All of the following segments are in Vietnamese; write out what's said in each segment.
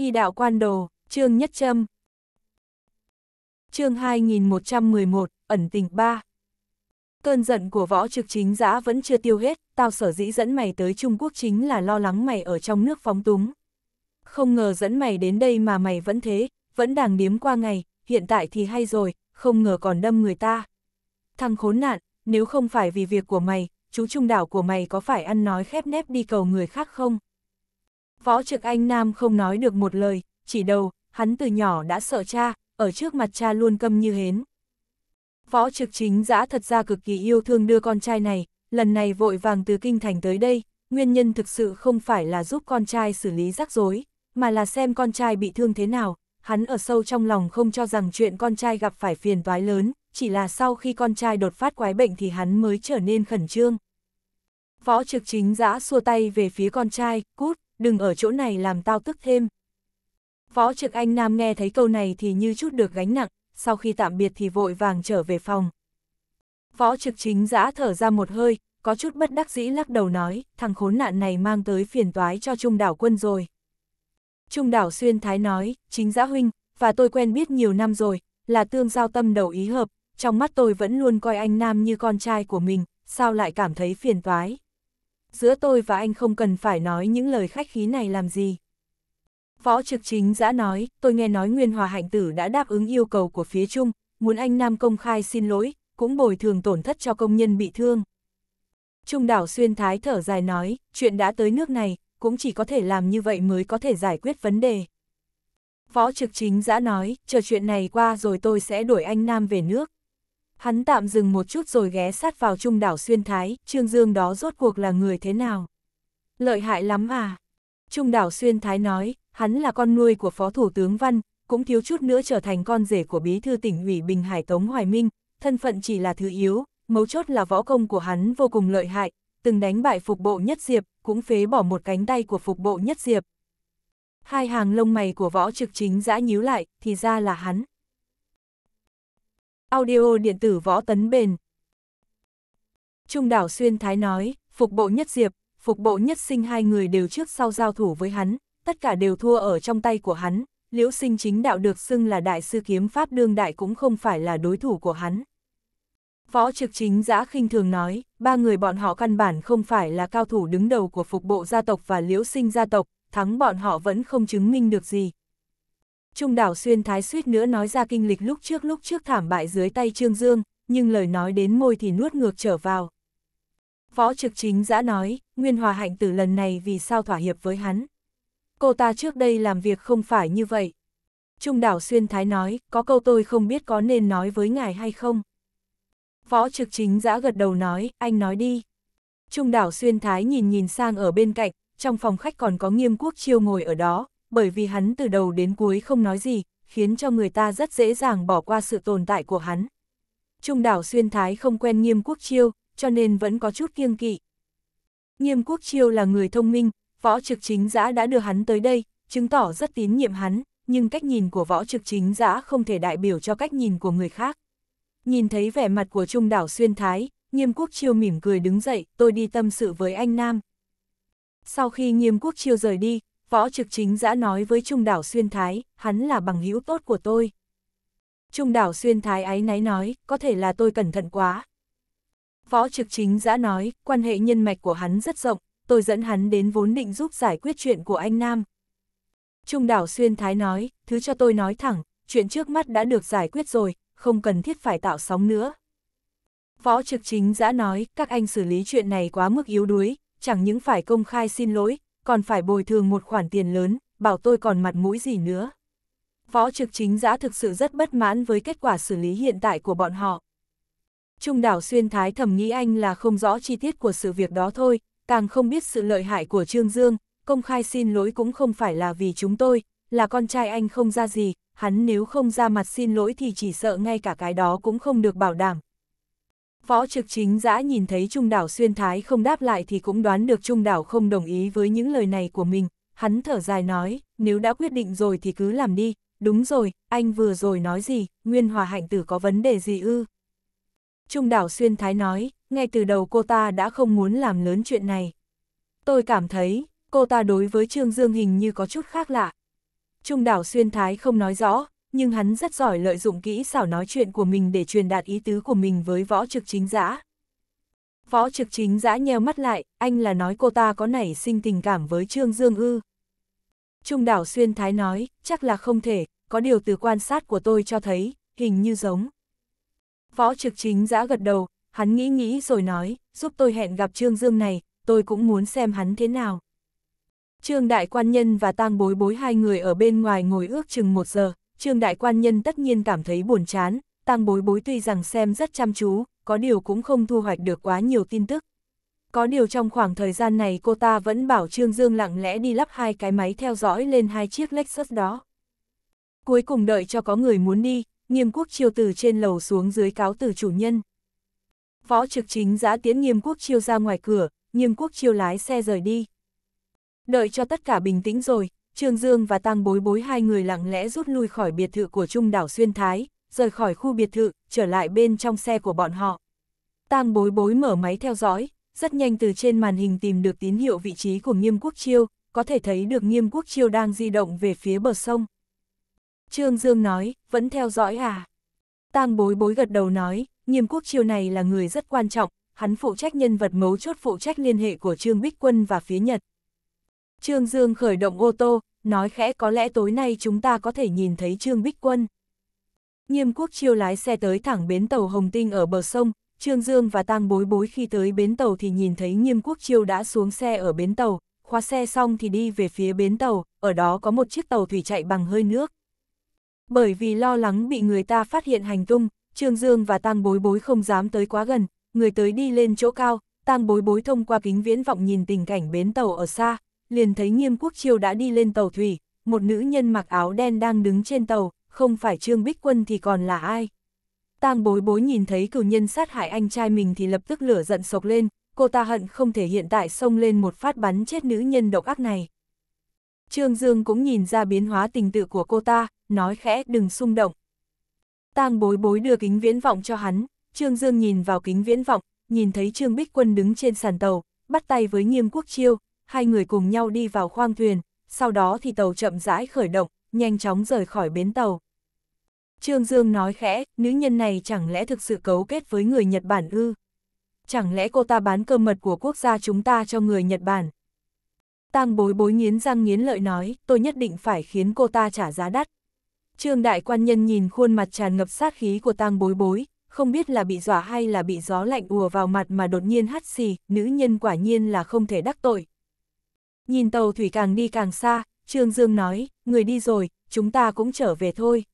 Y đạo quan đồ, chương nhất châm. Chương 2111, ẩn tình 3. Cơn giận của võ trực chính giã vẫn chưa tiêu hết, tao sở dĩ dẫn mày tới Trung Quốc chính là lo lắng mày ở trong nước phóng túng. Không ngờ dẫn mày đến đây mà mày vẫn thế, vẫn đang điếm qua ngày, hiện tại thì hay rồi, không ngờ còn đâm người ta. Thằng khốn nạn, nếu không phải vì việc của mày, chú trung đảo của mày có phải ăn nói khép nép đi cầu người khác không? Võ Trực Anh Nam không nói được một lời, chỉ đầu, hắn từ nhỏ đã sợ cha, ở trước mặt cha luôn câm như hến. Võ Trực Chính giã thật ra cực kỳ yêu thương đưa con trai này, lần này vội vàng từ Kinh Thành tới đây, nguyên nhân thực sự không phải là giúp con trai xử lý rắc rối, mà là xem con trai bị thương thế nào, hắn ở sâu trong lòng không cho rằng chuyện con trai gặp phải phiền toái lớn, chỉ là sau khi con trai đột phát quái bệnh thì hắn mới trở nên khẩn trương. Võ trực chính giã xua tay về phía con trai, cút, đừng ở chỗ này làm tao tức thêm. Phó Trực Anh Nam nghe thấy câu này thì như chút được gánh nặng, sau khi tạm biệt thì vội vàng trở về phòng. Phó Trực Chính giã thở ra một hơi, có chút bất đắc dĩ lắc đầu nói, thằng khốn nạn này mang tới phiền toái cho Trung đảo quân rồi. Trung đảo Xuyên Thái nói, chính giã huynh, và tôi quen biết nhiều năm rồi, là tương giao tâm đầu ý hợp, trong mắt tôi vẫn luôn coi anh Nam như con trai của mình, sao lại cảm thấy phiền toái giữa tôi và anh không cần phải nói những lời khách khí này làm gì. Võ trực chính giã nói, tôi nghe nói Nguyên Hòa Hạnh Tử đã đáp ứng yêu cầu của phía Trung, muốn anh Nam công khai xin lỗi, cũng bồi thường tổn thất cho công nhân bị thương. Trung đảo xuyên thái thở dài nói, chuyện đã tới nước này, cũng chỉ có thể làm như vậy mới có thể giải quyết vấn đề. Võ trực chính giã nói, chờ chuyện này qua rồi tôi sẽ đuổi anh Nam về nước. Hắn tạm dừng một chút rồi ghé sát vào trung đảo xuyên thái, Trương Dương đó rốt cuộc là người thế nào? Lợi hại lắm à? Trung đảo xuyên thái nói, hắn là con nuôi của Phó Thủ tướng Văn, cũng thiếu chút nữa trở thành con rể của bí thư tỉnh ủy Bình Hải Tống Hoài Minh, thân phận chỉ là thứ yếu, mấu chốt là võ công của hắn vô cùng lợi hại, từng đánh bại phục bộ nhất diệp, cũng phế bỏ một cánh tay của phục bộ nhất diệp. Hai hàng lông mày của võ trực chính dã nhíu lại, thì ra là hắn. Audio điện tử võ tấn bền. Trung đảo Xuyên Thái nói, phục bộ nhất diệp, phục bộ nhất sinh hai người đều trước sau giao thủ với hắn, tất cả đều thua ở trong tay của hắn, liễu sinh chính đạo được xưng là đại sư kiếm pháp đương đại cũng không phải là đối thủ của hắn. Võ trực chính giã khinh thường nói, ba người bọn họ căn bản không phải là cao thủ đứng đầu của phục bộ gia tộc và liễu sinh gia tộc, thắng bọn họ vẫn không chứng minh được gì, Trung đảo xuyên thái suýt nữa nói ra kinh lịch lúc trước lúc trước thảm bại dưới tay Trương Dương, nhưng lời nói đến môi thì nuốt ngược trở vào. Võ trực chính giã nói, Nguyên Hòa Hạnh từ lần này vì sao thỏa hiệp với hắn. Cô ta trước đây làm việc không phải như vậy. Trung đảo xuyên thái nói, có câu tôi không biết có nên nói với ngài hay không. Võ trực chính giã gật đầu nói, anh nói đi. Trung đảo xuyên thái nhìn nhìn sang ở bên cạnh, trong phòng khách còn có nghiêm quốc chiêu ngồi ở đó, bởi vì hắn từ đầu đến cuối không nói gì, khiến cho người ta rất dễ dàng bỏ qua sự tồn tại của hắn. Trung đảo xuyên thái không quen nghiêm quốc chiêu, cho nên vẫn có chút kiêng kỵ. Nghiêm quốc chiêu là người thông minh, võ trực chính giã đã đưa hắn tới đây, chứng tỏ rất tín nhiệm hắn, nhưng cách nhìn của võ trực chính giã không thể đại biểu cho cách nhìn của người khác. Nhìn thấy vẻ mặt của trung đảo xuyên thái, nghiêm quốc chiêu mỉm cười đứng dậy, tôi đi tâm sự với anh Nam. Sau khi nghiêm quốc chiêu rời đi, Võ trực chính giã nói với Trung đảo Xuyên Thái, hắn là bằng hữu tốt của tôi. Trung đảo Xuyên Thái ái náy nói, có thể là tôi cẩn thận quá. Võ trực chính giã nói, quan hệ nhân mạch của hắn rất rộng, tôi dẫn hắn đến vốn định giúp giải quyết chuyện của anh Nam. Trung đảo Xuyên Thái nói, thứ cho tôi nói thẳng, chuyện trước mắt đã được giải quyết rồi, không cần thiết phải tạo sóng nữa. Võ trực chính giã nói, các anh xử lý chuyện này quá mức yếu đuối, chẳng những phải công khai xin lỗi, còn phải bồi thường một khoản tiền lớn, bảo tôi còn mặt mũi gì nữa. Võ trực chính giã thực sự rất bất mãn với kết quả xử lý hiện tại của bọn họ. Trung đảo xuyên thái thầm nghĩ anh là không rõ chi tiết của sự việc đó thôi, càng không biết sự lợi hại của Trương Dương, công khai xin lỗi cũng không phải là vì chúng tôi, là con trai anh không ra gì, hắn nếu không ra mặt xin lỗi thì chỉ sợ ngay cả cái đó cũng không được bảo đảm, Phó trực chính giã nhìn thấy Trung đảo xuyên thái không đáp lại thì cũng đoán được Trung đảo không đồng ý với những lời này của mình, hắn thở dài nói, nếu đã quyết định rồi thì cứ làm đi, đúng rồi, anh vừa rồi nói gì, Nguyên Hòa Hạnh Tử có vấn đề gì ư? Trung đảo xuyên thái nói, ngay từ đầu cô ta đã không muốn làm lớn chuyện này. Tôi cảm thấy, cô ta đối với Trương Dương hình như có chút khác lạ. Trung đảo xuyên thái không nói rõ, nhưng hắn rất giỏi lợi dụng kỹ xảo nói chuyện của mình để truyền đạt ý tứ của mình với võ trực chính giã. Võ trực chính giã nheo mắt lại, anh là nói cô ta có nảy sinh tình cảm với Trương Dương ư. Trung đảo Xuyên Thái nói, chắc là không thể, có điều từ quan sát của tôi cho thấy, hình như giống. Võ trực chính giã gật đầu, hắn nghĩ nghĩ rồi nói, giúp tôi hẹn gặp Trương Dương này, tôi cũng muốn xem hắn thế nào. Trương Đại Quan Nhân và tang Bối Bối hai người ở bên ngoài ngồi ước chừng một giờ, Trương đại quan nhân tất nhiên cảm thấy buồn chán, tăng bối bối tuy rằng xem rất chăm chú, có điều cũng không thu hoạch được quá nhiều tin tức. Có điều trong khoảng thời gian này cô ta vẫn bảo Trương Dương lặng lẽ đi lắp hai cái máy theo dõi lên hai chiếc Lexus đó. Cuối cùng đợi cho có người muốn đi, nghiêm quốc chiêu từ trên lầu xuống dưới cáo từ chủ nhân. Võ trực chính giã tiến nghiêm quốc chiêu ra ngoài cửa, nghiêm quốc chiêu lái xe rời đi. Đợi cho tất cả bình tĩnh rồi, Trương Dương và Tăng Bối Bối hai người lặng lẽ rút lui khỏi biệt thự của Trung đảo Xuyên Thái, rời khỏi khu biệt thự, trở lại bên trong xe của bọn họ. Tăng Bối Bối mở máy theo dõi, rất nhanh từ trên màn hình tìm được tín hiệu vị trí của Nghiêm Quốc Chiêu, có thể thấy được Nghiêm Quốc Chiêu đang di động về phía bờ sông. Trương Dương nói, vẫn theo dõi à? Tang bối bối gật đầu nói, Nghiêm Quốc Chiêu này là người rất quan trọng, hắn phụ trách nhân vật mấu chốt phụ trách liên hệ của Trương Bích Quân và phía Nhật. Trương Dương khởi động ô tô, nói khẽ có lẽ tối nay chúng ta có thể nhìn thấy Trương Bích Quân. Nghiêm quốc chiêu lái xe tới thẳng bến tàu Hồng Tinh ở bờ sông, Trương Dương và tang bối bối khi tới bến tàu thì nhìn thấy nghiêm quốc chiêu đã xuống xe ở bến tàu, khóa xe xong thì đi về phía bến tàu, ở đó có một chiếc tàu thủy chạy bằng hơi nước. Bởi vì lo lắng bị người ta phát hiện hành tung, Trương Dương và tang bối bối không dám tới quá gần, người tới đi lên chỗ cao, tang bối bối thông qua kính viễn vọng nhìn tình cảnh bến tàu ở xa, liền thấy nghiêm quốc chiêu đã đi lên tàu thủy, một nữ nhân mặc áo đen đang đứng trên tàu, không phải Trương Bích Quân thì còn là ai. Tang bối bối nhìn thấy cửu nhân sát hại anh trai mình thì lập tức lửa giận sộc lên, cô ta hận không thể hiện tại xông lên một phát bắn chết nữ nhân độc ác này. Trương Dương cũng nhìn ra biến hóa tình tự của cô ta, nói khẽ đừng xung động. Tang bối bối đưa kính viễn vọng cho hắn, Trương Dương nhìn vào kính viễn vọng, nhìn thấy Trương Bích Quân đứng trên sàn tàu, bắt tay với nghiêm quốc chiêu, hai người cùng nhau đi vào khoang thuyền, sau đó thì tàu chậm rãi khởi động, nhanh chóng rời khỏi bến tàu. Trương Dương nói khẽ, nữ nhân này chẳng lẽ thực sự cấu kết với người Nhật Bản ư? Chẳng lẽ cô ta bán cơ mật của quốc gia chúng ta cho người Nhật Bản? Tang bối bối nghiến răng nghiến lợi nói, tôi nhất định phải khiến cô ta trả giá đắt. Trương đại quan nhân nhìn khuôn mặt tràn ngập sát khí của tang bối bối, không biết là bị dọa hay là bị gió lạnh ùa vào mặt mà đột nhiên hắt xì, nữ nhân quả nhiên là không thể đắc tội, Nhìn tàu thủy càng đi càng xa, Trương Dương nói, người đi rồi, chúng ta cũng trở về thôi.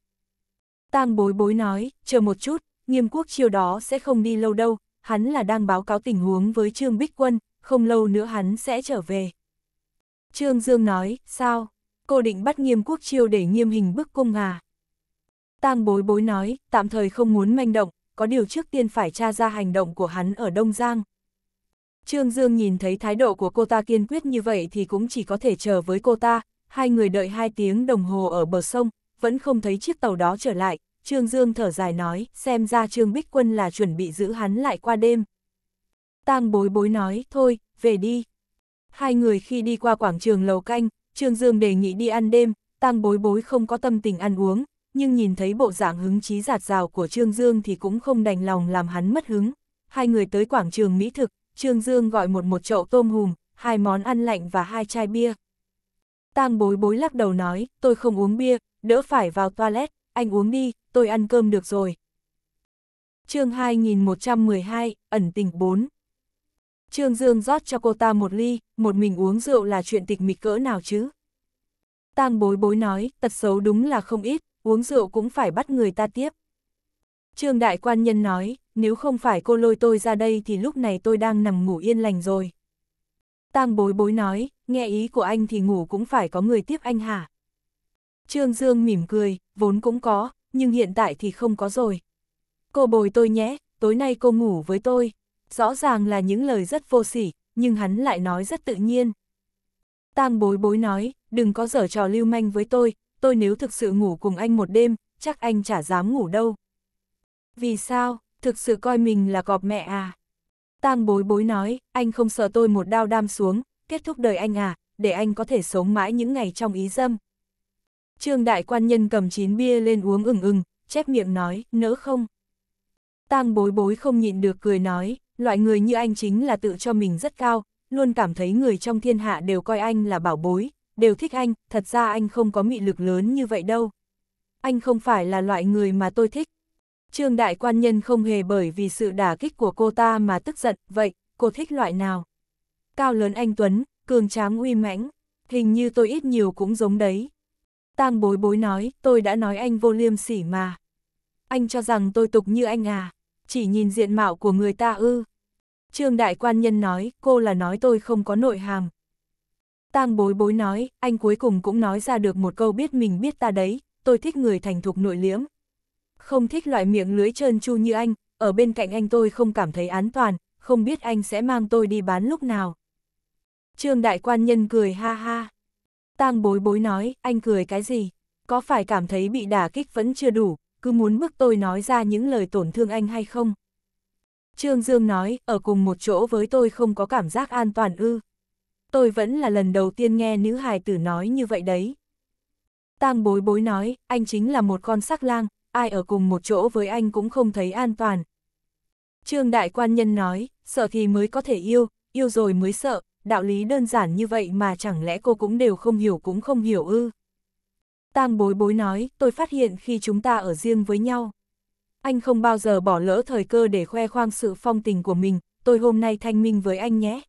Tang bối bối nói, chờ một chút, nghiêm quốc chiêu đó sẽ không đi lâu đâu, hắn là đang báo cáo tình huống với Trương Bích Quân, không lâu nữa hắn sẽ trở về. Trương Dương nói, sao? Cô định bắt nghiêm quốc chiêu để nghiêm hình bức cung à? Tang bối bối nói, tạm thời không muốn manh động, có điều trước tiên phải tra ra hành động của hắn ở Đông Giang, Trương Dương nhìn thấy thái độ của cô ta kiên quyết như vậy thì cũng chỉ có thể chờ với cô ta, hai người đợi hai tiếng đồng hồ ở bờ sông, vẫn không thấy chiếc tàu đó trở lại, Trương Dương thở dài nói, xem ra Trương Bích Quân là chuẩn bị giữ hắn lại qua đêm. Tang bối bối nói, thôi, về đi. Hai người khi đi qua quảng trường lầu canh, Trương Dương đề nghị đi ăn đêm, Tang bối bối không có tâm tình ăn uống, nhưng nhìn thấy bộ dạng hứng chí giạt rào của Trương Dương thì cũng không đành lòng làm hắn mất hứng. Hai người tới quảng trường Mỹ Thực, Trương Dương gọi một một chậu tôm hùm, hai món ăn lạnh và hai chai bia. Tang bối bối lắc đầu nói, tôi không uống bia, đỡ phải vào toilet, anh uống đi, tôi ăn cơm được rồi. chương 2112, ẩn tình 4 Trương Dương rót cho cô ta một ly, một mình uống rượu là chuyện tịch mịch cỡ nào chứ? Tang bối bối nói, tật xấu đúng là không ít, uống rượu cũng phải bắt người ta tiếp. Trương Đại Quan Nhân nói, nếu không phải cô lôi tôi ra đây thì lúc này tôi đang nằm ngủ yên lành rồi. Tang bối bối nói, nghe ý của anh thì ngủ cũng phải có người tiếp anh hả? Trương Dương mỉm cười, vốn cũng có, nhưng hiện tại thì không có rồi. Cô bồi tôi nhé, tối nay cô ngủ với tôi. Rõ ràng là những lời rất vô sỉ, nhưng hắn lại nói rất tự nhiên. Tang bối bối nói, đừng có dở trò lưu manh với tôi, tôi nếu thực sự ngủ cùng anh một đêm, chắc anh chả dám ngủ đâu. Vì sao, thực sự coi mình là gọp mẹ à? Tang bối bối nói, anh không sợ tôi một đao đam xuống, kết thúc đời anh à, để anh có thể sống mãi những ngày trong ý dâm. Trương đại quan nhân cầm chín bia lên uống ừng ừng, chép miệng nói, nỡ không? Tang bối bối không nhịn được cười nói, loại người như anh chính là tự cho mình rất cao, luôn cảm thấy người trong thiên hạ đều coi anh là bảo bối, đều thích anh, thật ra anh không có mị lực lớn như vậy đâu. Anh không phải là loại người mà tôi thích. Trương đại quan nhân không hề bởi vì sự đả kích của cô ta mà tức giận, vậy, cô thích loại nào? Cao lớn anh Tuấn, cường tráng uy mãnh, hình như tôi ít nhiều cũng giống đấy. Tang bối bối nói, tôi đã nói anh vô liêm sỉ mà. Anh cho rằng tôi tục như anh à, chỉ nhìn diện mạo của người ta ư. Trương đại quan nhân nói, cô là nói tôi không có nội hàm. Tang bối bối nói, anh cuối cùng cũng nói ra được một câu biết mình biết ta đấy, tôi thích người thành thục nội liễm. Không thích loại miệng lưới trơn chu như anh, ở bên cạnh anh tôi không cảm thấy an toàn, không biết anh sẽ mang tôi đi bán lúc nào. Trương đại quan nhân cười ha ha. Tang bối bối nói, anh cười cái gì? Có phải cảm thấy bị đả kích vẫn chưa đủ, cứ muốn bức tôi nói ra những lời tổn thương anh hay không? Trương Dương nói, ở cùng một chỗ với tôi không có cảm giác an toàn ư. Tôi vẫn là lần đầu tiên nghe nữ hài tử nói như vậy đấy. Tang bối bối nói, anh chính là một con sắc lang, ai ở cùng một chỗ với anh cũng không thấy an toàn. Trương Đại Quan Nhân nói, sợ thì mới có thể yêu, yêu rồi mới sợ, đạo lý đơn giản như vậy mà chẳng lẽ cô cũng đều không hiểu cũng không hiểu ư. Tang bối bối nói, tôi phát hiện khi chúng ta ở riêng với nhau. Anh không bao giờ bỏ lỡ thời cơ để khoe khoang sự phong tình của mình, tôi hôm nay thanh minh với anh nhé.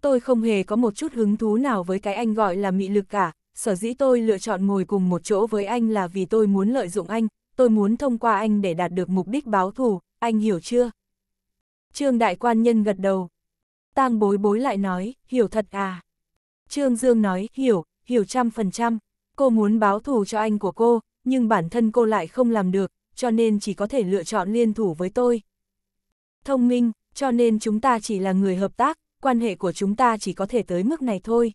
Tôi không hề có một chút hứng thú nào với cái anh gọi là mị lực cả, sở dĩ tôi lựa chọn ngồi cùng một chỗ với anh là vì tôi muốn lợi dụng anh, tôi muốn thông qua anh để đạt được mục đích báo thù, anh hiểu chưa? Trương đại quan nhân gật đầu. Tang bối bối lại nói, hiểu thật à? Trương Dương nói, hiểu, hiểu trăm phần trăm. Cô muốn báo thù cho anh của cô, nhưng bản thân cô lại không làm được, cho nên chỉ có thể lựa chọn liên thủ với tôi. Thông minh, cho nên chúng ta chỉ là người hợp tác, quan hệ của chúng ta chỉ có thể tới mức này thôi.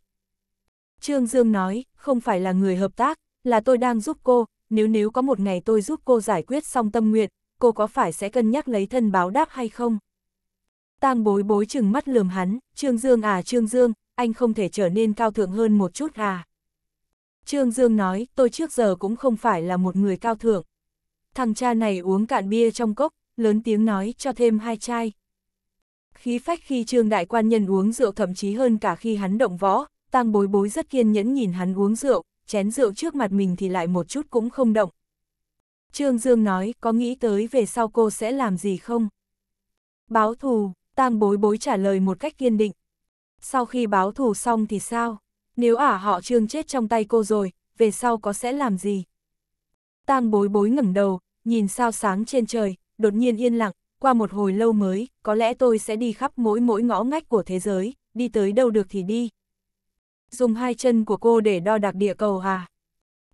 Trương Dương nói, không phải là người hợp tác, là tôi đang giúp cô, nếu nếu có một ngày tôi giúp cô giải quyết xong tâm nguyện, cô có phải sẽ cân nhắc lấy thân báo đáp hay không? Tang bối bối chừng mắt lườm hắn, Trương Dương à Trương Dương, anh không thể trở nên cao thượng hơn một chút à. Trương Dương nói, tôi trước giờ cũng không phải là một người cao thượng. Thằng cha này uống cạn bia trong cốc, lớn tiếng nói cho thêm hai chai. Khí phách khi Trương Đại Quan Nhân uống rượu thậm chí hơn cả khi hắn động võ, Tang bối bối rất kiên nhẫn nhìn hắn uống rượu, chén rượu trước mặt mình thì lại một chút cũng không động. Trương Dương nói, có nghĩ tới về sau cô sẽ làm gì không? Báo thù, tang bối bối trả lời một cách kiên định. Sau khi báo thù xong thì sao? Nếu ả à họ Trương chết trong tay cô rồi, về sau có sẽ làm gì? Tang bối bối ngẩng đầu, nhìn sao sáng trên trời, đột nhiên yên lặng, qua một hồi lâu mới, có lẽ tôi sẽ đi khắp mỗi mỗi ngõ ngách của thế giới, đi tới đâu được thì đi, Dùng hai chân của cô để đo đạc địa cầu à?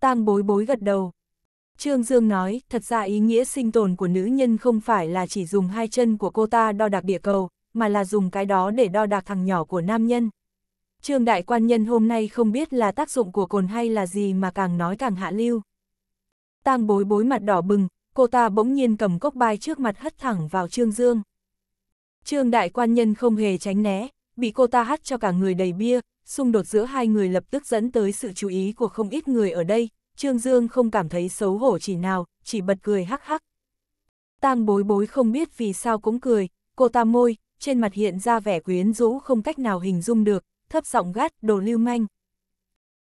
Tang bối bối gật đầu. Trương Dương nói, thật ra ý nghĩa sinh tồn của nữ nhân không phải là chỉ dùng hai chân của cô ta đo đạc địa cầu, mà là dùng cái đó để đo đạc thằng nhỏ của nam nhân. Trương đại quan nhân hôm nay không biết là tác dụng của cồn hay là gì mà càng nói càng hạ lưu. Tang bối bối mặt đỏ bừng, cô ta bỗng nhiên cầm cốc bài trước mặt hất thẳng vào Trương Dương. Trương đại quan nhân không hề tránh né, bị cô ta hắt cho cả người đầy bia, xung đột giữa hai người lập tức dẫn tới sự chú ý của không ít người ở đây, Trương Dương không cảm thấy xấu hổ chỉ nào, chỉ bật cười hắc hắc. Tang bối bối không biết vì sao cũng cười, cô ta môi, trên mặt hiện ra vẻ quyến rũ không cách nào hình dung được, thấp giọng gắt đồ lưu manh.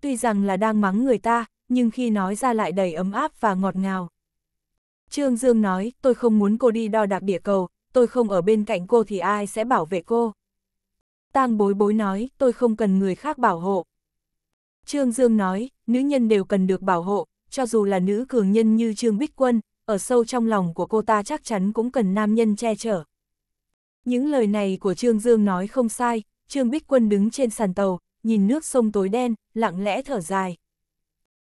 Tuy rằng là đang mắng người ta, nhưng khi nói ra lại đầy ấm áp và ngọt ngào. Trương Dương nói, tôi không muốn cô đi đo đạc địa cầu, tôi không ở bên cạnh cô thì ai sẽ bảo vệ cô. Tang bối bối nói, tôi không cần người khác bảo hộ. Trương Dương nói, nữ nhân đều cần được bảo hộ, cho dù là nữ cường nhân như Trương Bích Quân, ở sâu trong lòng của cô ta chắc chắn cũng cần nam nhân che chở. Những lời này của Trương Dương nói không sai, Trương Bích Quân đứng trên sàn tàu, nhìn nước sông tối đen, lặng lẽ thở dài.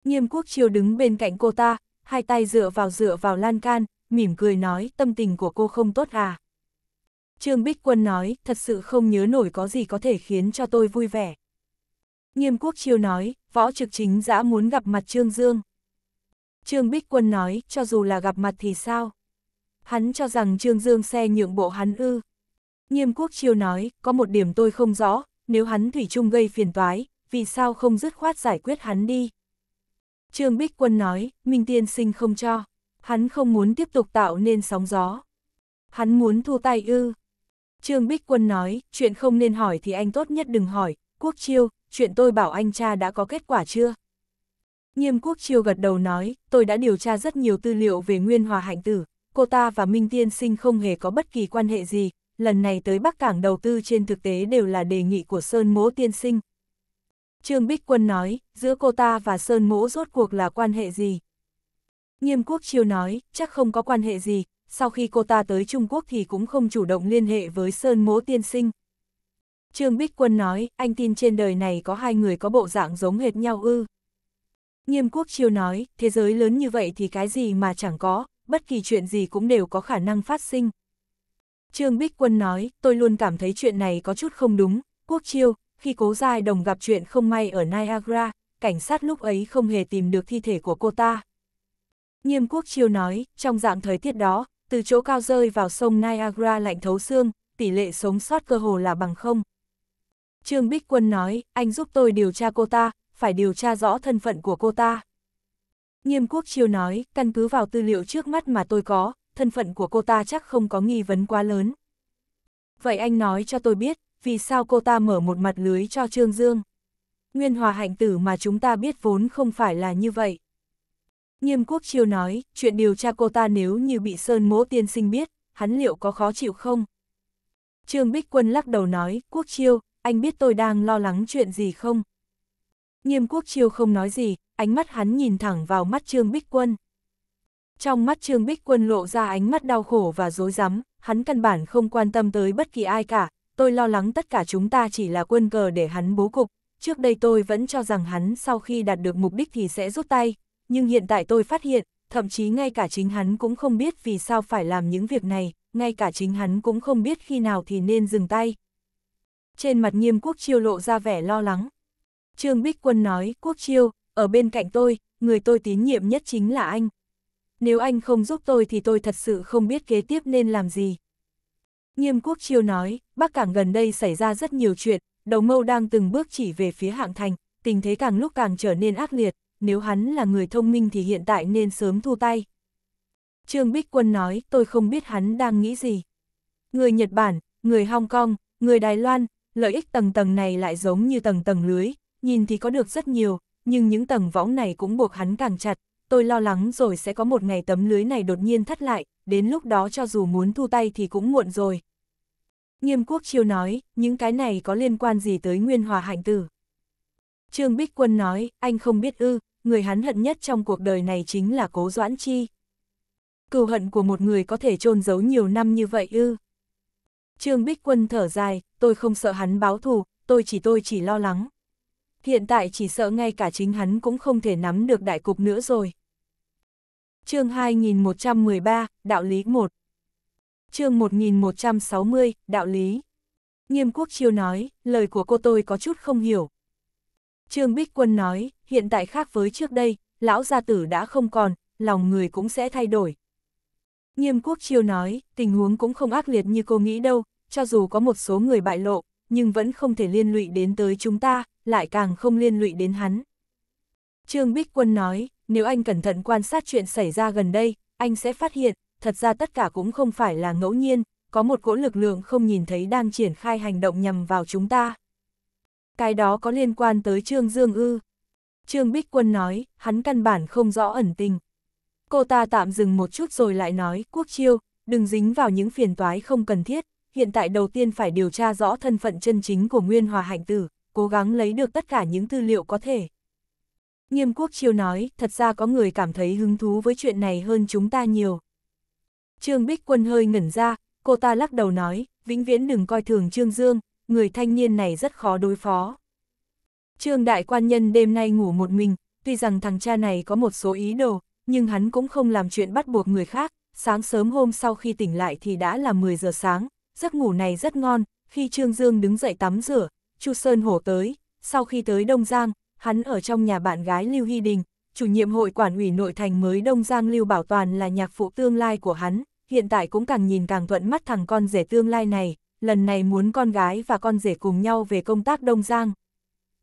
Nghiêm quốc chiêu đứng bên cạnh cô ta, hai tay dựa vào dựa vào lan can, mỉm cười nói tâm tình của cô không tốt à. Trương Bích Quân nói, thật sự không nhớ nổi có gì có thể khiến cho tôi vui vẻ. Nghiêm Quốc Chiêu nói, võ trực chính dã muốn gặp mặt Trương Dương. Trương Bích Quân nói, cho dù là gặp mặt thì sao? Hắn cho rằng Trương Dương xe nhượng bộ hắn ư. Nghiêm Quốc Chiêu nói, có một điểm tôi không rõ, nếu hắn thủy chung gây phiền toái, vì sao không dứt khoát giải quyết hắn đi? Trương Bích Quân nói, Minh Tiên Sinh không cho, hắn không muốn tiếp tục tạo nên sóng gió. Hắn muốn thu tay ư. Trương Bích Quân nói, chuyện không nên hỏi thì anh tốt nhất đừng hỏi, Quốc Chiêu, chuyện tôi bảo anh cha đã có kết quả chưa? Nghiêm Quốc Chiêu gật đầu nói, tôi đã điều tra rất nhiều tư liệu về Nguyên Hòa Hạnh Tử, cô ta và Minh Tiên Sinh không hề có bất kỳ quan hệ gì, lần này tới Bắc Cảng đầu tư trên thực tế đều là đề nghị của Sơn Mỗ Tiên Sinh. Trương Bích Quân nói, giữa cô ta và Sơn Mỗ rốt cuộc là quan hệ gì? Nghiêm Quốc Chiêu nói, chắc không có quan hệ gì, sau khi cô ta tới Trung Quốc thì cũng không chủ động liên hệ với Sơn mố Tiên Sinh. Trương Bích Quân nói, anh tin trên đời này có hai người có bộ dạng giống hệt nhau ư. Nghiêm quốc chiêu nói, thế giới lớn như vậy thì cái gì mà chẳng có, bất kỳ chuyện gì cũng đều có khả năng phát sinh. Trương Bích Quân nói, tôi luôn cảm thấy chuyện này có chút không đúng, quốc chiêu, khi cố giai đồng gặp chuyện không may ở Niagara, cảnh sát lúc ấy không hề tìm được thi thể của cô ta. Nghiêm quốc chiêu nói, trong dạng thời tiết đó, từ chỗ cao rơi vào sông Niagara lạnh thấu xương, tỷ lệ sống sót cơ hồ là bằng không. Trương Bích Quân nói, anh giúp tôi điều tra cô ta, phải điều tra rõ thân phận của cô ta. Nghiêm Quốc Chiêu nói, căn cứ vào tư liệu trước mắt mà tôi có, thân phận của cô ta chắc không có nghi vấn quá lớn. Vậy anh nói cho tôi biết, vì sao cô ta mở một mặt lưới cho Trương Dương? Nguyên hòa hạnh tử mà chúng ta biết vốn không phải là như vậy. Nghiêm quốc chiêu nói, chuyện điều tra cô ta nếu như bị Sơn mỗ tiên sinh biết, hắn liệu có khó chịu không? Trương Bích Quân lắc đầu nói, quốc chiêu, anh biết tôi đang lo lắng chuyện gì không? Nghiêm quốc chiêu không nói gì, ánh mắt hắn nhìn thẳng vào mắt Trương Bích Quân. Trong mắt Trương Bích Quân lộ ra ánh mắt đau khổ và dối rắm hắn căn bản không quan tâm tới bất kỳ ai cả, tôi lo lắng tất cả chúng ta chỉ là quân cờ để hắn bố cục, trước đây tôi vẫn cho rằng hắn sau khi đạt được mục đích thì sẽ rút tay, nhưng hiện tại tôi phát hiện, thậm chí ngay cả chính hắn cũng không biết vì sao phải làm những việc này, ngay cả chính hắn cũng không biết khi nào thì nên dừng tay. Trên mặt nghiêm quốc chiêu lộ ra vẻ lo lắng. Trương Bích Quân nói, quốc chiêu, ở bên cạnh tôi, người tôi tín nhiệm nhất chính là anh. Nếu anh không giúp tôi thì tôi thật sự không biết kế tiếp nên làm gì. Nghiêm quốc chiêu nói, Bắc Cảng gần đây xảy ra rất nhiều chuyện, đầu mâu đang từng bước chỉ về phía hạng thành, tình thế càng lúc càng trở nên ác liệt nếu hắn là người thông minh thì hiện tại nên sớm thu tay. Trương Bích Quân nói, tôi không biết hắn đang nghĩ gì. Người Nhật Bản, người Hong Kong, người Đài Loan, lợi ích tầng tầng này lại giống như tầng tầng lưới, nhìn thì có được rất nhiều, nhưng những tầng võng này cũng buộc hắn càng chặt, tôi lo lắng rồi sẽ có một ngày tấm lưới này đột nhiên thắt lại, đến lúc đó cho dù muốn thu tay thì cũng muộn rồi. Nghiêm quốc chiêu nói, những cái này có liên quan gì tới nguyên hòa hạnh tử. Trương Bích Quân nói, anh không biết ư, người hắn hận nhất trong cuộc đời này chính là Cố Doãn Chi. Cừu hận của một người có thể chôn giấu nhiều năm như vậy ư. Trương Bích Quân thở dài, tôi không sợ hắn báo thù, tôi chỉ tôi chỉ lo lắng. Hiện tại chỉ sợ ngay cả chính hắn cũng không thể nắm được đại cục nữa rồi. chương 2113, Đạo lý 1 chương 1160, Đạo lý Nghiêm Quốc Chiêu nói, lời của cô tôi có chút không hiểu, Trương Bích Quân nói, hiện tại khác với trước đây, lão gia tử đã không còn, lòng người cũng sẽ thay đổi. Nghiêm quốc chiêu nói, tình huống cũng không ác liệt như cô nghĩ đâu, cho dù có một số người bại lộ, nhưng vẫn không thể liên lụy đến tới chúng ta, lại càng không liên lụy đến hắn. Trương Bích Quân nói, nếu anh cẩn thận quan sát chuyện xảy ra gần đây, anh sẽ phát hiện, thật ra tất cả cũng không phải là ngẫu nhiên, có một cỗ lực lượng không nhìn thấy đang triển khai hành động nhằm vào chúng ta. Cái đó có liên quan tới Trương Dương ư. Trương Bích Quân nói, hắn căn bản không rõ ẩn tình. Cô ta tạm dừng một chút rồi lại nói, quốc chiêu, đừng dính vào những phiền toái không cần thiết, hiện tại đầu tiên phải điều tra rõ thân phận chân chính của Nguyên Hòa Hạnh Tử, cố gắng lấy được tất cả những tư liệu có thể. Nghiêm quốc chiêu nói, thật ra có người cảm thấy hứng thú với chuyện này hơn chúng ta nhiều. Trương Bích Quân hơi ngẩn ra, cô ta lắc đầu nói, vĩnh viễn đừng coi thường Trương Dương, người thanh niên này rất khó đối phó. Trương đại quan nhân đêm nay ngủ một mình, tuy rằng thằng cha này có một số ý đồ, nhưng hắn cũng không làm chuyện bắt buộc người khác, sáng sớm hôm sau khi tỉnh lại thì đã là 10 giờ sáng, giấc ngủ này rất ngon, khi Trương Dương đứng dậy tắm rửa, Chu Sơn Hổ tới, sau khi tới Đông Giang, hắn ở trong nhà bạn gái Lưu Hy Đình, chủ nhiệm hội quản ủy nội thành mới Đông Giang Lưu Bảo Toàn là nhạc phụ tương lai của hắn, hiện tại cũng càng nhìn càng thuận mắt thằng con rể tương lai này, lần này muốn con gái và con rể cùng nhau về công tác Đông Giang.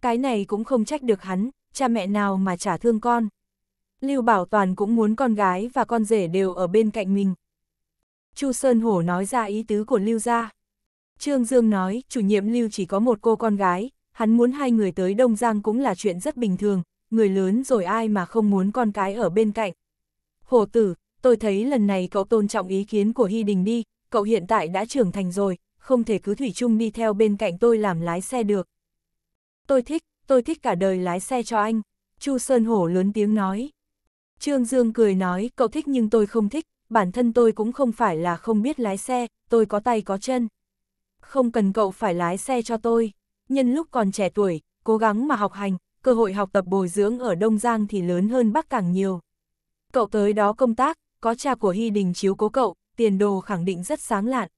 Cái này cũng không trách được hắn, cha mẹ nào mà trả thương con. Lưu Bảo Toàn cũng muốn con gái và con rể đều ở bên cạnh mình. Chu Sơn Hổ nói ra ý tứ của Lưu gia. Trương Dương nói, chủ nhiệm Lưu chỉ có một cô con gái, hắn muốn hai người tới Đông Giang cũng là chuyện rất bình thường, người lớn rồi ai mà không muốn con cái ở bên cạnh. Hổ tử, tôi thấy lần này cậu tôn trọng ý kiến của Hy Đình đi, cậu hiện tại đã trưởng thành rồi, không thể cứ thủy chung đi theo bên cạnh tôi làm lái xe được. Tôi thích, tôi thích cả đời lái xe cho anh, Chu Sơn Hổ lớn tiếng nói. Trương Dương cười nói, cậu thích nhưng tôi không thích, bản thân tôi cũng không phải là không biết lái xe, tôi có tay có chân. Không cần cậu phải lái xe cho tôi, nhân lúc còn trẻ tuổi, cố gắng mà học hành, cơ hội học tập bồi dưỡng ở Đông Giang thì lớn hơn Bắc càng nhiều. Cậu tới đó công tác, có cha của Hy Đình chiếu cố cậu, tiền đồ khẳng định rất sáng lạn.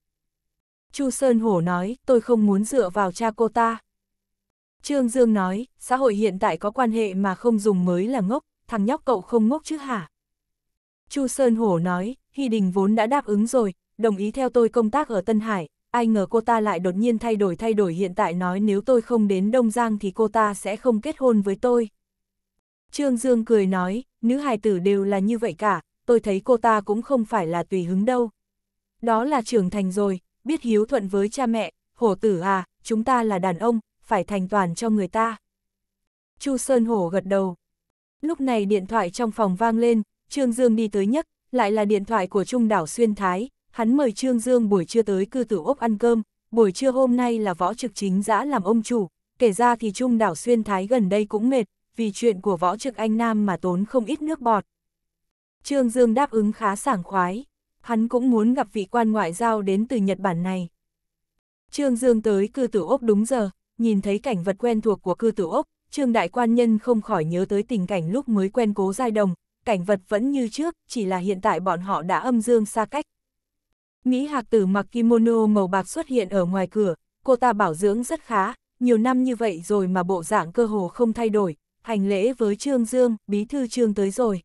Chu Sơn Hổ nói, tôi không muốn dựa vào cha cô ta. Trương Dương nói, xã hội hiện tại có quan hệ mà không dùng mới là ngốc, thằng nhóc cậu không ngốc chứ hả? Chu Sơn Hổ nói, Hy Đình vốn đã đáp ứng rồi, đồng ý theo tôi công tác ở Tân Hải, ai ngờ cô ta lại đột nhiên thay đổi thay đổi hiện tại nói nếu tôi không đến Đông Giang thì cô ta sẽ không kết hôn với tôi. Trương Dương cười nói, nữ hài tử đều là như vậy cả, tôi thấy cô ta cũng không phải là tùy hứng đâu. Đó là trưởng thành rồi, biết hiếu thuận với cha mẹ, hổ tử à, chúng ta là đàn ông, phải thành toàn cho người ta. Chu Sơn Hổ gật đầu. Lúc này điện thoại trong phòng vang lên, Trương Dương đi tới nhất, lại là điện thoại của Trung đảo Xuyên Thái, hắn mời Trương Dương buổi trưa tới cư tử ốc ăn cơm, buổi trưa hôm nay là võ trực chính giã làm ông chủ, kể ra thì Trung đảo Xuyên Thái gần đây cũng mệt, vì chuyện của võ trực anh Nam mà tốn không ít nước bọt. Trương Dương đáp ứng khá sảng khoái hắn cũng muốn gặp vị quan ngoại giao đến từ Nhật Bản này. Trương Dương tới cư tử ốc đúng giờ, nhìn thấy cảnh vật quen thuộc của cư tử ốc, Trương Đại Quan Nhân không khỏi nhớ tới tình cảnh lúc mới quen cố giai đồng, cảnh vật vẫn như trước, chỉ là hiện tại bọn họ đã âm dương xa cách. Mỹ Hạc Tử mặc kimono màu bạc xuất hiện ở ngoài cửa, cô ta bảo dưỡng rất khá, nhiều năm như vậy rồi mà bộ dạng cơ hồ không thay đổi, hành lễ với Trương Dương, bí thư Trương tới rồi.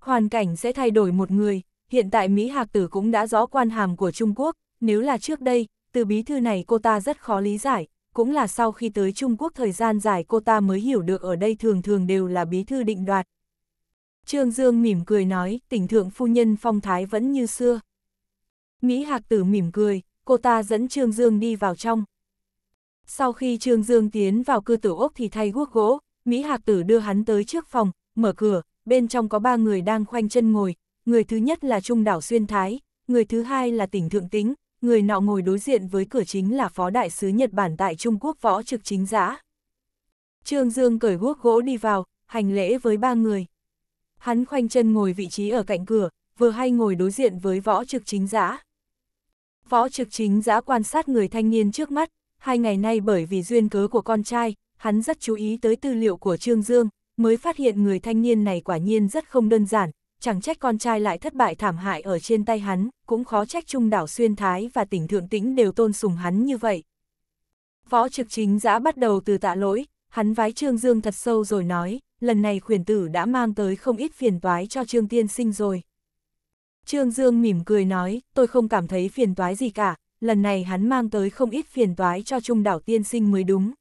Hoàn cảnh sẽ thay đổi một người, hiện tại Mỹ Hạc Tử cũng đã rõ quan hàm của Trung Quốc, nếu là trước đây, từ bí thư này cô ta rất khó lý giải, cũng là sau khi tới Trung Quốc thời gian dài cô ta mới hiểu được ở đây thường thường đều là bí thư định đoạt. Trương Dương mỉm cười nói, tỉnh thượng phu nhân phong thái vẫn như xưa. Mỹ Hạc Tử mỉm cười, cô ta dẫn Trương Dương đi vào trong. Sau khi Trương Dương tiến vào cư tử ốc thì thay guốc gỗ, Mỹ Hạc Tử đưa hắn tới trước phòng, mở cửa, bên trong có ba người đang khoanh chân ngồi, người thứ nhất là Trung đảo Xuyên Thái, người thứ hai là tỉnh Thượng Tính, người nọ ngồi đối diện với cửa chính là Phó Đại sứ Nhật Bản tại Trung Quốc võ trực chính giã. Trương Dương cởi guốc gỗ đi vào, hành lễ với ba người. Hắn khoanh chân ngồi vị trí ở cạnh cửa, vừa hay ngồi đối diện với võ trực chính giã. Võ trực chính giã quan sát người thanh niên trước mắt, hai ngày nay bởi vì duyên cớ của con trai, hắn rất chú ý tới tư liệu của Trương Dương, mới phát hiện người thanh niên này quả nhiên rất không đơn giản, chẳng trách con trai lại thất bại thảm hại ở trên tay hắn, cũng khó trách Trung đảo Xuyên Thái và tỉnh Thượng Tĩnh đều tôn sùng hắn như vậy. Võ trực chính giã bắt đầu từ tạ lỗi, hắn vái Trương Dương thật sâu rồi nói, lần này khuyển tử đã mang tới không ít phiền toái cho Trương Tiên Sinh rồi. Trương Dương mỉm cười nói, tôi không cảm thấy phiền toái gì cả, lần này hắn mang tới không ít phiền toái cho Trung đảo Tiên Sinh mới đúng.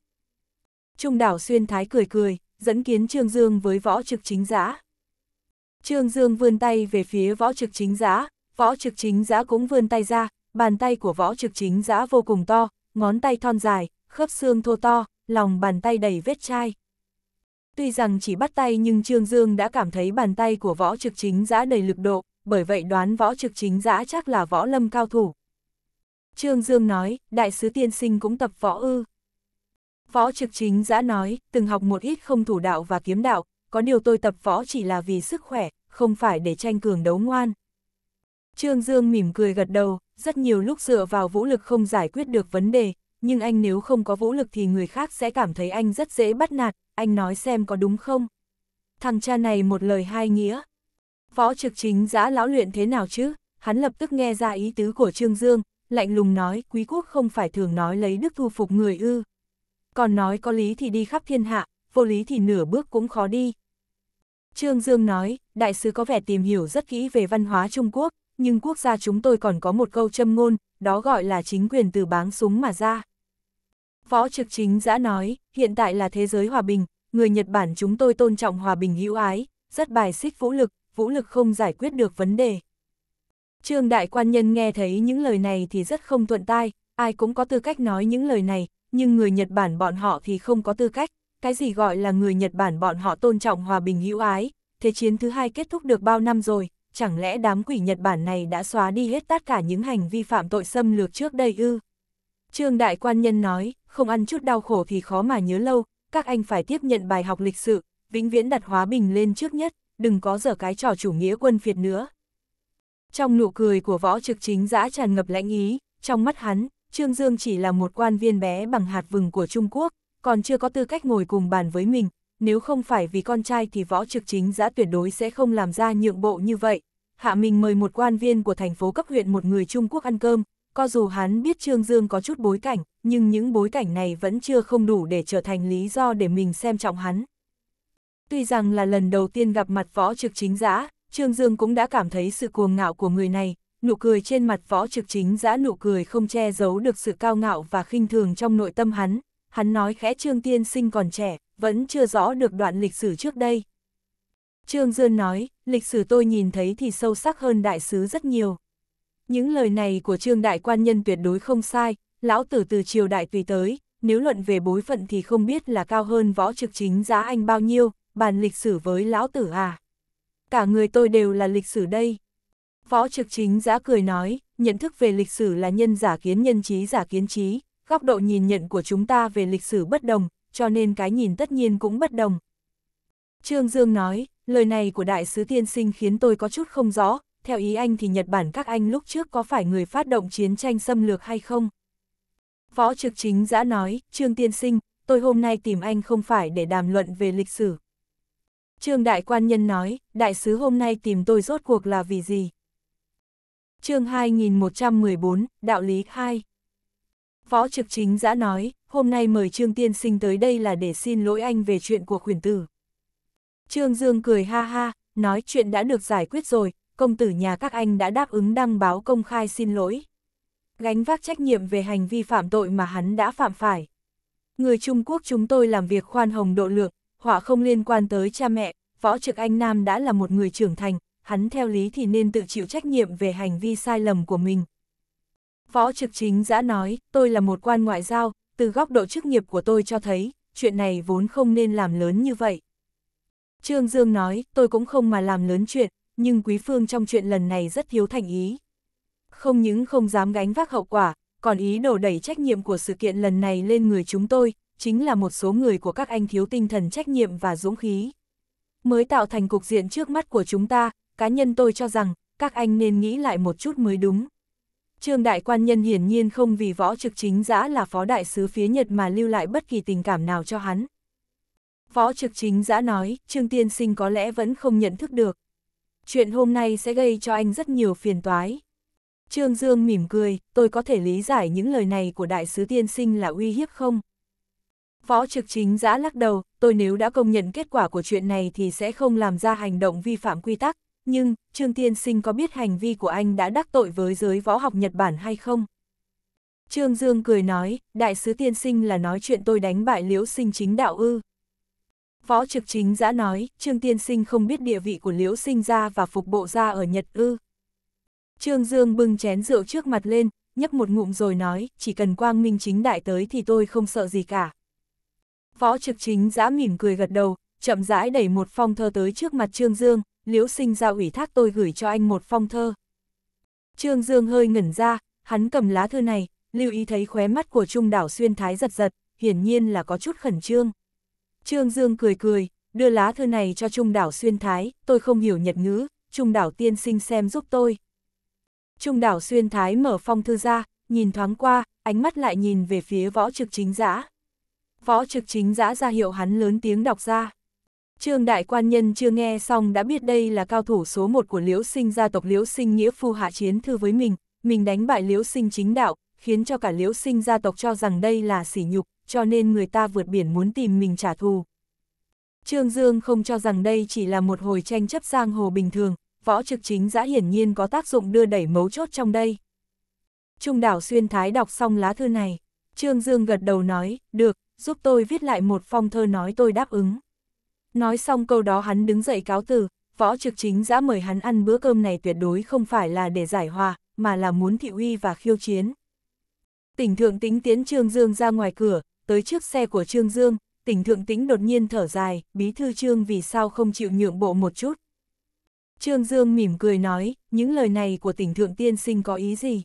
Trung đảo Xuyên Thái cười cười, dẫn kiến Trương Dương với võ trực chính giã. Trương Dương vươn tay về phía võ trực chính giá, võ trực chính giá cũng vươn tay ra, bàn tay của võ trực chính giá vô cùng to, ngón tay thon dài, khớp xương thô to, lòng bàn tay đầy vết chai. Tuy rằng chỉ bắt tay nhưng Trương Dương đã cảm thấy bàn tay của võ trực chính giã đầy lực độ, bởi vậy đoán võ trực chính giã chắc là võ lâm cao thủ. Trương Dương nói, đại sứ tiên sinh cũng tập võ ư. Võ trực chính giã nói, từng học một ít không thủ đạo và kiếm đạo, có điều tôi tập võ chỉ là vì sức khỏe, không phải để tranh cường đấu ngoan. Trương Dương mỉm cười gật đầu, rất nhiều lúc dựa vào vũ lực không giải quyết được vấn đề, nhưng anh nếu không có vũ lực thì người khác sẽ cảm thấy anh rất dễ bắt nạt, anh nói xem có đúng không? Thằng cha này một lời hai nghĩa. Võ trực chính giã lão luyện thế nào chứ? Hắn lập tức nghe ra ý tứ của Trương Dương, lạnh lùng nói quý quốc không phải thường nói lấy đức thu phục người ư. Còn nói có lý thì đi khắp thiên hạ, vô lý thì nửa bước cũng khó đi. Trương Dương nói, đại sứ có vẻ tìm hiểu rất kỹ về văn hóa Trung Quốc, nhưng quốc gia chúng tôi còn có một câu châm ngôn, đó gọi là chính quyền từ báng súng mà ra. Võ trực chính giã nói, hiện tại là thế giới hòa bình, người Nhật Bản chúng tôi tôn trọng hòa bình hữu ái, rất bài xích vũ lực, vũ lực không giải quyết được vấn đề. Trương đại quan nhân nghe thấy những lời này thì rất không thuận tai, ai cũng có tư cách nói những lời này, nhưng người Nhật Bản bọn họ thì không có tư cách cái gì gọi là người Nhật Bản bọn họ tôn trọng hòa bình hữu ái, thế chiến thứ hai kết thúc được bao năm rồi, chẳng lẽ đám quỷ Nhật Bản này đã xóa đi hết tất cả những hành vi phạm tội xâm lược trước đây ư? Trương Đại Quan Nhân nói, không ăn chút đau khổ thì khó mà nhớ lâu, các anh phải tiếp nhận bài học lịch sử, vĩnh viễn đặt hòa bình lên trước nhất, đừng có dở cái trò chủ nghĩa quân phiệt nữa. Trong nụ cười của võ trực chính giã tràn ngập lãnh ý, trong mắt hắn, Trương Dương chỉ là một quan viên bé bằng hạt vừng của Trung Quốc, còn chưa có tư cách ngồi cùng bàn với mình, nếu không phải vì con trai thì võ trực chính giã tuyệt đối sẽ không làm ra nhượng bộ như vậy. Hạ Minh mời một quan viên của thành phố cấp huyện một người Trung Quốc ăn cơm, co dù hắn biết Trương Dương có chút bối cảnh, nhưng những bối cảnh này vẫn chưa không đủ để trở thành lý do để mình xem trọng hắn. Tuy rằng là lần đầu tiên gặp mặt võ trực chính giã, Trương Dương cũng đã cảm thấy sự cuồng ngạo của người này, nụ cười trên mặt võ trực chính giã nụ cười không che giấu được sự cao ngạo và khinh thường trong nội tâm hắn, hắn nói khẽ Trương Tiên Sinh còn trẻ, vẫn chưa rõ được đoạn lịch sử trước đây. Trương Dương nói, lịch sử tôi nhìn thấy thì sâu sắc hơn đại sứ rất nhiều. Những lời này của Trương Đại Quan Nhân tuyệt đối không sai, lão tử từ triều đại tùy tới, nếu luận về bối phận thì không biết là cao hơn võ trực chính giá anh bao nhiêu, bàn lịch sử với lão tử à. Cả người tôi đều là lịch sử đây. Võ trực chính giá cười nói, nhận thức về lịch sử là nhân giả kiến nhân trí giả kiến trí, Góc độ nhìn nhận của chúng ta về lịch sử bất đồng, cho nên cái nhìn tất nhiên cũng bất đồng. Trương Dương nói, lời này của đại sứ tiên sinh khiến tôi có chút không rõ, theo ý anh thì Nhật Bản các anh lúc trước có phải người phát động chiến tranh xâm lược hay không? Võ trực chính giã nói, Trương tiên sinh, tôi hôm nay tìm anh không phải để đàm luận về lịch sử. Trương đại quan nhân nói, đại sứ hôm nay tìm tôi rốt cuộc là vì gì? Chương 2114, đạo lý 2 Võ Trực Chính giã nói, hôm nay mời Trương Tiên Sinh tới đây là để xin lỗi anh về chuyện của khuyển tử. Trương Dương cười ha ha, nói chuyện đã được giải quyết rồi, công tử nhà các anh đã đáp ứng đăng báo công khai xin lỗi. Gánh vác trách nhiệm về hành vi phạm tội mà hắn đã phạm phải. Người Trung Quốc chúng tôi làm việc khoan hồng độ lượng, họa không liên quan tới cha mẹ, Võ Trực Anh Nam đã là một người trưởng thành, hắn theo lý thì nên tự chịu trách nhiệm về hành vi sai lầm của mình, Võ trực chính giã nói, tôi là một quan ngoại giao, từ góc độ chức nghiệp của tôi cho thấy, chuyện này vốn không nên làm lớn như vậy. Trương Dương nói, tôi cũng không mà làm lớn chuyện, nhưng quý phương trong chuyện lần này rất thiếu thành ý. Không những không dám gánh vác hậu quả, còn ý đổ đẩy trách nhiệm của sự kiện lần này lên người chúng tôi, chính là một số người của các anh thiếu tinh thần trách nhiệm và dũng khí. Mới tạo thành cục diện trước mắt của chúng ta, cá nhân tôi cho rằng, các anh nên nghĩ lại một chút mới đúng. Trương đại quan nhân hiển nhiên không vì võ trực chính giã là phó đại sứ phía Nhật mà lưu lại bất kỳ tình cảm nào cho hắn. Võ trực chính giã nói, Trương tiên sinh có lẽ vẫn không nhận thức được. Chuyện hôm nay sẽ gây cho anh rất nhiều phiền toái. Trương Dương mỉm cười, tôi có thể lý giải những lời này của đại sứ tiên sinh là uy hiếp không? Võ trực chính giã lắc đầu, tôi nếu đã công nhận kết quả của chuyện này thì sẽ không làm ra hành động vi phạm quy tắc, nhưng, Trương Tiên Sinh có biết hành vi của anh đã đắc tội với giới võ học Nhật Bản hay không? Trương Dương cười nói, đại sứ tiên sinh là nói chuyện tôi đánh bại liễu sinh chính đạo ư. Võ trực chính giã nói, Trương tiên sinh không biết địa vị của liễu sinh ra và phục bộ ra ở Nhật ư. Trương Dương bưng chén rượu trước mặt lên, nhấp một ngụm rồi nói, chỉ cần quang minh chính đại tới thì tôi không sợ gì cả. Võ trực chính giã mỉm cười gật đầu, chậm rãi đẩy một phong thơ tới trước mặt Trương Dương, liễu sinh ra ủy thác tôi gửi cho anh một phong thơ. Trương Dương hơi ngẩn ra, hắn cầm lá thư này, lưu ý thấy khóe mắt của Trung đảo xuyên thái giật giật, hiển nhiên là có chút khẩn trương. Trương Dương cười cười, đưa lá thư này cho Trung đảo xuyên thái, tôi không hiểu nhật ngữ, Trung đảo tiên sinh xem giúp tôi. Trung đảo xuyên thái mở phong thư ra, nhìn thoáng qua, ánh mắt lại nhìn về phía võ trực chính giã. Võ trực chính giã ra hiệu hắn lớn tiếng đọc ra. Trương đại quan nhân chưa nghe xong đã biết đây là cao thủ số một của Liễu Sinh gia tộc Liễu Sinh nghĩa phu hạ chiến thư với mình, mình đánh bại Liễu Sinh chính đạo, khiến cho cả Liễu Sinh gia tộc cho rằng đây là sỉ nhục, cho nên người ta vượt biển muốn tìm mình trả thù. Trương Dương không cho rằng đây chỉ là một hồi tranh chấp giang hồ bình thường, võ trực chính giã hiển nhiên có tác dụng đưa đẩy mấu chốt trong đây. Trung đảo xuyên thái đọc xong lá thư này, Trương Dương gật đầu nói, được, giúp tôi viết lại một phong thơ nói tôi đáp ứng. Nói xong câu đó hắn đứng dậy cáo từ, võ trực chính dã mời hắn ăn bữa cơm này tuyệt đối không phải là để giải hòa, mà là muốn thị uy và khiêu chiến. Tỉnh thượng tĩnh tiến Trương Dương ra ngoài cửa, tới trước xe của Trương Dương, tỉnh thượng tĩnh đột nhiên thở dài, bí thư Trương vì sao không chịu nhượng bộ một chút. Trương Dương mỉm cười nói, những lời này của tỉnh thượng tiên sinh có ý gì?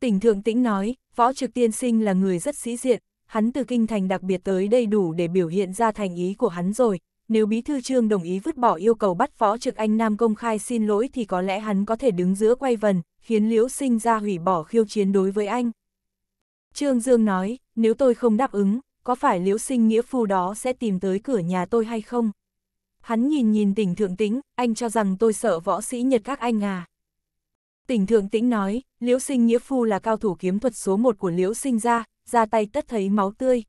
Tỉnh thượng tĩnh nói, võ trực tiên sinh là người rất sĩ diện, hắn từ kinh thành đặc biệt tới đây đủ để biểu hiện ra thành ý của hắn rồi, nếu Bí Thư Trương đồng ý vứt bỏ yêu cầu bắt Phó Trực Anh Nam công khai xin lỗi thì có lẽ hắn có thể đứng giữa quay vần, khiến Liễu Sinh ra hủy bỏ khiêu chiến đối với anh. Trương Dương nói, nếu tôi không đáp ứng, có phải Liễu Sinh nghĩa phu đó sẽ tìm tới cửa nhà tôi hay không? Hắn nhìn nhìn tỉnh Thượng Tĩnh, anh cho rằng tôi sợ võ sĩ Nhật các anh à. Tỉnh Thượng Tĩnh nói, Liễu Sinh nghĩa phu là cao thủ kiếm thuật số 1 của Liễu Sinh gia, ra tay tất thấy máu tươi.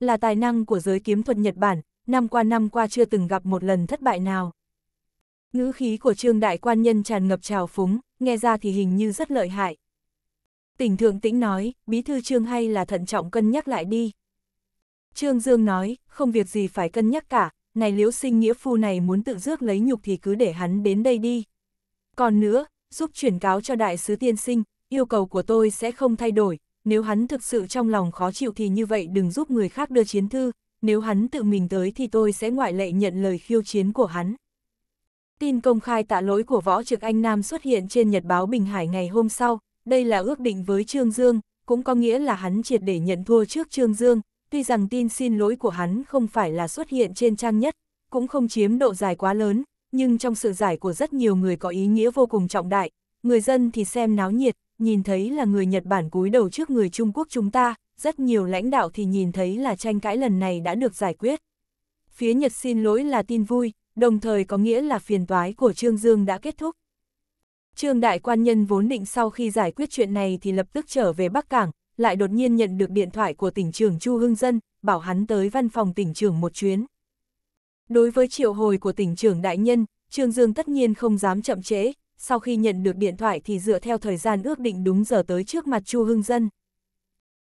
Là tài năng của giới kiếm thuật Nhật Bản, năm qua năm qua chưa từng gặp một lần thất bại nào. Ngữ khí của trương đại quan nhân tràn ngập trào phúng, nghe ra thì hình như rất lợi hại. Tỉnh thượng tĩnh nói, bí thư trương hay là thận trọng cân nhắc lại đi. Trương Dương nói, không việc gì phải cân nhắc cả, này liễu sinh nghĩa phu này muốn tự rước lấy nhục thì cứ để hắn đến đây đi. Còn nữa, giúp chuyển cáo cho đại sứ tiên sinh, yêu cầu của tôi sẽ không thay đổi, nếu hắn thực sự trong lòng khó chịu thì như vậy đừng giúp người khác đưa chiến thư, nếu hắn tự mình tới thì tôi sẽ ngoại lệ nhận lời khiêu chiến của hắn. Tin công khai tạ lỗi của Võ Trực Anh Nam xuất hiện trên Nhật báo Bình Hải ngày hôm sau, đây là ước định với Trương Dương, cũng có nghĩa là hắn triệt để nhận thua trước Trương Dương, tuy rằng tin xin lỗi của hắn không phải là xuất hiện trên trang nhất, cũng không chiếm độ dài quá lớn, nhưng trong sự giải của rất nhiều người có ý nghĩa vô cùng trọng đại, người dân thì xem náo nhiệt, nhìn thấy là người Nhật Bản cúi đầu trước người Trung Quốc chúng ta, rất nhiều lãnh đạo thì nhìn thấy là tranh cãi lần này đã được giải quyết. Phía Nhật xin lỗi là tin vui, đồng thời có nghĩa là phiền toái của Trương Dương đã kết thúc. Trương Đại Quan Nhân vốn định sau khi giải quyết chuyện này thì lập tức trở về Bắc Cảng, lại đột nhiên nhận được điện thoại của tỉnh trưởng Chu Hưng Dân, bảo hắn tới văn phòng tỉnh trưởng một chuyến. Đối với triệu hồi của tỉnh trưởng Đại Nhân, Trương Dương tất nhiên không dám chậm trễ, sau khi nhận được điện thoại thì dựa theo thời gian ước định đúng giờ tới trước mặt Chu Hưng Dân.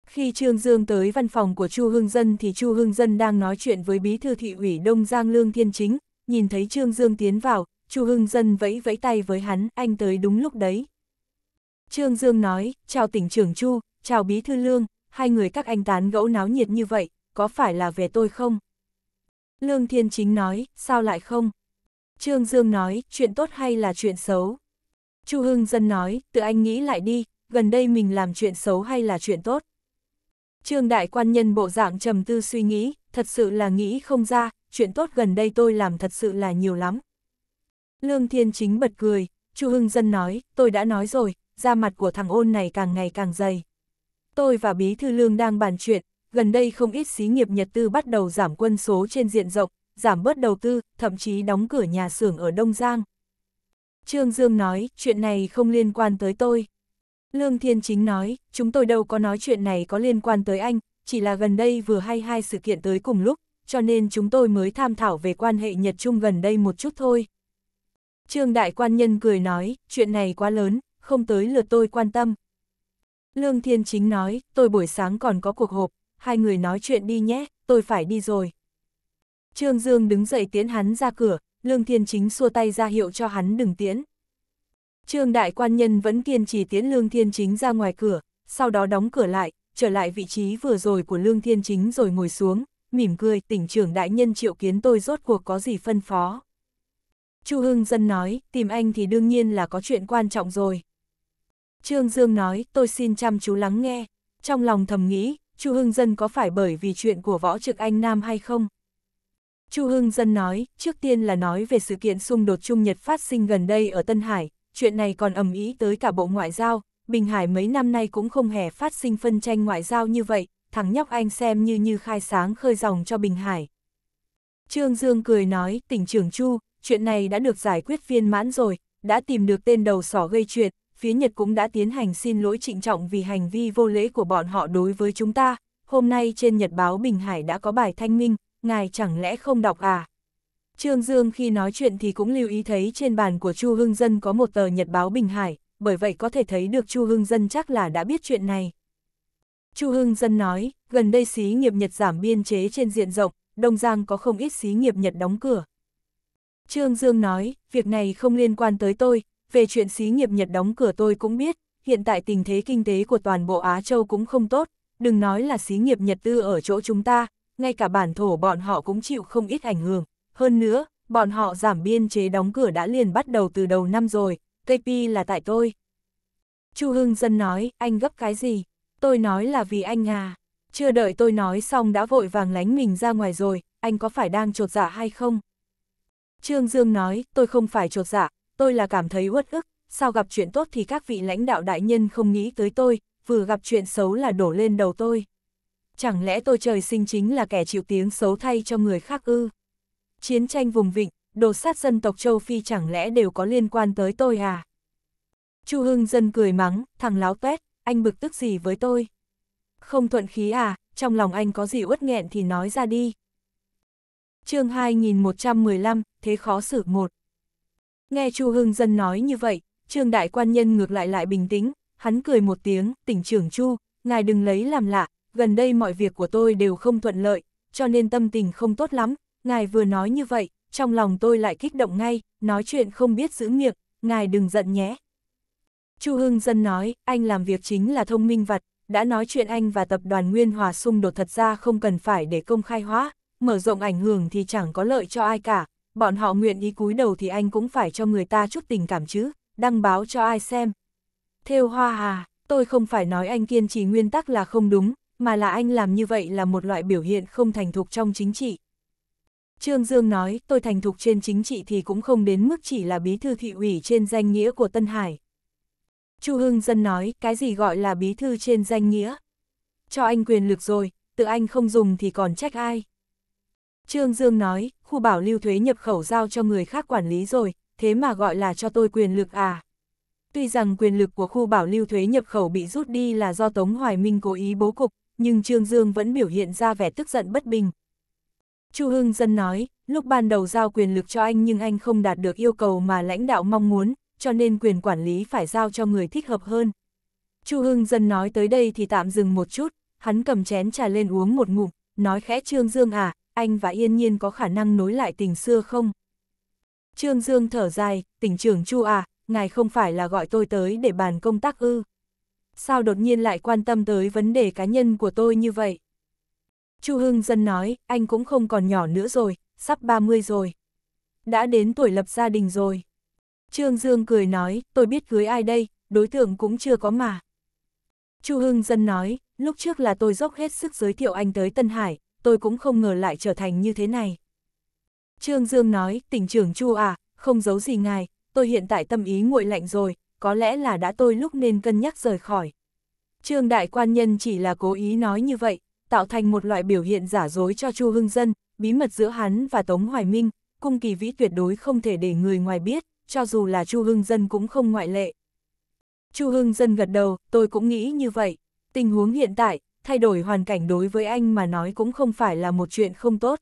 Khi Trương Dương tới văn phòng của Chu Hưng Dân thì Chu Hưng Dân đang nói chuyện với bí thư thị ủy Đông Giang Lương Thiên Chính, nhìn thấy Trương Dương tiến vào, Chu Hưng Dân vẫy vẫy tay với hắn, anh tới đúng lúc đấy. Trương Dương nói, chào tỉnh trưởng Chu, chào bí thư Lương, hai người các anh tán gẫu náo nhiệt như vậy, có phải là về tôi không? Lương Thiên Chính nói, sao lại không? Trương Dương nói, chuyện tốt hay là chuyện xấu? Chu Hưng Dân nói, tự anh nghĩ lại đi, gần đây mình làm chuyện xấu hay là chuyện tốt. Trương Đại Quan Nhân bộ dạng trầm tư suy nghĩ, thật sự là nghĩ không ra, chuyện tốt gần đây tôi làm thật sự là nhiều lắm. Lương Thiên Chính bật cười, Chu Hưng Dân nói, tôi đã nói rồi, da mặt của thằng ôn này càng ngày càng dày. Tôi và Bí Thư Lương đang bàn chuyện, gần đây không ít xí nghiệp Nhật Tư bắt đầu giảm quân số trên diện rộng, giảm bớt đầu tư, thậm chí đóng cửa nhà xưởng ở Đông Giang. Trương Dương nói, chuyện này không liên quan tới tôi. Lương Thiên Chính nói, chúng tôi đâu có nói chuyện này có liên quan tới anh, chỉ là gần đây vừa hay hai sự kiện tới cùng lúc, cho nên chúng tôi mới tham thảo về quan hệ Nhật Trung gần đây một chút thôi. Trương Đại Quan Nhân cười nói, chuyện này quá lớn, không tới lượt tôi quan tâm. Lương Thiên Chính nói, tôi buổi sáng còn có cuộc họp, hai người nói chuyện đi nhé, tôi phải đi rồi. Trương Dương đứng dậy tiến hắn ra cửa, Lương Thiên Chính xua tay ra hiệu cho hắn đừng tiễn. Trương đại quan nhân vẫn kiên trì tiến Lương Thiên Chính ra ngoài cửa, sau đó đóng cửa lại, trở lại vị trí vừa rồi của Lương Thiên Chính rồi ngồi xuống, mỉm cười, tỉnh trưởng đại nhân triệu kiến tôi rốt cuộc có gì phân phó. Chu Hưng Dân nói, tìm anh thì đương nhiên là có chuyện quan trọng rồi. Trương Dương nói, tôi xin chăm chú lắng nghe. Trong lòng thầm nghĩ, Chu Hưng Dân có phải bởi vì chuyện của võ trực anh Nam hay không? Chu Hưng Dân nói, trước tiên là nói về sự kiện xung đột Trung Nhật phát sinh gần đây ở Tân Hải, chuyện này còn ầm ý tới cả Bộ Ngoại giao, Bình Hải mấy năm nay cũng không hề phát sinh phân tranh ngoại giao như vậy, thằng nhóc anh xem như như khai sáng khơi dòng cho Bình Hải. Trương Dương cười nói, tỉnh trưởng Chu, chuyện này đã được giải quyết viên mãn rồi, đã tìm được tên đầu sỏ gây chuyện, phía Nhật cũng đã tiến hành xin lỗi trịnh trọng vì hành vi vô lễ của bọn họ đối với chúng ta. Hôm nay trên Nhật báo Bình Hải đã có bài thanh minh, ngài chẳng lẽ không đọc à? Trương Dương khi nói chuyện thì cũng lưu ý thấy trên bàn của Chu Hưng Dân có một tờ nhật báo Bình Hải, bởi vậy có thể thấy được Chu Hưng Dân chắc là đã biết chuyện này. Chu Hưng Dân nói, gần đây xí nghiệp Nhật giảm biên chế trên diện rộng, Đông Giang có không ít xí nghiệp Nhật đóng cửa. Trương Dương nói, việc này không liên quan tới tôi, về chuyện xí nghiệp Nhật đóng cửa tôi cũng biết, hiện tại tình thế kinh tế của toàn bộ Á Châu cũng không tốt, đừng nói là xí nghiệp Nhật tư ở chỗ chúng ta, ngay cả bản thổ bọn họ cũng chịu không ít ảnh hưởng. Hơn nữa, bọn họ giảm biên chế đóng cửa đã liền bắt đầu từ đầu năm rồi, KP là tại tôi. Chu Hưng Dân nói, anh gấp cái gì? Tôi nói là vì anh à. Chưa đợi tôi nói xong đã vội vàng lánh mình ra ngoài rồi, anh có phải đang trột dạ hay không? Trương Dương nói, tôi không phải trột dạ, tôi là cảm thấy uất ức, sao gặp chuyện tốt thì các vị lãnh đạo đại nhân không nghĩ tới tôi, vừa gặp chuyện xấu là đổ lên đầu tôi. Chẳng lẽ tôi trời sinh chính là kẻ chịu tiếng xấu thay cho người khác ư? Chiến tranh vùng vịnh, đột sát dân tộc châu Phi chẳng lẽ đều có liên quan tới tôi à? Chu Hưng dân cười mắng, thằng láo tuét, anh bực tức gì với tôi? Không thuận khí à, trong lòng anh có gì uất nghẹn thì nói ra đi. chương 2115, Thế khó xử một. Nghe Chu Hưng dân nói như vậy, Trương Đại Quan Nhân ngược lại lại bình tĩnh, hắn cười một tiếng, tỉnh trưởng Chu, ngài đừng lấy làm lạ, gần đây mọi việc của tôi đều không thuận lợi, cho nên tâm tình không tốt lắm, ngài vừa nói như vậy, trong lòng tôi lại kích động ngay, nói chuyện không biết giữ miệng, ngài đừng giận nhé. Chu Hưng Dân nói, anh làm việc chính là thông minh vật, đã nói chuyện anh và tập đoàn Nguyên Hòa xung đột thật ra không cần phải để công khai hóa, mở rộng ảnh hưởng thì chẳng có lợi cho ai cả, bọn họ nguyện ý cúi đầu thì anh cũng phải cho người ta chút tình cảm chứ, đăng báo cho ai xem. Theo Hoa Hà, tôi không phải nói anh kiên trì nguyên tắc là không đúng, mà là anh làm như vậy là một loại biểu hiện không thành thục trong chính trị. Trương Dương nói, tôi thành thục trên chính trị thì cũng không đến mức chỉ là bí thư thị ủy trên danh nghĩa của Tân Hải. Chu Hưng Dân nói, cái gì gọi là bí thư trên danh nghĩa? Cho anh quyền lực rồi, tự anh không dùng thì còn trách ai? Trương Dương nói, khu bảo lưu thuế nhập khẩu giao cho người khác quản lý rồi, thế mà gọi là cho tôi quyền lực à? Tuy rằng quyền lực của khu bảo lưu thuế nhập khẩu bị rút đi là do Tống Hoài Minh cố ý bố cục, nhưng Trương Dương vẫn biểu hiện ra vẻ tức giận bất bình. Chu Hưng Dân nói, lúc ban đầu giao quyền lực cho anh nhưng anh không đạt được yêu cầu mà lãnh đạo mong muốn, cho nên quyền quản lý phải giao cho người thích hợp hơn. Chu Hưng Dân nói tới đây thì tạm dừng một chút, hắn cầm chén trà lên uống một ngụm, nói khẽ Trương Dương à, anh và Yên Nhiên có khả năng nối lại tình xưa không? Trương Dương thở dài, tỉnh trưởng Chu à, ngài không phải là gọi tôi tới để bàn công tác ư sao đột nhiên lại quan tâm tới vấn đề cá nhân của tôi như vậy? Chu Hưng Dân nói, anh cũng không còn nhỏ nữa rồi, sắp 30 rồi. Đã đến tuổi lập gia đình rồi. Trương Dương cười nói, tôi biết cưới ai đây, đối tượng cũng chưa có mà. Chu Hưng Dân nói, lúc trước là tôi dốc hết sức giới thiệu anh tới Tân Hải, tôi cũng không ngờ lại trở thành như thế này. Trương Dương nói, tỉnh trưởng Chu à, không giấu gì ngài, tôi hiện tại tâm ý nguội lạnh rồi, có lẽ là đã tôi lúc nên cân nhắc rời khỏi. Trương đại quan nhân chỉ là cố ý nói như vậy, tạo thành một loại biểu hiện giả dối cho Chu Hưng Dân, bí mật giữa hắn và Tống Hoài Minh, cung kỳ vĩ tuyệt đối không thể để người ngoài biết, cho dù là Chu Hưng Dân cũng không ngoại lệ. Chu Hưng Dân gật đầu, tôi cũng nghĩ như vậy, tình huống hiện tại, thay đổi hoàn cảnh đối với anh mà nói cũng không phải là một chuyện không tốt.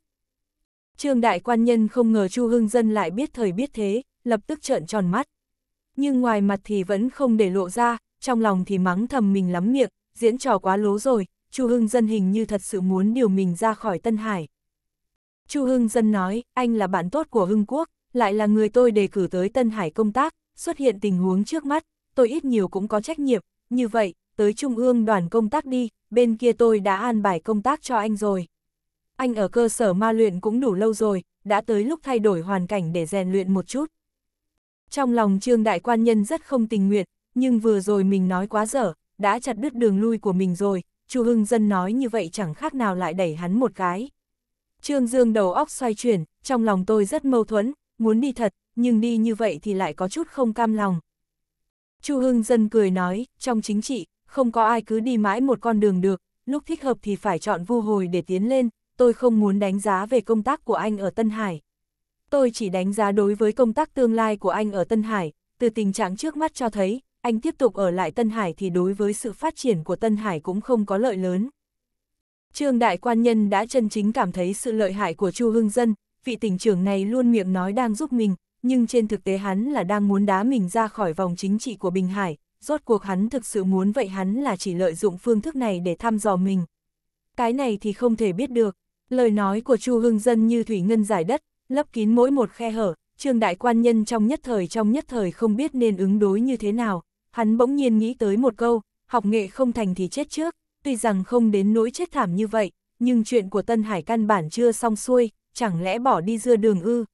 Trương đại quan nhân không ngờ Chu Hưng Dân lại biết thời biết thế, lập tức trợn tròn mắt nhưng ngoài mặt thì vẫn không để lộ ra, trong lòng thì mắng thầm mình lắm miệng, diễn trò quá lố rồi, Chu Hưng Dân hình như thật sự muốn điều mình ra khỏi Tân Hải. Chu Hưng Dân nói, anh là bạn tốt của Hưng Quốc, lại là người tôi đề cử tới Tân Hải công tác, xuất hiện tình huống trước mắt, tôi ít nhiều cũng có trách nhiệm, như vậy, tới Trung ương đoàn công tác đi, bên kia tôi đã an bài công tác cho anh rồi. Anh ở cơ sở ma luyện cũng đủ lâu rồi, đã tới lúc thay đổi hoàn cảnh để rèn luyện một chút. Trong lòng trương đại quan nhân rất không tình nguyện, nhưng vừa rồi mình nói quá dở, đã chặt đứt đường lui của mình rồi, Chu Hưng Dân nói như vậy chẳng khác nào lại đẩy hắn một cái. Trương Dương đầu óc xoay chuyển, trong lòng tôi rất mâu thuẫn, muốn đi thật, nhưng đi như vậy thì lại có chút không cam lòng. Chu Hưng Dân cười nói, trong chính trị, không có ai cứ đi mãi một con đường được, lúc thích hợp thì phải chọn vu hồi để tiến lên, tôi không muốn đánh giá về công tác của anh ở Tân Hải tôi chỉ đánh giá đối với công tác tương lai của anh ở Tân Hải, từ tình trạng trước mắt cho thấy, anh tiếp tục ở lại Tân Hải thì đối với sự phát triển của Tân Hải cũng không có lợi lớn. Trương Đại Quan Nhân đã chân chính cảm thấy sự lợi hại của Chu Hưng Dân, vị tỉnh trưởng này luôn miệng nói đang giúp mình, nhưng trên thực tế hắn là đang muốn đá mình ra khỏi vòng chính trị của Bình Hải, rốt cuộc hắn thực sự muốn vậy hắn là chỉ lợi dụng phương thức này để thăm dò mình. Cái này thì không thể biết được, lời nói của Chu Hưng Dân như thủy ngân giải đất, lấp kín mỗi một khe hở, trương đại quan nhân trong nhất thời trong nhất thời không biết nên ứng đối như thế nào, hắn bỗng nhiên nghĩ tới một câu, học nghệ không thành thì chết trước, tuy rằng không đến nỗi chết thảm như vậy, nhưng chuyện của Tân Hải căn bản chưa xong xuôi, chẳng lẽ bỏ đi dưa đường ư.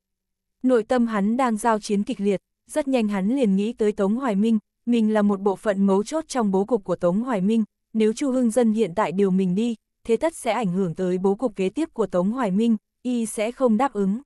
Nội tâm hắn đang giao chiến kịch liệt, rất nhanh hắn liền nghĩ tới Tống Hoài Minh, mình là một bộ phận mấu chốt trong bố cục của Tống Hoài Minh, nếu Chu Hưng Dân hiện tại điều mình đi, thế tất sẽ ảnh hưởng tới bố cục kế tiếp của Tống Hoài Minh, y sẽ không đáp ứng.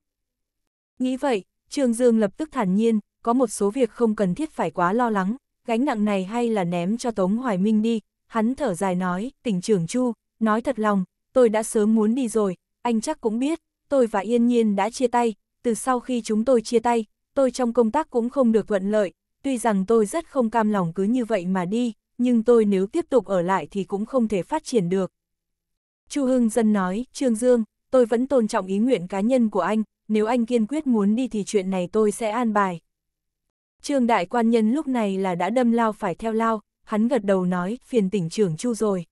Nghĩ vậy, Trương Dương lập tức thản nhiên, có một số việc không cần thiết phải quá lo lắng, gánh nặng này hay là ném cho Tống Hoài Minh đi, hắn thở dài nói, tỉnh trưởng Chu, nói thật lòng, tôi đã sớm muốn đi rồi, anh chắc cũng biết, tôi và Yên Nhiên đã chia tay, từ sau khi chúng tôi chia tay, tôi trong công tác cũng không được thuận lợi, tuy rằng tôi rất không cam lòng cứ như vậy mà đi, nhưng tôi nếu tiếp tục ở lại thì cũng không thể phát triển được. Chu Hưng Dân nói, Trương Dương, tôi vẫn tôn trọng ý nguyện cá nhân của anh, nếu anh kiên quyết muốn đi thì chuyện này tôi sẽ an bài. Trương đại quan nhân lúc này là đã đâm lao phải theo lao, hắn gật đầu nói, phiền tỉnh trưởng Chu rồi.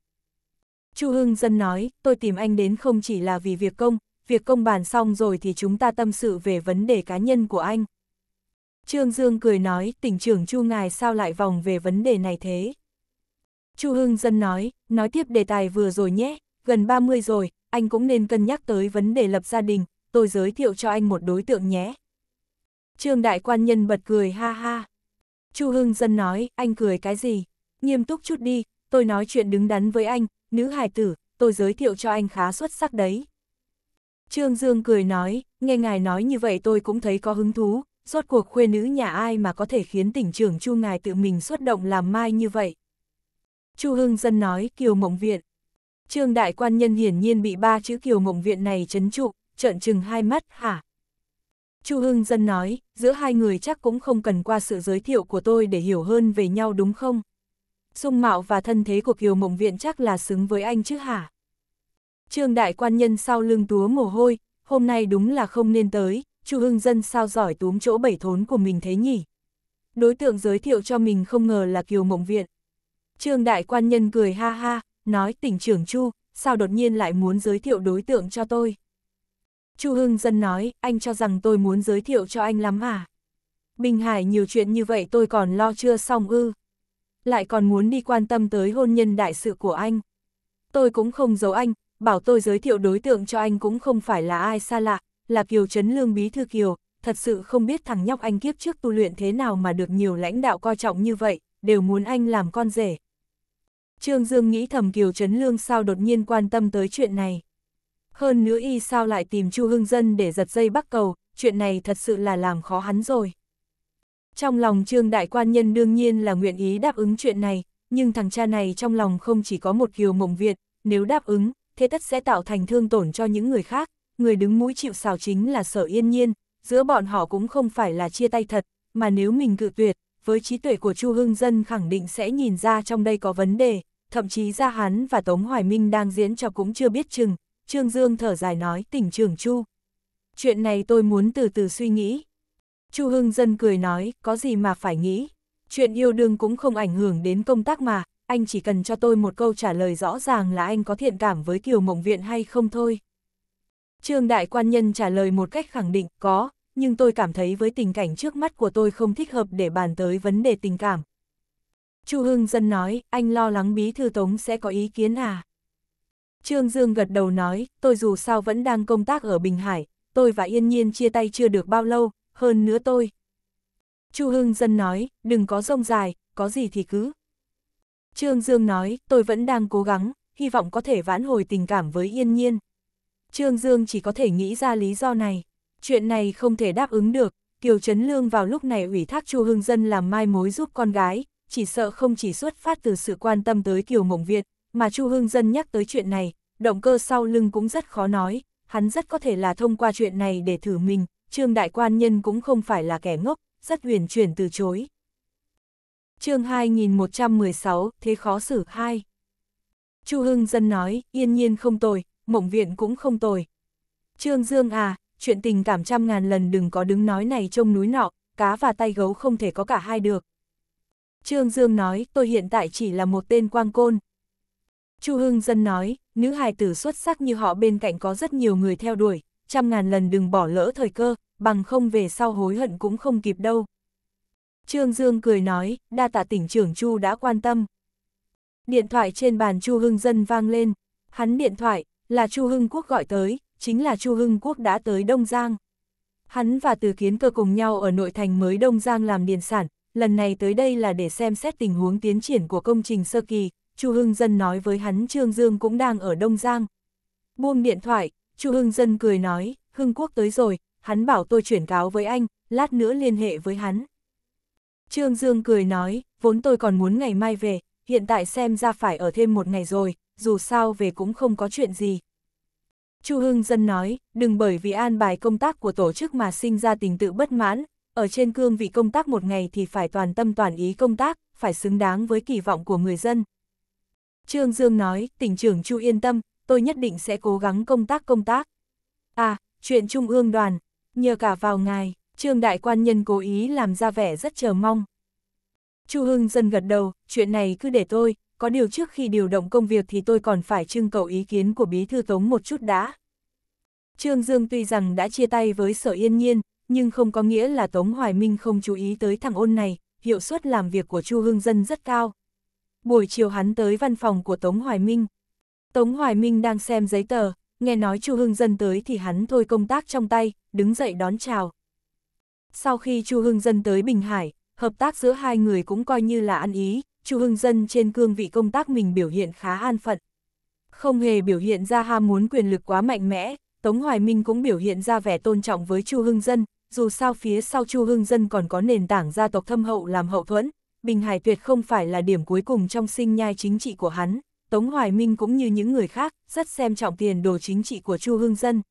Chu Hưng Dân nói, tôi tìm anh đến không chỉ là vì việc công, việc công bàn xong rồi thì chúng ta tâm sự về vấn đề cá nhân của anh. Trương Dương cười nói, tỉnh trưởng Chu Ngài sao lại vòng về vấn đề này thế? Chu Hưng Dân nói, nói tiếp đề tài vừa rồi nhé, gần 30 rồi, anh cũng nên cân nhắc tới vấn đề lập gia đình, tôi giới thiệu cho anh một đối tượng nhé. Trương đại quan nhân bật cười ha ha. Chu Hưng Dân nói, anh cười cái gì? Nghiêm túc chút đi, tôi nói chuyện đứng đắn với anh, nữ hài tử, tôi giới thiệu cho anh khá xuất sắc đấy. Trương Dương cười nói, nghe ngài nói như vậy tôi cũng thấy có hứng thú, rốt cuộc khuê nữ nhà ai mà có thể khiến tỉnh trưởng Chu ngài tự mình xuất động làm mai như vậy. Chu Hưng Dân nói, Kiều Mộng Viện. Trương Đại Quan Nhân hiển nhiên bị ba chữ Kiều Mộng Viện này chấn trụ, trợn chừng hai mắt, hả? Chu Hưng Dân nói, giữa hai người chắc cũng không cần qua sự giới thiệu của tôi để hiểu hơn về nhau đúng không? Dung mạo và thân thế của Kiều Mộng Viện chắc là xứng với anh chứ hả? Trương Đại Quan Nhân sau lưng túa mồ hôi, hôm nay đúng là không nên tới, Chu Hưng Dân sao giỏi túm chỗ bảy thốn của mình thế nhỉ? Đối tượng giới thiệu cho mình không ngờ là Kiều Mộng Viện. Trương Đại Quan Nhân cười ha ha, nói tỉnh trưởng Chu, sao đột nhiên lại muốn giới thiệu đối tượng cho tôi? Chu Hưng Dân nói, anh cho rằng tôi muốn giới thiệu cho anh lắm à? Bình Hải nhiều chuyện như vậy tôi còn lo chưa xong ư. Lại còn muốn đi quan tâm tới hôn nhân đại sự của anh. Tôi cũng không giấu anh, bảo tôi giới thiệu đối tượng cho anh cũng không phải là ai xa lạ, là Kiều Trấn Lương Bí Thư Kiều, thật sự không biết thằng nhóc anh kiếp trước tu luyện thế nào mà được nhiều lãnh đạo coi trọng như vậy, đều muốn anh làm con rể. Trương Dương nghĩ thầm Kiều Trấn Lương sao đột nhiên quan tâm tới chuyện này. Hơn nữa y sao lại tìm Chu Hưng Dân để giật dây bắc cầu, chuyện này thật sự là làm khó hắn rồi. Trong lòng Trương Đại Quan Nhân đương nhiên là nguyện ý đáp ứng chuyện này, nhưng thằng cha này trong lòng không chỉ có một kiều mộng Việt, nếu đáp ứng, thế tất sẽ tạo thành thương tổn cho những người khác, người đứng mũi chịu xào chính là sở yên nhiên, giữa bọn họ cũng không phải là chia tay thật, mà nếu mình cự tuyệt, với trí tuệ của Chu Hưng Dân khẳng định sẽ nhìn ra trong đây có vấn đề, thậm chí gia hắn và Tống Hoài Minh đang diễn cho cũng chưa biết chừng, Trương Dương thở dài nói tỉnh trưởng Chu. Chuyện này tôi muốn từ từ suy nghĩ. Chu Hưng Dân cười nói, có gì mà phải nghĩ. Chuyện yêu đương cũng không ảnh hưởng đến công tác mà, anh chỉ cần cho tôi một câu trả lời rõ ràng là anh có thiện cảm với Kiều Mộng Viện hay không thôi. Trương Đại Quan Nhân trả lời một cách khẳng định, có, nhưng tôi cảm thấy với tình cảnh trước mắt của tôi không thích hợp để bàn tới vấn đề tình cảm. Chu Hưng Dân nói, anh lo lắng bí thư Tống sẽ có ý kiến à? Trương Dương gật đầu nói, tôi dù sao vẫn đang công tác ở Bình Hải, tôi và Yên Nhiên chia tay chưa được bao lâu, hơn nữa tôi. Chu Hưng Dân nói, đừng có rông dài, có gì thì cứ. Trương Dương nói, tôi vẫn đang cố gắng, hy vọng có thể vãn hồi tình cảm với Yên Nhiên. Trương Dương chỉ có thể nghĩ ra lý do này. Chuyện này không thể đáp ứng được, Kiều Trấn Lương vào lúc này ủy thác Chu Hưng Dân làm mai mối giúp con gái, chỉ sợ không chỉ xuất phát từ sự quan tâm tới Kiều Mộng Việt, mà Chu Hưng Dân nhắc tới chuyện này, động cơ sau lưng cũng rất khó nói, hắn rất có thể là thông qua chuyện này để thử mình, Trương Đại Quan Nhân cũng không phải là kẻ ngốc, rất huyền chuyển từ chối. chương 2116, Thế khó xử 2 Chu Hưng Dân nói, yên nhiên không tồi, mộng viện cũng không tồi. Trương Dương à, chuyện tình cảm trăm ngàn lần đừng có đứng nói này trông núi nọ, cá và tay gấu không thể có cả hai được. Trương Dương nói, tôi hiện tại chỉ là một tên quang côn, Chu Hưng Dân nói, nữ hài tử xuất sắc như họ bên cạnh có rất nhiều người theo đuổi, trăm ngàn lần đừng bỏ lỡ thời cơ, bằng không về sau hối hận cũng không kịp đâu. Trương Dương cười nói, đa tạ tỉnh trưởng Chu đã quan tâm. Điện thoại trên bàn Chu Hưng Dân vang lên, hắn điện thoại, là Chu Hưng Quốc gọi tới, chính là Chu Hưng Quốc đã tới Đông Giang. Hắn và Từ Kiến Cơ cùng nhau ở nội thành mới Đông Giang làm điền sản, lần này tới đây là để xem xét tình huống tiến triển của công trình sơ kỳ, Chu Hưng Dân nói với hắn Trương Dương cũng đang ở Đông Giang. Buông điện thoại, Chu Hưng Dân cười nói, Hưng Quốc tới rồi, hắn bảo tôi chuyển cáo với anh, lát nữa liên hệ với hắn. Trương Dương cười nói, vốn tôi còn muốn ngày mai về, hiện tại xem ra phải ở thêm một ngày rồi, dù sao về cũng không có chuyện gì. Chu Hưng Dân nói, đừng bởi vì an bài công tác của tổ chức mà sinh ra tình tự bất mãn, ở trên cương vị công tác một ngày thì phải toàn tâm toàn ý công tác, phải xứng đáng với kỳ vọng của người dân, Trương Dương nói, tỉnh trưởng Chu yên tâm, tôi nhất định sẽ cố gắng công tác công tác. À, chuyện Trung ương đoàn, nhờ cả vào ngài, Trương Đại Quan Nhân cố ý làm ra vẻ rất chờ mong. Chu Hưng dân gật đầu, chuyện này cứ để tôi, có điều trước khi điều động công việc thì tôi còn phải trưng cầu ý kiến của Bí Thư Tống một chút đã. Trương Dương tuy rằng đã chia tay với Sở Yên Nhiên, nhưng không có nghĩa là Tống Hoài Minh không chú ý tới thằng ôn này, hiệu suất làm việc của Chu Hưng Dân rất cao buổi chiều hắn tới văn phòng của Tống Hoài Minh. Tống Hoài Minh đang xem giấy tờ, nghe nói Chu Hưng Dân tới thì hắn thôi công tác trong tay, đứng dậy đón chào. Sau khi Chu Hưng Dân tới Bình Hải, hợp tác giữa hai người cũng coi như là ăn ý, Chu Hưng Dân trên cương vị công tác mình biểu hiện khá an phận. Không hề biểu hiện ra ham muốn quyền lực quá mạnh mẽ, Tống Hoài Minh cũng biểu hiện ra vẻ tôn trọng với Chu Hưng Dân, dù sao phía sau Chu Hưng Dân còn có nền tảng gia tộc thâm hậu làm hậu thuẫn, Bình Hải tuyệt không phải là điểm cuối cùng trong sinh nhai chính trị của hắn, Tống Hoài Minh cũng như những người khác, rất xem trọng tiền đồ chính trị của Chu Hưng Dân.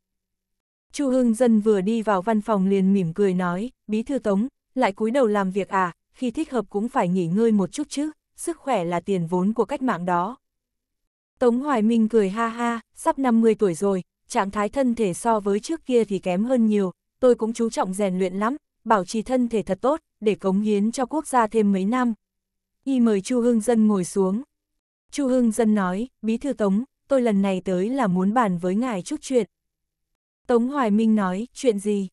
Chu Hưng Dân vừa đi vào văn phòng liền mỉm cười nói, bí thư Tống, lại cúi đầu làm việc à, khi thích hợp cũng phải nghỉ ngơi một chút chứ, sức khỏe là tiền vốn của cách mạng đó. Tống Hoài Minh cười ha ha, sắp 50 tuổi rồi, trạng thái thân thể so với trước kia thì kém hơn nhiều, tôi cũng chú trọng rèn luyện lắm, bảo trì thân thể thật tốt, để cống hiến cho quốc gia thêm mấy năm. Y mời Chu Hưng Dân ngồi xuống. Chu Hưng Dân nói, Bí thư Tống, tôi lần này tới là muốn bàn với ngài chút chuyện. Tống Hoài Minh nói, chuyện gì?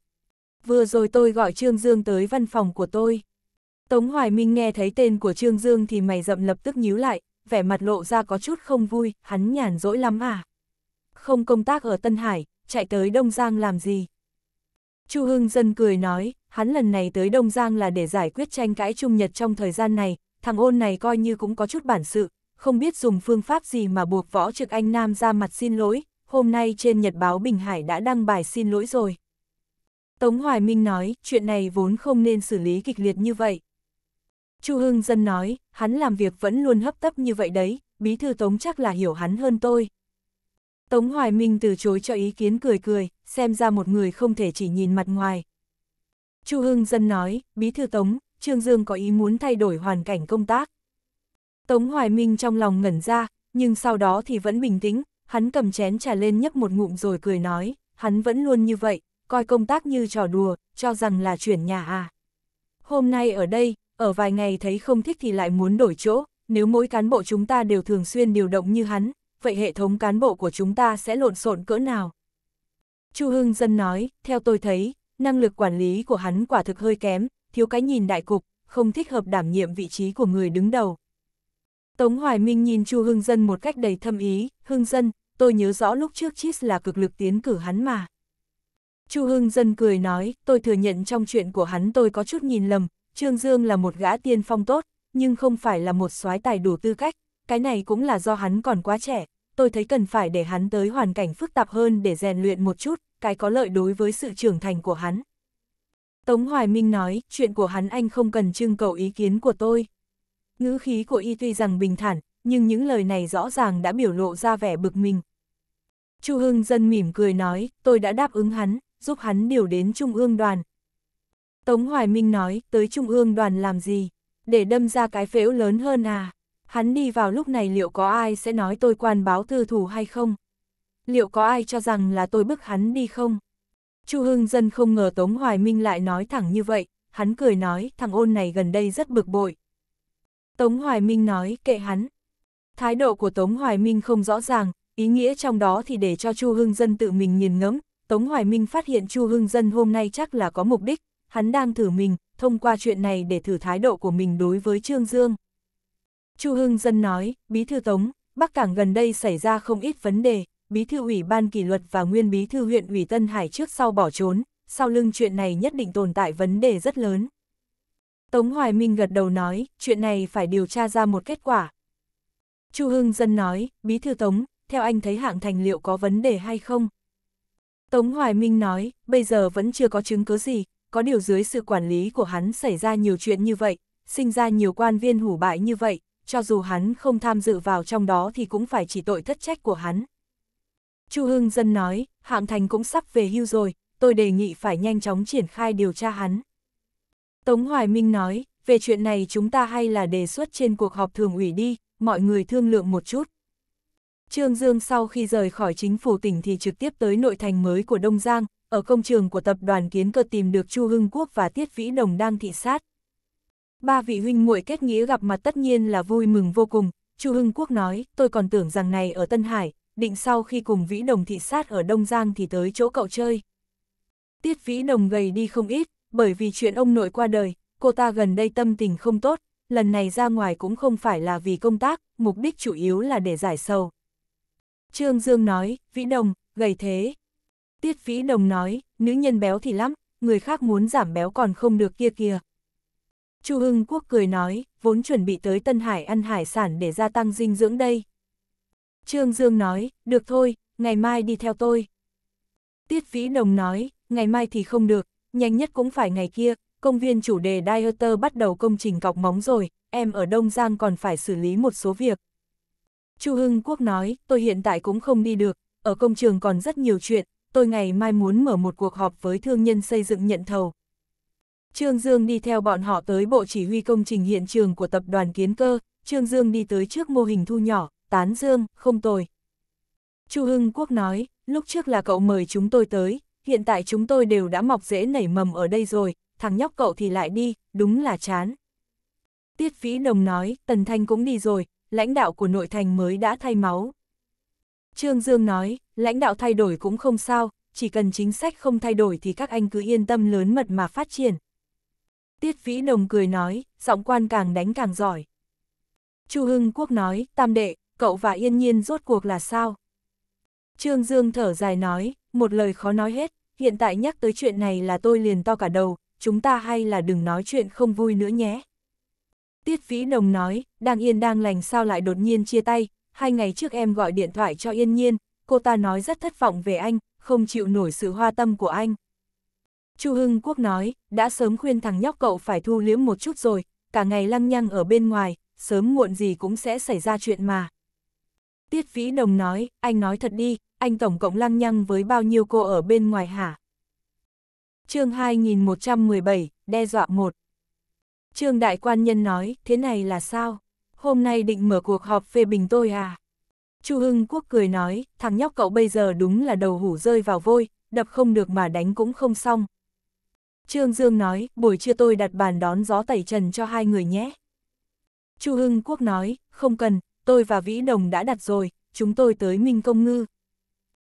Vừa rồi tôi gọi Trương Dương tới văn phòng của tôi. Tống Hoài Minh nghe thấy tên của Trương Dương thì mày rậm lập tức nhíu lại, vẻ mặt lộ ra có chút không vui, hắn nhàn rỗi lắm à. Không công tác ở Tân Hải, chạy tới Đông Giang làm gì? Chu Hưng Dân cười nói, hắn lần này tới Đông Giang là để giải quyết tranh cãi Trung Nhật trong thời gian này, thằng ôn này coi như cũng có chút bản sự, không biết dùng phương pháp gì mà buộc võ trực anh Nam ra mặt xin lỗi, hôm nay trên Nhật báo Bình Hải đã đăng bài xin lỗi rồi. Tống Hoài Minh nói, chuyện này vốn không nên xử lý kịch liệt như vậy. Chu Hưng Dân nói, hắn làm việc vẫn luôn hấp tấp như vậy đấy, bí thư Tống chắc là hiểu hắn hơn tôi. Tống Hoài Minh từ chối cho ý kiến cười cười, xem ra một người không thể chỉ nhìn mặt ngoài. Chu Hưng Dân nói, Bí thư Tống, Trương Dương có ý muốn thay đổi hoàn cảnh công tác. Tống Hoài Minh trong lòng ngẩn ra, nhưng sau đó thì vẫn bình tĩnh, hắn cầm chén trà lên nhấp một ngụm rồi cười nói, hắn vẫn luôn như vậy, coi công tác như trò đùa, cho rằng là chuyển nhà à. Hôm nay ở đây, ở vài ngày thấy không thích thì lại muốn đổi chỗ, nếu mỗi cán bộ chúng ta đều thường xuyên điều động như hắn, vậy hệ thống cán bộ của chúng ta sẽ lộn xộn cỡ nào? Chu Hưng Dân nói, theo tôi thấy, năng lực quản lý của hắn quả thực hơi kém, thiếu cái nhìn đại cục, không thích hợp đảm nhiệm vị trí của người đứng đầu. Tống Hoài Minh nhìn Chu Hưng Dân một cách đầy thâm ý, Hưng Dân, tôi nhớ rõ lúc trước Chis là cực lực tiến cử hắn mà. Chu Hưng Dân cười nói, tôi thừa nhận trong chuyện của hắn tôi có chút nhìn lầm, Trương Dương là một gã tiên phong tốt, nhưng không phải là một soái tài đủ tư cách, cái này cũng là do hắn còn quá trẻ, tôi thấy cần phải để hắn tới hoàn cảnh phức tạp hơn để rèn luyện một chút, cái có lợi đối với sự trưởng thành của hắn. Tống Hoài Minh nói, chuyện của hắn anh không cần trưng cầu ý kiến của tôi. Ngữ khí của y tuy rằng bình thản, nhưng những lời này rõ ràng đã biểu lộ ra vẻ bực mình. Chu Hưng Dân mỉm cười nói, tôi đã đáp ứng hắn, giúp hắn điều đến Trung ương đoàn. Tống Hoài Minh nói, tới Trung ương đoàn làm gì? Để đâm ra cái phễu lớn hơn à? Hắn đi vào lúc này liệu có ai sẽ nói tôi quan báo tư thủ hay không? Liệu có ai cho rằng là tôi bức hắn đi không? Chu Hưng Dân không ngờ Tống Hoài Minh lại nói thẳng như vậy, hắn cười nói thằng ôn này gần đây rất bực bội. Tống Hoài Minh nói kệ hắn. Thái độ của Tống Hoài Minh không rõ ràng, ý nghĩa trong đó thì để cho Chu Hưng Dân tự mình nhìn ngẫm. Tống Hoài Minh phát hiện Chu Hưng Dân hôm nay chắc là có mục đích, hắn đang thử mình, thông qua chuyện này để thử thái độ của mình đối với Trương Dương. Chu Hưng Dân nói, Bí thư Tống, Bắc Cảng gần đây xảy ra không ít vấn đề, Bí thư ủy ban kỷ luật và nguyên Bí thư huyện ủy Tân Hải trước sau bỏ trốn, sau lưng chuyện này nhất định tồn tại vấn đề rất lớn. Tống Hoài Minh gật đầu nói, chuyện này phải điều tra ra một kết quả. Chu Hưng Dân nói, Bí thư Tống, theo anh thấy hạng thành liệu có vấn đề hay không? Tống Hoài Minh nói, bây giờ vẫn chưa có chứng cứ gì, có điều dưới sự quản lý của hắn xảy ra nhiều chuyện như vậy, sinh ra nhiều quan viên hủ bại như vậy, cho dù hắn không tham dự vào trong đó thì cũng phải chỉ tội thất trách của hắn. Chu Hưng Dân nói, Hạng Thành cũng sắp về hưu rồi, tôi đề nghị phải nhanh chóng triển khai điều tra hắn. Tống Hoài Minh nói, về chuyện này chúng ta hay là đề xuất trên cuộc họp thường ủy đi, mọi người thương lượng một chút. Trương Dương sau khi rời khỏi chính phủ tỉnh thì trực tiếp tới nội thành mới của Đông Giang, ở công trường của tập đoàn kiến cơ tìm được Chu Hưng Quốc và Tiết Vĩ Đồng đang thị sát. Ba vị huynh muội kết nghĩa gặp mặt tất nhiên là vui mừng vô cùng, Chu Hưng Quốc nói, tôi còn tưởng rằng này ở Tân Hải, định sau khi cùng Vĩ Đồng thị sát ở Đông Giang thì tới chỗ cậu chơi. Tiết Vĩ Đồng gầy đi không ít, bởi vì chuyện ông nội qua đời, cô ta gần đây tâm tình không tốt, lần này ra ngoài cũng không phải là vì công tác, mục đích chủ yếu là để giải sầu. Trương Dương nói, Vĩ Đồng, gầy thế. Tiết Vĩ Đồng nói, nữ nhân béo thì lắm, người khác muốn giảm béo còn không được kia kìa. Chu Hưng Quốc cười nói, vốn chuẩn bị tới Tân Hải ăn hải sản để gia tăng dinh dưỡng đây. Trương Dương nói, được thôi, ngày mai đi theo tôi. Tiết Vĩ Đồng nói, ngày mai thì không được, nhanh nhất cũng phải ngày kia, công viên chủ đề Dieter bắt đầu công trình cọc móng rồi, em ở Đông Giang còn phải xử lý một số việc. Chu Hưng Quốc nói, tôi hiện tại cũng không đi được, ở công trường còn rất nhiều chuyện, tôi ngày mai muốn mở một cuộc họp với thương nhân xây dựng nhận thầu, Trương Dương đi theo bọn họ tới bộ chỉ huy công trình hiện trường của tập đoàn kiến cơ, Trương Dương đi tới trước mô hình thu nhỏ, tán dương, không tồi. Chu Hưng Quốc nói, lúc trước là cậu mời chúng tôi tới, hiện tại chúng tôi đều đã mọc rễ nảy mầm ở đây rồi, thằng nhóc cậu thì lại đi, đúng là chán. Tiết Phí Đồng nói, Tần Thanh cũng đi rồi, lãnh đạo của nội thành mới đã thay máu. Trương Dương nói, lãnh đạo thay đổi cũng không sao, chỉ cần chính sách không thay đổi thì các anh cứ yên tâm lớn mật mà phát triển, Tiết Vĩ Đồng cười nói, giọng quan càng đánh càng giỏi. Chu Hưng Quốc nói, tam đệ, cậu và yên nhiên rốt cuộc là sao? Trương Dương thở dài nói, một lời khó nói hết, hiện tại nhắc tới chuyện này là tôi liền to cả đầu, chúng ta hay là đừng nói chuyện không vui nữa nhé. Tiết Vĩ Đồng nói, đang yên đang lành sao lại đột nhiên chia tay, hai ngày trước em gọi điện thoại cho yên nhiên, cô ta nói rất thất vọng về anh, không chịu nổi sự hoa tâm của anh. Chu Hưng Quốc nói, đã sớm khuyên thằng nhóc cậu phải thu liếm một chút rồi, cả ngày lăng nhăng ở bên ngoài, sớm muộn gì cũng sẽ xảy ra chuyện mà. Tiết Vĩ Đồng nói, anh nói thật đi, anh tổng cộng lăng nhăng với bao nhiêu cô ở bên ngoài hả? chương 2117, đe dọa một. Trương Đại Quan Nhân nói, thế này là sao? Hôm nay định mở cuộc họp phê bình tôi à? Chu Hưng Quốc cười nói, thằng nhóc cậu bây giờ đúng là đầu hủ rơi vào vôi, đập không được mà đánh cũng không xong, Trương Dương nói, buổi trưa tôi đặt bàn đón gió tẩy trần cho hai người nhé. Chu Hưng Quốc nói, không cần, tôi và Vĩ Đồng đã đặt rồi, chúng tôi tới Minh Công Ngư.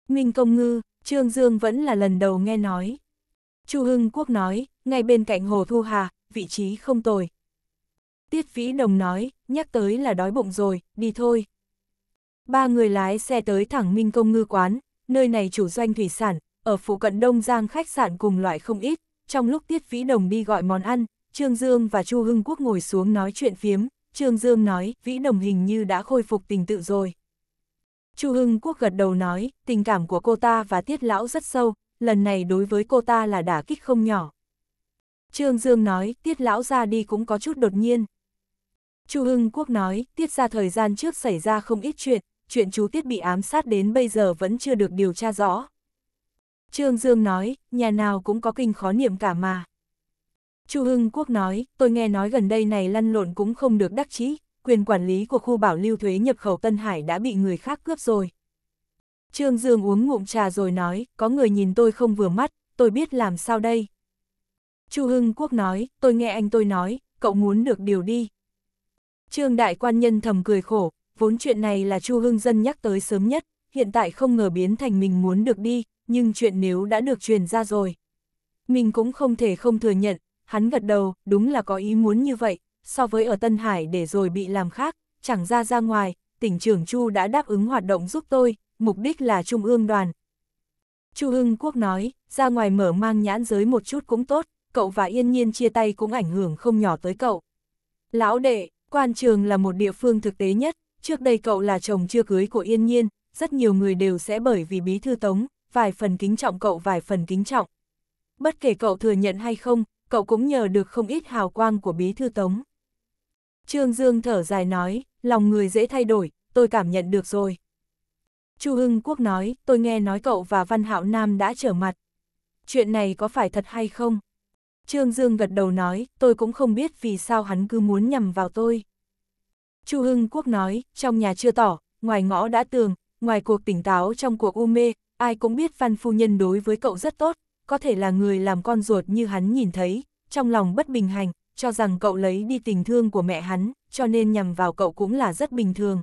Minh Công Ngư, Trương Dương vẫn là lần đầu nghe nói. Chu Hưng Quốc nói, ngay bên cạnh Hồ Thu Hà, vị trí không tồi. Tiết Vĩ Đồng nói, nhắc tới là đói bụng rồi, đi thôi. Ba người lái xe tới thẳng Minh Công Ngư quán, nơi này chủ doanh thủy sản, ở phụ cận Đông Giang khách sạn cùng loại không ít, trong lúc Tiết Vĩ Đồng đi gọi món ăn, Trương Dương và Chu Hưng Quốc ngồi xuống nói chuyện phiếm, Trương Dương nói, Vĩ Đồng hình như đã khôi phục tình tự rồi. Chu Hưng Quốc gật đầu nói, tình cảm của cô ta và Tiết Lão rất sâu, lần này đối với cô ta là đả kích không nhỏ. Trương Dương nói, Tiết Lão ra đi cũng có chút đột nhiên. Chu Hưng Quốc nói, Tiết ra thời gian trước xảy ra không ít chuyện, chuyện chú Tiết bị ám sát đến bây giờ vẫn chưa được điều tra rõ. Trương Dương nói, nhà nào cũng có kinh khó niệm cả mà. Chu Hưng Quốc nói, tôi nghe nói gần đây này lăn lộn cũng không được đắc chí, quyền quản lý của khu bảo lưu thuế nhập khẩu Tân Hải đã bị người khác cướp rồi. Trương Dương uống ngụm trà rồi nói, có người nhìn tôi không vừa mắt, tôi biết làm sao đây. Chu Hưng Quốc nói, tôi nghe anh tôi nói, cậu muốn được điều đi. Trương Đại Quan Nhân thầm cười khổ, vốn chuyện này là Chu Hưng Dân nhắc tới sớm nhất, hiện tại không ngờ biến thành mình muốn được đi, nhưng chuyện nếu đã được truyền ra rồi. Mình cũng không thể không thừa nhận, hắn gật đầu, đúng là có ý muốn như vậy, so với ở Tân Hải để rồi bị làm khác, chẳng ra ra ngoài, tỉnh trưởng Chu đã đáp ứng hoạt động giúp tôi, mục đích là Trung ương đoàn. Chu Hưng Quốc nói, ra ngoài mở mang nhãn giới một chút cũng tốt, cậu và yên nhiên chia tay cũng ảnh hưởng không nhỏ tới cậu. Lão đệ, quan trường là một địa phương thực tế nhất, trước đây cậu là chồng chưa cưới của yên nhiên, rất nhiều người đều sẽ bởi vì bí thư tống, vài phần kính trọng cậu vài phần kính trọng. Bất kể cậu thừa nhận hay không, cậu cũng nhờ được không ít hào quang của bí thư tống. Trương Dương thở dài nói, lòng người dễ thay đổi, tôi cảm nhận được rồi. Chu Hưng Quốc nói, tôi nghe nói cậu và Văn Hạo Nam đã trở mặt. Chuyện này có phải thật hay không? Trương Dương gật đầu nói, tôi cũng không biết vì sao hắn cứ muốn nhầm vào tôi. Chu Hưng Quốc nói, trong nhà chưa tỏ, ngoài ngõ đã tường, ngoài cuộc tỉnh táo trong cuộc u mê, ai cũng biết văn phu nhân đối với cậu rất tốt, có thể là người làm con ruột như hắn nhìn thấy, trong lòng bất bình hành, cho rằng cậu lấy đi tình thương của mẹ hắn, cho nên nhằm vào cậu cũng là rất bình thường.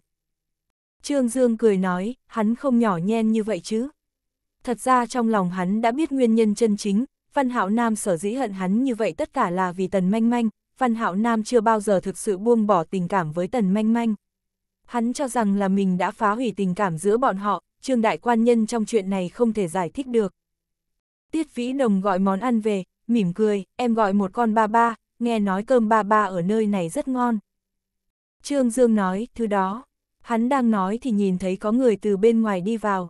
Trương Dương cười nói, hắn không nhỏ nhen như vậy chứ. Thật ra trong lòng hắn đã biết nguyên nhân chân chính, Văn Hạo Nam sở dĩ hận hắn như vậy tất cả là vì Tần Manh Manh, Văn Hạo Nam chưa bao giờ thực sự buông bỏ tình cảm với Tần Manh Manh. Hắn cho rằng là mình đã phá hủy tình cảm giữa bọn họ, Trương Đại Quan Nhân trong chuyện này không thể giải thích được. Tiết Vĩ Đồng gọi món ăn về, mỉm cười, em gọi một con ba ba, nghe nói cơm ba ba ở nơi này rất ngon. Trương Dương nói, thứ đó, hắn đang nói thì nhìn thấy có người từ bên ngoài đi vào.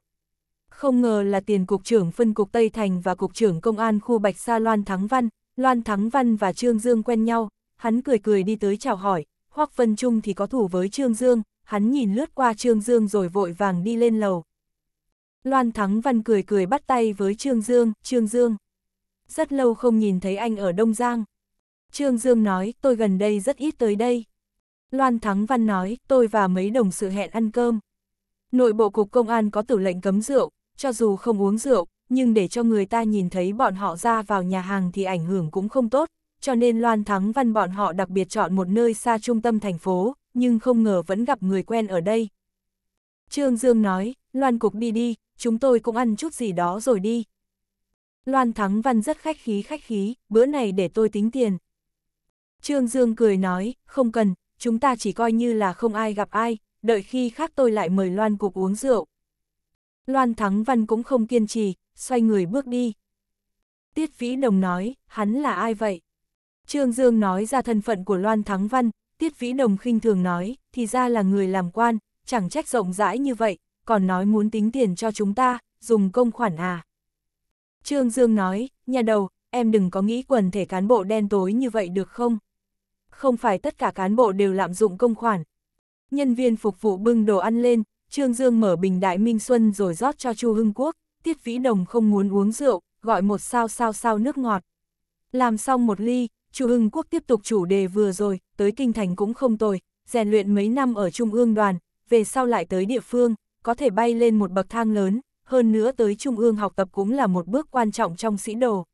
Không ngờ là tiền cục trưởng phân cục Tây Thành và cục trưởng công an khu Bạch Sa Loan Thắng Văn, Loan Thắng Văn và Trương Dương quen nhau, hắn cười cười đi tới chào hỏi, Hoắc Vân Trung thì có thủ với Trương Dương, hắn nhìn lướt qua Trương Dương rồi vội vàng đi lên lầu. Loan Thắng Văn cười cười bắt tay với Trương Dương, Trương Dương. Rất lâu không nhìn thấy anh ở Đông Giang. Trương Dương nói, tôi gần đây rất ít tới đây. Loan Thắng Văn nói, tôi và mấy đồng sự hẹn ăn cơm. Nội bộ cục công an có tử lệnh cấm rượu, cho dù không uống rượu, nhưng để cho người ta nhìn thấy bọn họ ra vào nhà hàng thì ảnh hưởng cũng không tốt, cho nên Loan Thắng Văn bọn họ đặc biệt chọn một nơi xa trung tâm thành phố, nhưng không ngờ vẫn gặp người quen ở đây. Trương Dương nói, Loan Cục đi đi, chúng tôi cũng ăn chút gì đó rồi đi. Loan Thắng Văn rất khách khí khách khí, bữa này để tôi tính tiền. Trương Dương cười nói, không cần, chúng ta chỉ coi như là không ai gặp ai, đợi khi khác tôi lại mời Loan Cục uống rượu. Loan Thắng Văn cũng không kiên trì, xoay người bước đi. Tiết Vĩ Đồng nói, hắn là ai vậy? Trương Dương nói ra thân phận của Loan Thắng Văn, Tiết Vĩ Đồng khinh thường nói, thì ra là người làm quan, chẳng trách rộng rãi như vậy, còn nói muốn tính tiền cho chúng ta, dùng công khoản à. Trương Dương nói, nhà đầu, em đừng có nghĩ quần thể cán bộ đen tối như vậy được không? Không phải tất cả cán bộ đều lạm dụng công khoản. Nhân viên phục vụ bưng đồ ăn lên, Trương Dương mở bình đại minh xuân rồi rót cho Chu Hưng Quốc, Tiết Vĩ Đồng không muốn uống rượu, gọi một sao sao sao nước ngọt. Làm xong một ly, Chu Hưng Quốc tiếp tục chủ đề vừa rồi, tới kinh thành cũng không tồi, rèn luyện mấy năm ở Trung ương đoàn, về sau lại tới địa phương, có thể bay lên một bậc thang lớn, hơn nữa tới Trung ương học tập cũng là một bước quan trọng trong sĩ đồ.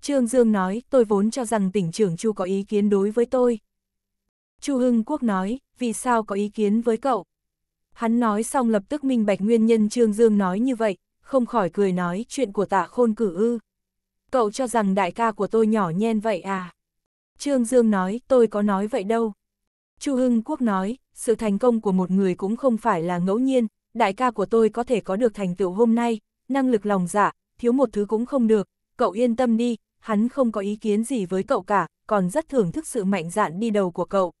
Trương Dương nói, tôi vốn cho rằng tỉnh trưởng Chu có ý kiến đối với tôi. Chu Hưng Quốc nói, vì sao có ý kiến với cậu? Hắn nói xong lập tức minh bạch nguyên nhân Trương Dương nói như vậy, không khỏi cười nói chuyện của tạ khôn cử ư cậu cho rằng đại ca của tôi nhỏ nhen vậy à? Trương Dương nói, tôi có nói vậy đâu. Chu Hưng Quốc nói, sự thành công của một người cũng không phải là ngẫu nhiên, đại ca của tôi có thể có được thành tựu hôm nay, năng lực lòng dạ, thiếu một thứ cũng không được, cậu yên tâm đi, hắn không có ý kiến gì với cậu cả, còn rất thưởng thức sự mạnh dạn đi đầu của cậu.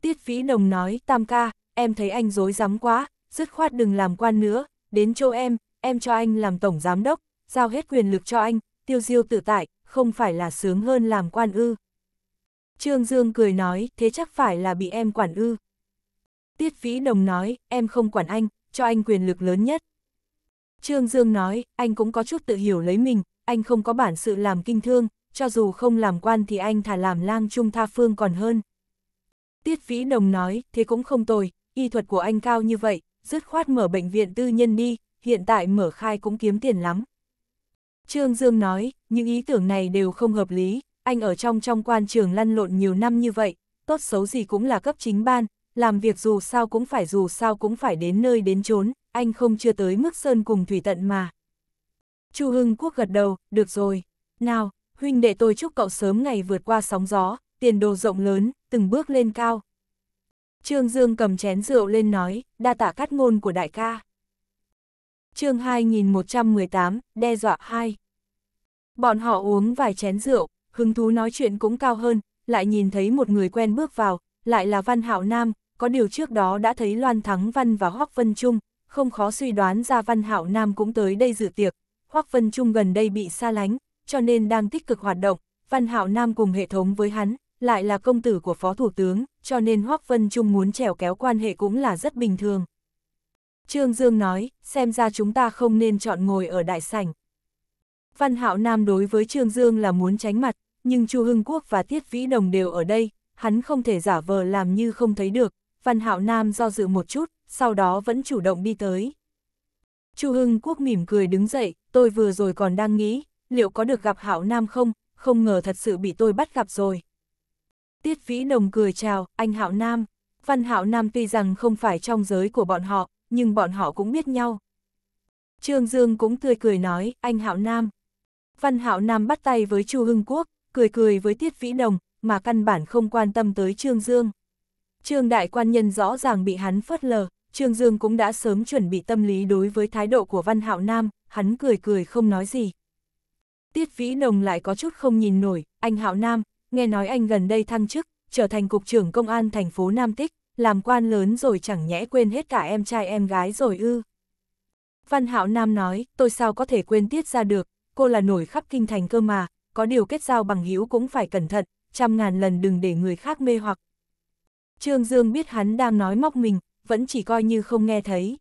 Tiết Vĩ Đồng nói, Tam ca, em thấy anh dối rắm quá, dứt khoát đừng làm quan nữa, đến chỗ em, em cho anh làm tổng giám đốc, giao hết quyền lực cho anh, tiêu diêu tự tại, không phải là sướng hơn làm quan ư. Trương Dương cười nói, thế chắc phải là bị em quản ư. Tiết Vĩ Đồng nói, em không quản anh, cho anh quyền lực lớn nhất. Trương Dương nói, anh cũng có chút tự hiểu lấy mình, anh không có bản sự làm kinh thương, cho dù không làm quan thì anh thả làm lang trung tha phương còn hơn. Tiết Vĩ Đồng nói, thế cũng không tồi, y thuật của anh cao như vậy, dứt khoát mở bệnh viện tư nhân đi, hiện tại mở khai cũng kiếm tiền lắm. Trương Dương nói, những ý tưởng này đều không hợp lý, anh ở trong trong quan trường lăn lộn nhiều năm như vậy, tốt xấu gì cũng là cấp chính ban, làm việc dù sao cũng phải dù sao cũng phải đến nơi đến chốn, anh không chưa tới mức sơn cùng thủy tận mà. Chu Hưng Quốc gật đầu, được rồi, nào, huynh đệ tôi chúc cậu sớm ngày vượt qua sóng gió, tiền đồ rộng lớn, từng bước lên cao. Trương Dương cầm chén rượu lên nói, đa tạ cát ngôn của đại ca chương 2118, đe dọa 2. Bọn họ uống vài chén rượu, hứng thú nói chuyện cũng cao hơn, lại nhìn thấy một người quen bước vào, lại là Văn Hạo Nam, có điều trước đó đã thấy Loan Thắng Văn và Hoắc Vân Trung, không khó suy đoán ra Văn Hạo Nam cũng tới đây dự tiệc. Hoắc Vân Trung gần đây bị xa lánh, cho nên đang tích cực hoạt động, Văn Hạo Nam cùng hệ thống với hắn, lại là công tử của Phó Thủ tướng, cho nên Hoắc Vân Trung muốn trèo kéo quan hệ cũng là rất bình thường. Trương Dương nói, xem ra chúng ta không nên chọn ngồi ở đại sảnh. Văn Hạo Nam đối với Trương Dương là muốn tránh mặt, nhưng Chu Hưng Quốc và Tiết Vĩ Đồng đều ở đây, hắn không thể giả vờ làm như không thấy được. Văn Hạo Nam do dự một chút, sau đó vẫn chủ động đi tới. Chu Hưng Quốc mỉm cười đứng dậy, tôi vừa rồi còn đang nghĩ, liệu có được gặp Hạo Nam không, không ngờ thật sự bị tôi bắt gặp rồi. Tiết Vĩ Đồng cười chào, anh Hạo Nam. Văn Hạo Nam tuy rằng không phải trong giới của bọn họ, nhưng bọn họ cũng biết nhau. Trương Dương cũng tươi cười nói, anh Hạo Nam. Văn Hạo Nam bắt tay với Chu Hưng Quốc, cười cười với Tiết Vĩ Đồng, mà căn bản không quan tâm tới Trương Dương. Trương Đại Quan Nhân rõ ràng bị hắn phớt lờ, Trương Dương cũng đã sớm chuẩn bị tâm lý đối với thái độ của Văn Hạo Nam, hắn cười cười không nói gì. Tiết Vĩ Đồng lại có chút không nhìn nổi, anh Hạo Nam, nghe nói anh gần đây thăng chức, trở thành Cục trưởng Công an thành phố Nam Tích, làm quan lớn rồi chẳng nhẽ quên hết cả em trai em gái rồi ư. Văn Hạo Nam nói, tôi sao có thể quên tiết ra được, cô là nổi khắp kinh thành cơ mà, có điều kết giao bằng hữu cũng phải cẩn thận, trăm ngàn lần đừng để người khác mê hoặc. Trương Dương biết hắn đang nói móc mình, vẫn chỉ coi như không nghe thấy.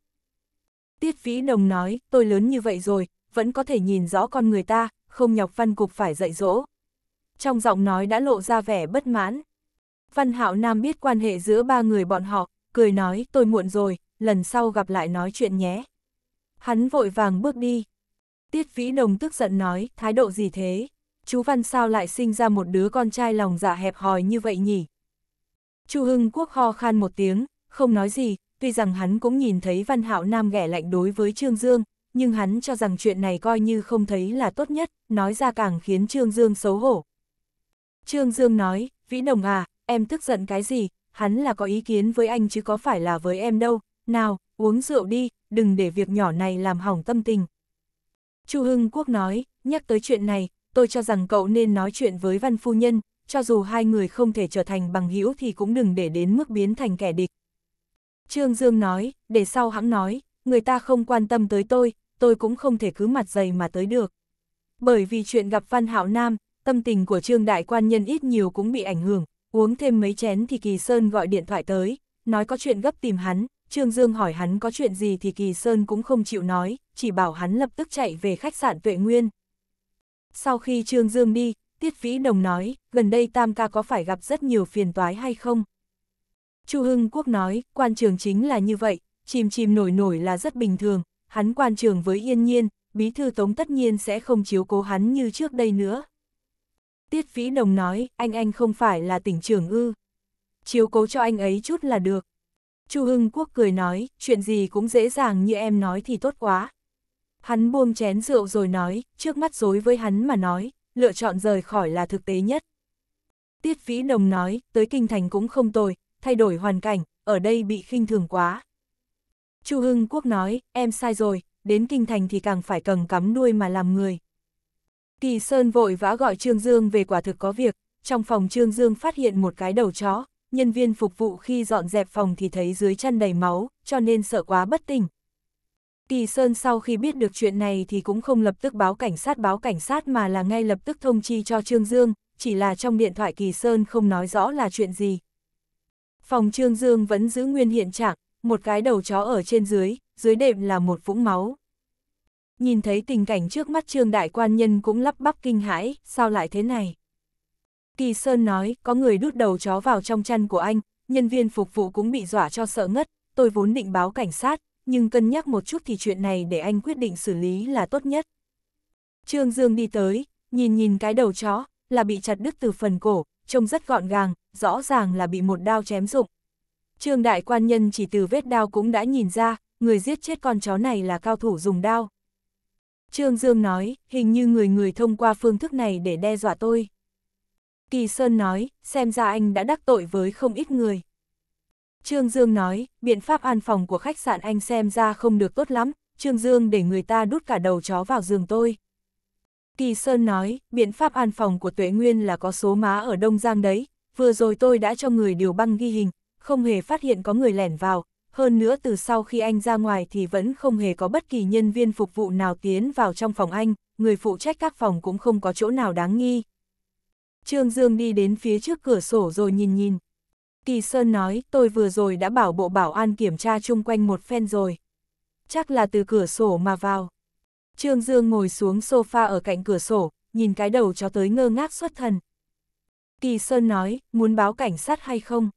Tiết Vĩ Đồng nói, tôi lớn như vậy rồi, vẫn có thể nhìn rõ con người ta, không nhọc văn cục phải dạy dỗ. Trong giọng nói đã lộ ra vẻ bất mãn. Văn Hạo Nam biết quan hệ giữa ba người bọn họ, cười nói tôi muộn rồi, lần sau gặp lại nói chuyện nhé. Hắn vội vàng bước đi. Tiết Vĩ Đồng tức giận nói, thái độ gì thế? Chú Văn sao lại sinh ra một đứa con trai lòng dạ hẹp hòi như vậy nhỉ? Chu Hưng Quốc ho khan một tiếng, không nói gì, tuy rằng hắn cũng nhìn thấy Văn Hạo Nam ghẻ lạnh đối với Trương Dương, nhưng hắn cho rằng chuyện này coi như không thấy là tốt nhất, nói ra càng khiến Trương Dương xấu hổ. Trương Dương nói, Vĩ Đồng à, em tức giận cái gì, hắn là có ý kiến với anh chứ có phải là với em đâu, nào, uống rượu đi, đừng để việc nhỏ này làm hỏng tâm tình. Chu Hưng Quốc nói, nhắc tới chuyện này, tôi cho rằng cậu nên nói chuyện với văn phu nhân, cho dù hai người không thể trở thành bằng hữu thì cũng đừng để đến mức biến thành kẻ địch. Trương Dương nói, để sau hãng nói, người ta không quan tâm tới tôi, tôi cũng không thể cứ mặt dày mà tới được. Bởi vì chuyện gặp Văn Hạo Nam, tâm tình của Trương Đại Quan Nhân ít nhiều cũng bị ảnh hưởng, uống thêm mấy chén thì Kỳ Sơn gọi điện thoại tới, nói có chuyện gấp tìm hắn, Trương Dương hỏi hắn có chuyện gì thì Kỳ Sơn cũng không chịu nói, chỉ bảo hắn lập tức chạy về khách sạn Tuệ Nguyên. Sau khi Trương Dương đi, Tiết Vĩ Đồng nói, gần đây Tam Ca có phải gặp rất nhiều phiền toái hay không? Chu Hưng Quốc nói, quan trường chính là như vậy, chìm chìm nổi nổi là rất bình thường, hắn quan trường với yên nhiên, bí thư tống tất nhiên sẽ không chiếu cố hắn như trước đây nữa. Tiết Vĩ Đồng nói, anh anh không phải là tỉnh trưởng ư. Chiếu cố cho anh ấy chút là được. Chu Hưng Quốc cười nói, chuyện gì cũng dễ dàng như em nói thì tốt quá. Hắn buông chén rượu rồi nói, trước mắt dối với hắn mà nói, lựa chọn rời khỏi là thực tế nhất. Tiết Vĩ Đồng nói, tới kinh thành cũng không tồi, thay đổi hoàn cảnh, ở đây bị khinh thường quá. Chu Hưng Quốc nói, em sai rồi, đến kinh thành thì càng phải cần cắm đuôi mà làm người. Kỳ Sơn vội vã gọi Trương Dương về quả thực có việc, trong phòng Trương Dương phát hiện một cái đầu chó, nhân viên phục vụ khi dọn dẹp phòng thì thấy dưới chân đầy máu, cho nên sợ quá bất tỉnh. Kỳ Sơn sau khi biết được chuyện này thì cũng không lập tức báo cảnh sát báo cảnh sát mà là ngay lập tức thông chi cho Trương Dương, chỉ là trong điện thoại Kỳ Sơn không nói rõ là chuyện gì. Phòng Trương Dương vẫn giữ nguyên hiện trạng, một cái đầu chó ở trên dưới, dưới đệm là một vũng máu nhìn thấy tình cảnh trước mắt trương đại quan nhân cũng lắp bắp kinh hãi, sao lại thế này? Kỳ Sơn nói, có người đút đầu chó vào trong chăn của anh, nhân viên phục vụ cũng bị dọa cho sợ ngất, tôi vốn định báo cảnh sát, nhưng cân nhắc một chút thì chuyện này để anh quyết định xử lý là tốt nhất. Trương Dương đi tới, nhìn nhìn cái đầu chó, là bị chặt đứt từ phần cổ, trông rất gọn gàng, rõ ràng là bị một đao chém rụng. Trương đại quan nhân chỉ từ vết đao cũng đã nhìn ra, người giết chết con chó này là cao thủ dùng đao. Trương Dương nói, hình như người người thông qua phương thức này để đe dọa tôi. Kỳ Sơn nói, xem ra anh đã đắc tội với không ít người. Trương Dương nói, biện pháp an phòng của khách sạn anh xem ra không được tốt lắm, Trương Dương để người ta đút cả đầu chó vào giường tôi. Kỳ Sơn nói, biện pháp an phòng của Tuệ Nguyên là có số má ở Đông Giang đấy, vừa rồi tôi đã cho người điều băng ghi hình, không hề phát hiện có người lẻn vào, hơn nữa từ sau khi anh ra ngoài thì vẫn không hề có bất kỳ nhân viên phục vụ nào tiến vào trong phòng anh, người phụ trách các phòng cũng không có chỗ nào đáng nghi. Trương Dương đi đến phía trước cửa sổ rồi nhìn nhìn. Kỳ Sơn nói, tôi vừa rồi đã bảo bộ bảo an kiểm tra chung quanh một phen rồi. Chắc là từ cửa sổ mà vào. Trương Dương ngồi xuống sofa ở cạnh cửa sổ, nhìn cái đầu cho tới ngơ ngác xuất thần. Kỳ Sơn nói, muốn báo cảnh sát hay không?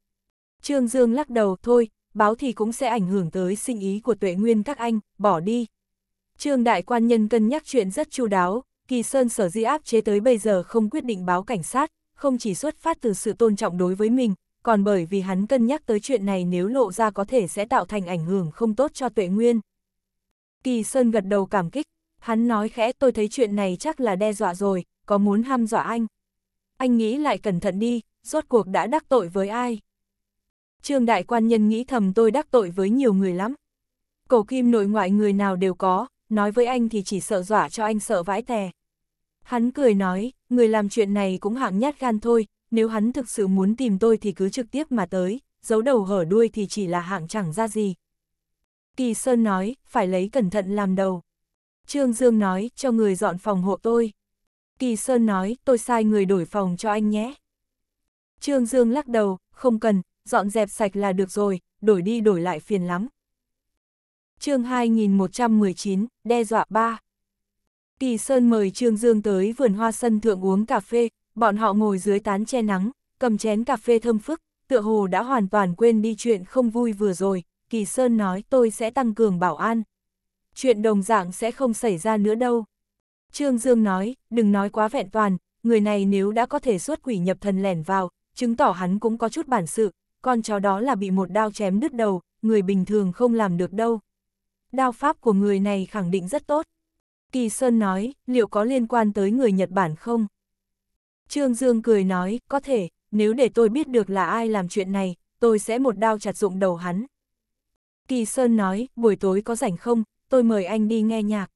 Trương Dương lắc đầu, thôi, báo thì cũng sẽ ảnh hưởng tới sinh ý của tuệ nguyên các anh, bỏ đi. Trương đại quan nhân cân nhắc chuyện rất chu đáo, Kỳ Sơn sở di áp chế tới bây giờ không quyết định báo cảnh sát, không chỉ xuất phát từ sự tôn trọng đối với mình, còn bởi vì hắn cân nhắc tới chuyện này nếu lộ ra có thể sẽ tạo thành ảnh hưởng không tốt cho tuệ nguyên. Kỳ Sơn gật đầu cảm kích, hắn nói khẽ tôi thấy chuyện này chắc là đe dọa rồi, có muốn ham dọa anh. Anh nghĩ lại cẩn thận đi, rốt cuộc đã đắc tội với ai. Trương đại quan nhân nghĩ thầm tôi đắc tội với nhiều người lắm. Cổ kim nội ngoại người nào đều có, nói với anh thì chỉ sợ dọa cho anh sợ vãi tè. Hắn cười nói, người làm chuyện này cũng hạng nhát gan thôi, nếu hắn thực sự muốn tìm tôi thì cứ trực tiếp mà tới, giấu đầu hở đuôi thì chỉ là hạng chẳng ra gì. Kỳ Sơn nói, phải lấy cẩn thận làm đầu. Trương Dương nói, cho người dọn phòng hộ tôi. Kỳ Sơn nói, tôi sai người đổi phòng cho anh nhé. Trương Dương lắc đầu, không cần, dọn dẹp sạch là được rồi, đổi đi đổi lại phiền lắm. chương 2119, đe dọa ba Kỳ Sơn mời Trương Dương tới vườn hoa sân thượng uống cà phê, bọn họ ngồi dưới tán che nắng, cầm chén cà phê thơm phức, tựa hồ đã hoàn toàn quên đi chuyện không vui vừa rồi, Kỳ Sơn nói tôi sẽ tăng cường bảo an. Chuyện đồng dạng sẽ không xảy ra nữa đâu. Trương Dương nói, đừng nói quá vẹn toàn, người này nếu đã có thể xuất quỷ nhập thần lẻn vào, chứng tỏ hắn cũng có chút bản sự, con chó đó là bị một đao chém đứt đầu, người bình thường không làm được đâu. Đao pháp của người này khẳng định rất tốt. Kỳ Sơn nói, liệu có liên quan tới người Nhật Bản không? Trương Dương cười nói, có thể, nếu để tôi biết được là ai làm chuyện này, tôi sẽ một đao chặt dụng đầu hắn. Kỳ Sơn nói, buổi tối có rảnh không, tôi mời anh đi nghe nhạc.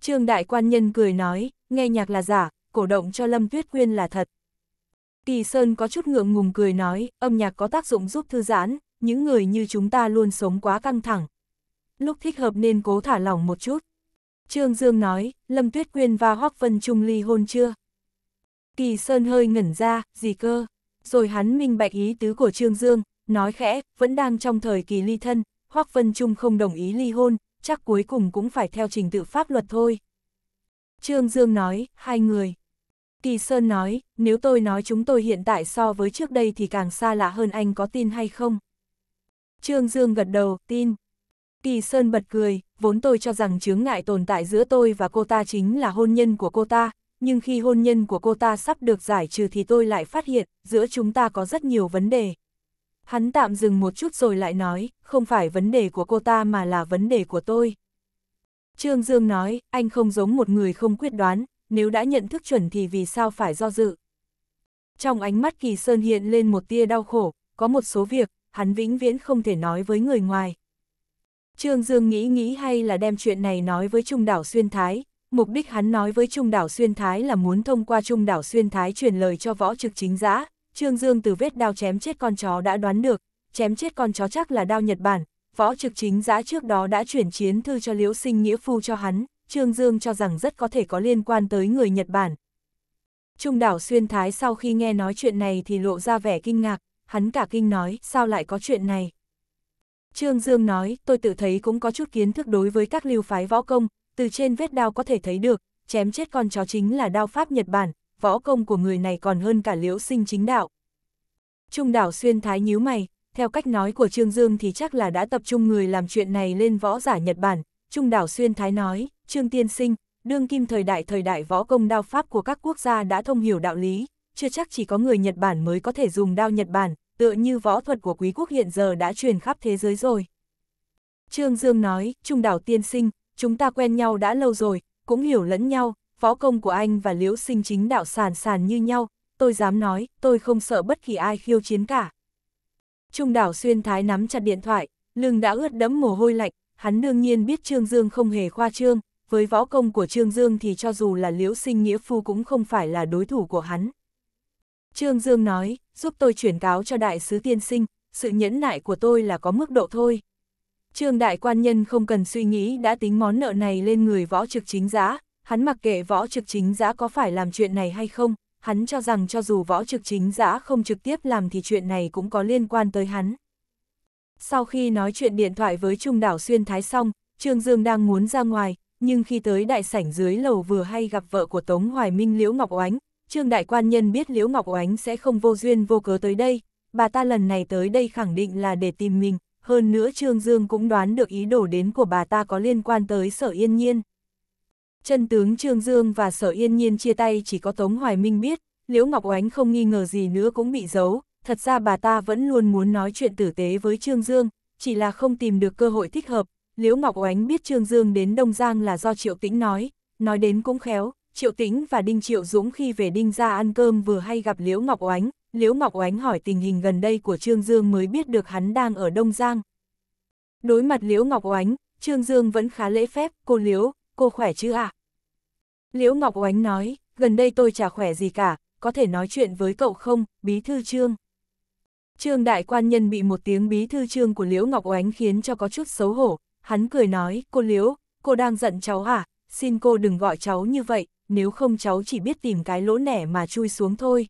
Trương Đại Quan Nhân cười nói, nghe nhạc là giả, cổ động cho Lâm Tuyết Quyên là thật, Kỳ Sơn có chút ngượng ngùng cười nói, âm nhạc có tác dụng giúp thư giãn, những người như chúng ta luôn sống quá căng thẳng. Lúc thích hợp nên cố thả lỏng một chút. Trương Dương nói, Lâm Tuyết Quyên và Hoác Vân Trung ly hôn chưa? Kỳ Sơn hơi ngẩn ra, gì cơ? Rồi hắn minh bạch ý tứ của Trương Dương, nói khẽ, vẫn đang trong thời kỳ ly thân, Hoác Vân Trung không đồng ý ly hôn, chắc cuối cùng cũng phải theo trình tự pháp luật thôi. Trương Dương nói, hai người, Kỳ Sơn nói, nếu tôi nói chúng tôi hiện tại so với trước đây thì càng xa lạ hơn anh có tin hay không? Trương Dương gật đầu, tin. Kỳ Sơn bật cười, vốn tôi cho rằng chướng ngại tồn tại giữa tôi và cô ta chính là hôn nhân của cô ta, nhưng khi hôn nhân của cô ta sắp được giải trừ thì tôi lại phát hiện, giữa chúng ta có rất nhiều vấn đề. Hắn tạm dừng một chút rồi lại nói, không phải vấn đề của cô ta mà là vấn đề của tôi. Trương Dương nói, anh không giống một người không quyết đoán, nếu đã nhận thức chuẩn thì vì sao phải do dự. Trong ánh mắt Kỳ Sơn hiện lên một tia đau khổ, có một số việc, hắn vĩnh viễn không thể nói với người ngoài. Trương Dương nghĩ nghĩ hay là đem chuyện này nói với Trung đảo Xuyên Thái, mục đích hắn nói với Trung đảo Xuyên Thái là muốn thông qua Trung đảo Xuyên Thái truyền lời cho võ trực chính giã, Trương Dương từ vết đao chém chết con chó đã đoán được, chém chết con chó chắc là đao Nhật Bản, võ trực chính giã trước đó đã chuyển chiến thư cho Liễu Sinh Nghĩa Phu cho hắn. Trương Dương cho rằng rất có thể có liên quan tới người Nhật Bản. Trung đảo Xuyên Thái sau khi nghe nói chuyện này thì lộ ra vẻ kinh ngạc, hắn cả kinh nói, sao lại có chuyện này? Trương Dương nói, tôi tự thấy cũng có chút kiến thức đối với các lưu phái võ công, từ trên vết đao có thể thấy được, chém chết con chó chính là đao pháp Nhật Bản, võ công của người này còn hơn cả liễu sinh chính đạo. Trung đảo Xuyên Thái nhíu mày, theo cách nói của Trương Dương thì chắc là đã tập trung người làm chuyện này lên võ giả Nhật Bản, Trung đảo Xuyên Thái nói, Trương Tiên Sinh, đương kim thời đại thời đại võ công đao pháp của các quốc gia đã thông hiểu đạo lý, chưa chắc chỉ có người Nhật Bản mới có thể dùng đao Nhật Bản, tựa như võ thuật của quý quốc hiện giờ đã truyền khắp thế giới rồi. Trương Dương nói, Trung đảo Tiên Sinh, chúng ta quen nhau đã lâu rồi, cũng hiểu lẫn nhau, võ công của anh và Liễu Sinh chính đạo sàn sàn như nhau, tôi dám nói, tôi không sợ bất kỳ ai khiêu chiến cả. Trung đảo xuyên thái nắm chặt điện thoại, lưng đã ướt đẫm mồ hôi lạnh, hắn đương nhiên biết Trương Dương không hề khoa trương, với võ công của Trương Dương thì cho dù là Liễu Sinh Nghĩa Phu cũng không phải là đối thủ của hắn. Trương Dương nói, giúp tôi chuyển cáo cho đại sứ tiên sinh, sự nhẫn nại của tôi là có mức độ thôi. Trương đại quan nhân không cần suy nghĩ đã tính món nợ này lên người võ trực chính giá, hắn mặc kệ võ trực chính giá có phải làm chuyện này hay không, hắn cho rằng cho dù võ trực chính giá không trực tiếp làm thì chuyện này cũng có liên quan tới hắn. Sau khi nói chuyện điện thoại với Trung đảo Xuyên Thái xong, Trương Dương đang muốn ra ngoài, nhưng khi tới đại sảnh dưới lầu vừa hay gặp vợ của Tống Hoài Minh Liễu Ngọc Oánh, Trương Đại Quan Nhân biết Liễu Ngọc Oánh sẽ không vô duyên vô cớ tới đây, bà ta lần này tới đây khẳng định là để tìm mình, hơn nữa Trương Dương cũng đoán được ý đồ đến của bà ta có liên quan tới Sở Yên Nhiên. Chân tướng Trương Dương và Sở Yên Nhiên chia tay chỉ có Tống Hoài Minh biết, Liễu Ngọc Oánh không nghi ngờ gì nữa cũng bị giấu, thật ra bà ta vẫn luôn muốn nói chuyện tử tế với Trương Dương, chỉ là không tìm được cơ hội thích hợp, Liễu Ngọc Oánh biết Trương Dương đến Đông Giang là do Triệu Tĩnh nói, nói đến cũng khéo, Triệu Tĩnh và Đinh Triệu Dũng khi về Đinh ra ăn cơm vừa hay gặp Liễu Ngọc Oánh, Liễu Ngọc Oánh hỏi tình hình gần đây của Trương Dương mới biết được hắn đang ở Đông Giang. Đối mặt Liễu Ngọc Oánh, Trương Dương vẫn khá lễ phép, cô Liễu, cô khỏe chứ ạ? À? Liễu Ngọc Oánh nói, gần đây tôi chả khỏe gì cả, có thể nói chuyện với cậu không, bí thư Trương. Trương đại quan nhân bị một tiếng bí thư Trương của Liễu Ngọc Oánh khiến cho có chút xấu hổ, hắn cười nói, cô Liễu, cô đang giận cháu à, xin cô đừng gọi cháu như vậy, nếu không cháu chỉ biết tìm cái lỗ nẻ mà chui xuống thôi.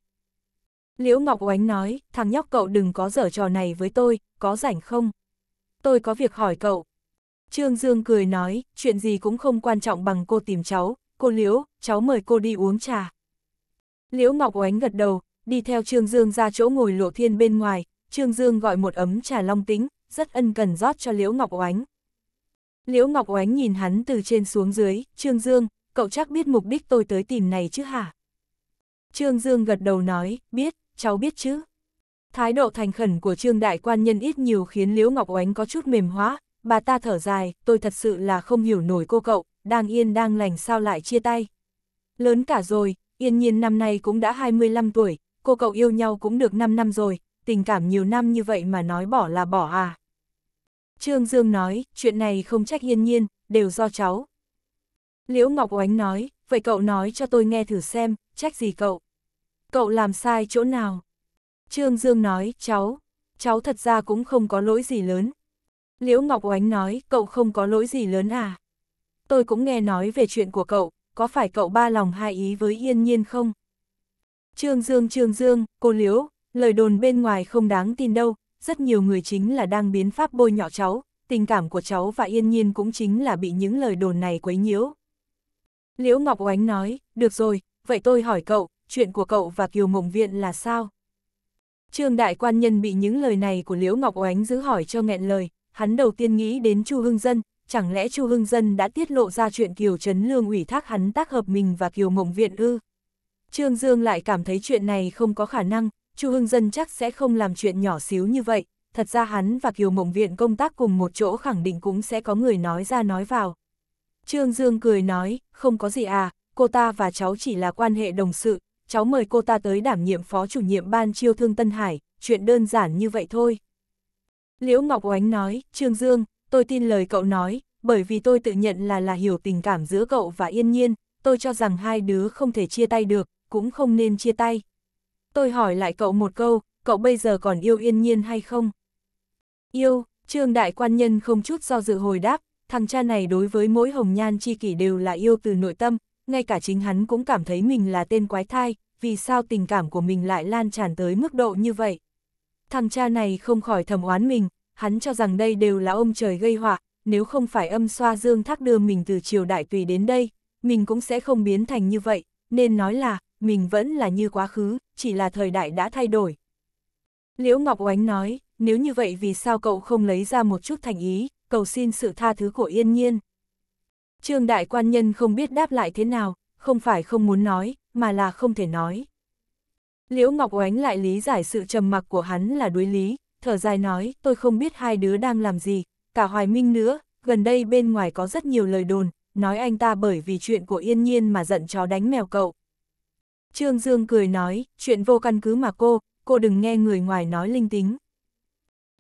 Liễu Ngọc Oánh nói, thằng nhóc cậu đừng có dở trò này với tôi, có rảnh không? Tôi có việc hỏi cậu. Trương Dương cười nói, chuyện gì cũng không quan trọng bằng cô tìm cháu, cô Liễu, cháu mời cô đi uống trà. Liễu Ngọc Oánh gật đầu, đi theo Trương Dương ra chỗ ngồi lộ thiên bên ngoài, Trương Dương gọi một ấm trà long tính, rất ân cần rót cho Liễu Ngọc Oánh. Liễu Ngọc Oánh nhìn hắn từ trên xuống dưới, Trương Dương, cậu chắc biết mục đích tôi tới tìm này chứ hả? Trương Dương gật đầu nói, biết, cháu biết chứ. Thái độ thành khẩn của Trương Đại Quan Nhân ít nhiều khiến Liễu Ngọc Oánh có chút mềm hóa, bà ta thở dài, tôi thật sự là không hiểu nổi cô cậu, đang yên đang lành sao lại chia tay. Lớn cả rồi, yên nhiên năm nay cũng đã 25 tuổi, cô cậu yêu nhau cũng được 5 năm rồi, tình cảm nhiều năm như vậy mà nói bỏ là bỏ à. Trương Dương nói, chuyện này không trách yên nhiên, đều do cháu. Liễu Ngọc Oánh nói, vậy cậu nói cho tôi nghe thử xem, trách gì cậu? Cậu làm sai chỗ nào? Trương Dương nói, cháu, cháu thật ra cũng không có lỗi gì lớn. Liễu Ngọc Oánh nói, cậu không có lỗi gì lớn à? Tôi cũng nghe nói về chuyện của cậu, có phải cậu ba lòng hai ý với yên nhiên không? Trương Dương Trương Dương, cô Liễu, lời đồn bên ngoài không đáng tin đâu, rất nhiều người chính là đang biến pháp bôi nhỏ cháu, tình cảm của cháu và yên nhiên cũng chính là bị những lời đồn này quấy nhiễu. Liễu Ngọc Oánh nói, được rồi, vậy tôi hỏi cậu, chuyện của cậu và Kiều Mộng Viện là sao? Trương Đại Quan Nhân bị những lời này của Liễu Ngọc Oánh giữ hỏi cho nghẹn lời, hắn đầu tiên nghĩ đến Chu Hưng Dân, chẳng lẽ Chu Hưng Dân đã tiết lộ ra chuyện Kiều Trấn Lương ủy thác hắn tác hợp mình và Kiều Mộng Viện ư? Trương Dương lại cảm thấy chuyện này không có khả năng, Chu Hưng Dân chắc sẽ không làm chuyện nhỏ xíu như vậy, thật ra hắn và Kiều Mộng Viện công tác cùng một chỗ khẳng định cũng sẽ có người nói ra nói vào. Trương Dương cười nói, không có gì à, cô ta và cháu chỉ là quan hệ đồng sự, cháu mời cô ta tới đảm nhiệm phó chủ nhiệm ban chiêu thương Tân Hải, chuyện đơn giản như vậy thôi. Liễu Ngọc Oánh nói, Trương Dương, tôi tin lời cậu nói, bởi vì tôi tự nhận là là hiểu tình cảm giữa cậu và yên nhiên, tôi cho rằng hai đứa không thể chia tay được, cũng không nên chia tay tôi hỏi lại cậu một câu, cậu bây giờ còn yêu yên nhiên hay không? Yêu, trương đại quan nhân không chút do dự hồi đáp, thằng cha này đối với mỗi hồng nhan chi kỷ đều là yêu từ nội tâm, ngay cả chính hắn cũng cảm thấy mình là tên quái thai, vì sao tình cảm của mình lại lan tràn tới mức độ như vậy? Thằng cha này không khỏi thầm oán mình, hắn cho rằng đây đều là ông trời gây họa, nếu không phải âm xoa dương thác đưa mình từ triều đại tùy đến đây, mình cũng sẽ không biến thành như vậy, nên nói là mình vẫn là như quá khứ, chỉ là thời đại đã thay đổi. Liễu Ngọc Oánh nói, nếu như vậy vì sao cậu không lấy ra một chút thành ý, cầu xin sự tha thứ của yên nhiên. Trương Đại Quan Nhân không biết đáp lại thế nào, không phải không muốn nói, mà là không thể nói. Liễu Ngọc Oánh lại lý giải sự trầm mặc của hắn là đối lý, thở dài nói, tôi không biết hai đứa đang làm gì, cả Hoài Minh nữa, gần đây bên ngoài có rất nhiều lời đồn, nói anh ta bởi vì chuyện của yên nhiên mà giận chó đánh mèo cậu. Trương Dương cười nói, chuyện vô căn cứ mà cô, cô đừng nghe người ngoài nói linh tính.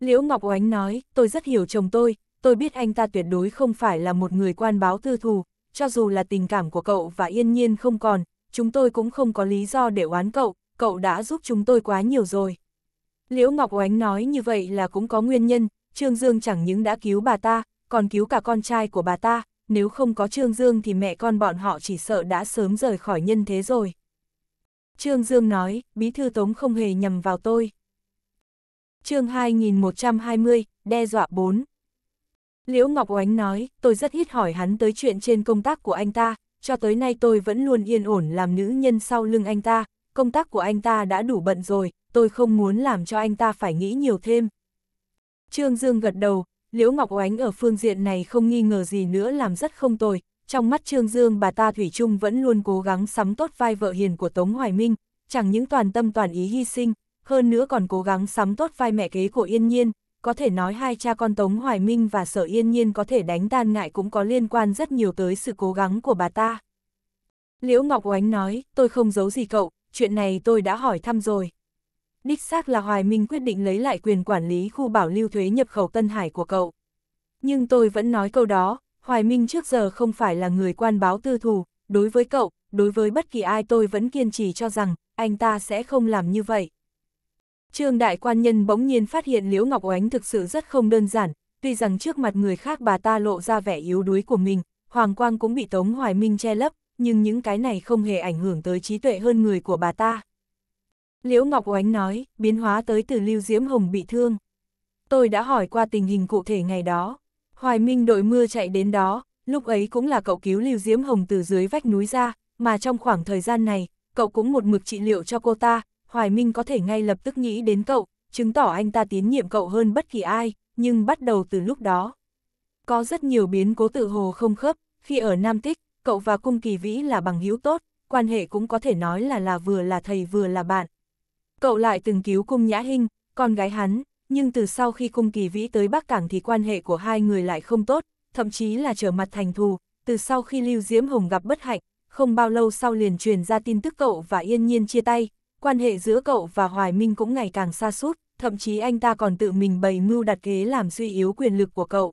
Liễu Ngọc Oánh nói, tôi rất hiểu chồng tôi, tôi biết anh ta tuyệt đối không phải là một người quan báo tư thù, cho dù là tình cảm của cậu và yên nhiên không còn, chúng tôi cũng không có lý do để oán cậu, cậu đã giúp chúng tôi quá nhiều rồi. Liễu Ngọc Oánh nói như vậy là cũng có nguyên nhân, Trương Dương chẳng những đã cứu bà ta, còn cứu cả con trai của bà ta, nếu không có Trương Dương thì mẹ con bọn họ chỉ sợ đã sớm rời khỏi nhân thế rồi. Trương Dương nói, bí thư tống không hề nhầm vào tôi. chương 2120, đe dọa 4. Liễu Ngọc Oánh nói, tôi rất ít hỏi hắn tới chuyện trên công tác của anh ta, cho tới nay tôi vẫn luôn yên ổn làm nữ nhân sau lưng anh ta, công tác của anh ta đã đủ bận rồi, tôi không muốn làm cho anh ta phải nghĩ nhiều thêm. Trương Dương gật đầu, Liễu Ngọc Oánh ở phương diện này không nghi ngờ gì nữa làm rất không tồi, trong mắt Trương Dương bà ta Thủy chung vẫn luôn cố gắng sắm tốt vai vợ hiền của Tống Hoài Minh, chẳng những toàn tâm toàn ý hy sinh, hơn nữa còn cố gắng sắm tốt vai mẹ kế của Yên Nhiên, có thể nói hai cha con Tống Hoài Minh và Sở Yên Nhiên có thể đánh tan ngại cũng có liên quan rất nhiều tới sự cố gắng của bà ta. Liễu Ngọc Oánh nói, tôi không giấu gì cậu, chuyện này tôi đã hỏi thăm rồi. Đích xác là Hoài Minh quyết định lấy lại quyền quản lý khu bảo lưu thuế nhập khẩu Tân Hải của cậu. Nhưng tôi vẫn nói câu đó, Hoài Minh trước giờ không phải là người quan báo tư thù, đối với cậu, đối với bất kỳ ai tôi vẫn kiên trì cho rằng, anh ta sẽ không làm như vậy. Trương Đại Quan Nhân bỗng nhiên phát hiện Liễu Ngọc Oánh thực sự rất không đơn giản, tuy rằng trước mặt người khác bà ta lộ ra vẻ yếu đuối của mình, Hoàng Quang cũng bị Tống Hoài Minh che lấp, nhưng những cái này không hề ảnh hưởng tới trí tuệ hơn người của bà ta. Liễu Ngọc Oánh nói, biến hóa tới từ Lưu Diễm Hồng bị thương. Tôi đã hỏi qua tình hình cụ thể ngày đó. Hoài Minh đội mưa chạy đến đó, lúc ấy cũng là cậu cứu Lưu Diễm Hồng từ dưới vách núi ra, mà trong khoảng thời gian này, cậu cũng một mực trị liệu cho cô ta, Hoài Minh có thể ngay lập tức nghĩ đến cậu, chứng tỏ anh ta tín nhiệm cậu hơn bất kỳ ai, nhưng bắt đầu từ lúc đó. Có rất nhiều biến cố tự hồ không khớp, khi ở Nam Tích, cậu và Cung Kỳ Vĩ là bằng hữu tốt, quan hệ cũng có thể nói là là vừa là thầy vừa là bạn. Cậu lại từng cứu Cung Nhã Hinh, con gái hắn, nhưng từ sau khi cung kỳ vĩ tới Bắc Cảng thì quan hệ của hai người lại không tốt, thậm chí là trở mặt thành thù, từ sau khi Lưu Diễm Hồng gặp bất hạnh, không bao lâu sau liền truyền ra tin tức cậu và yên nhiên chia tay, quan hệ giữa cậu và Hoài Minh cũng ngày càng xa sút thậm chí anh ta còn tự mình bày mưu đặt kế làm suy yếu quyền lực của cậu.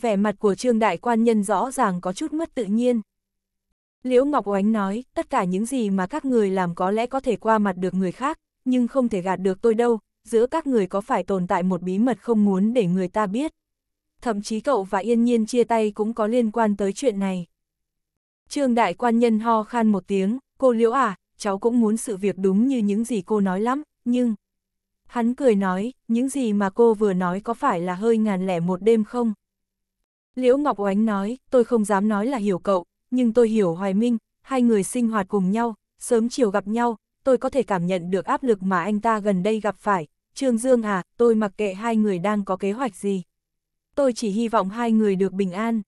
Vẻ mặt của trương đại quan nhân rõ ràng có chút mất tự nhiên. Liễu Ngọc Oánh nói, tất cả những gì mà các người làm có lẽ có thể qua mặt được người khác, nhưng không thể gạt được tôi đâu, giữa các người có phải tồn tại một bí mật không muốn để người ta biết. Thậm chí cậu và yên nhiên chia tay cũng có liên quan tới chuyện này. Trương đại quan nhân ho khan một tiếng, cô liễu à, cháu cũng muốn sự việc đúng như những gì cô nói lắm, nhưng... Hắn cười nói, những gì mà cô vừa nói có phải là hơi ngàn lẻ một đêm không? Liễu Ngọc Oánh nói, tôi không dám nói là hiểu cậu, nhưng tôi hiểu Hoài Minh, hai người sinh hoạt cùng nhau, sớm chiều gặp nhau, tôi có thể cảm nhận được áp lực mà anh ta gần đây gặp phải, Trương Dương à, tôi mặc kệ hai người đang có kế hoạch gì. Tôi chỉ hy vọng hai người được bình an.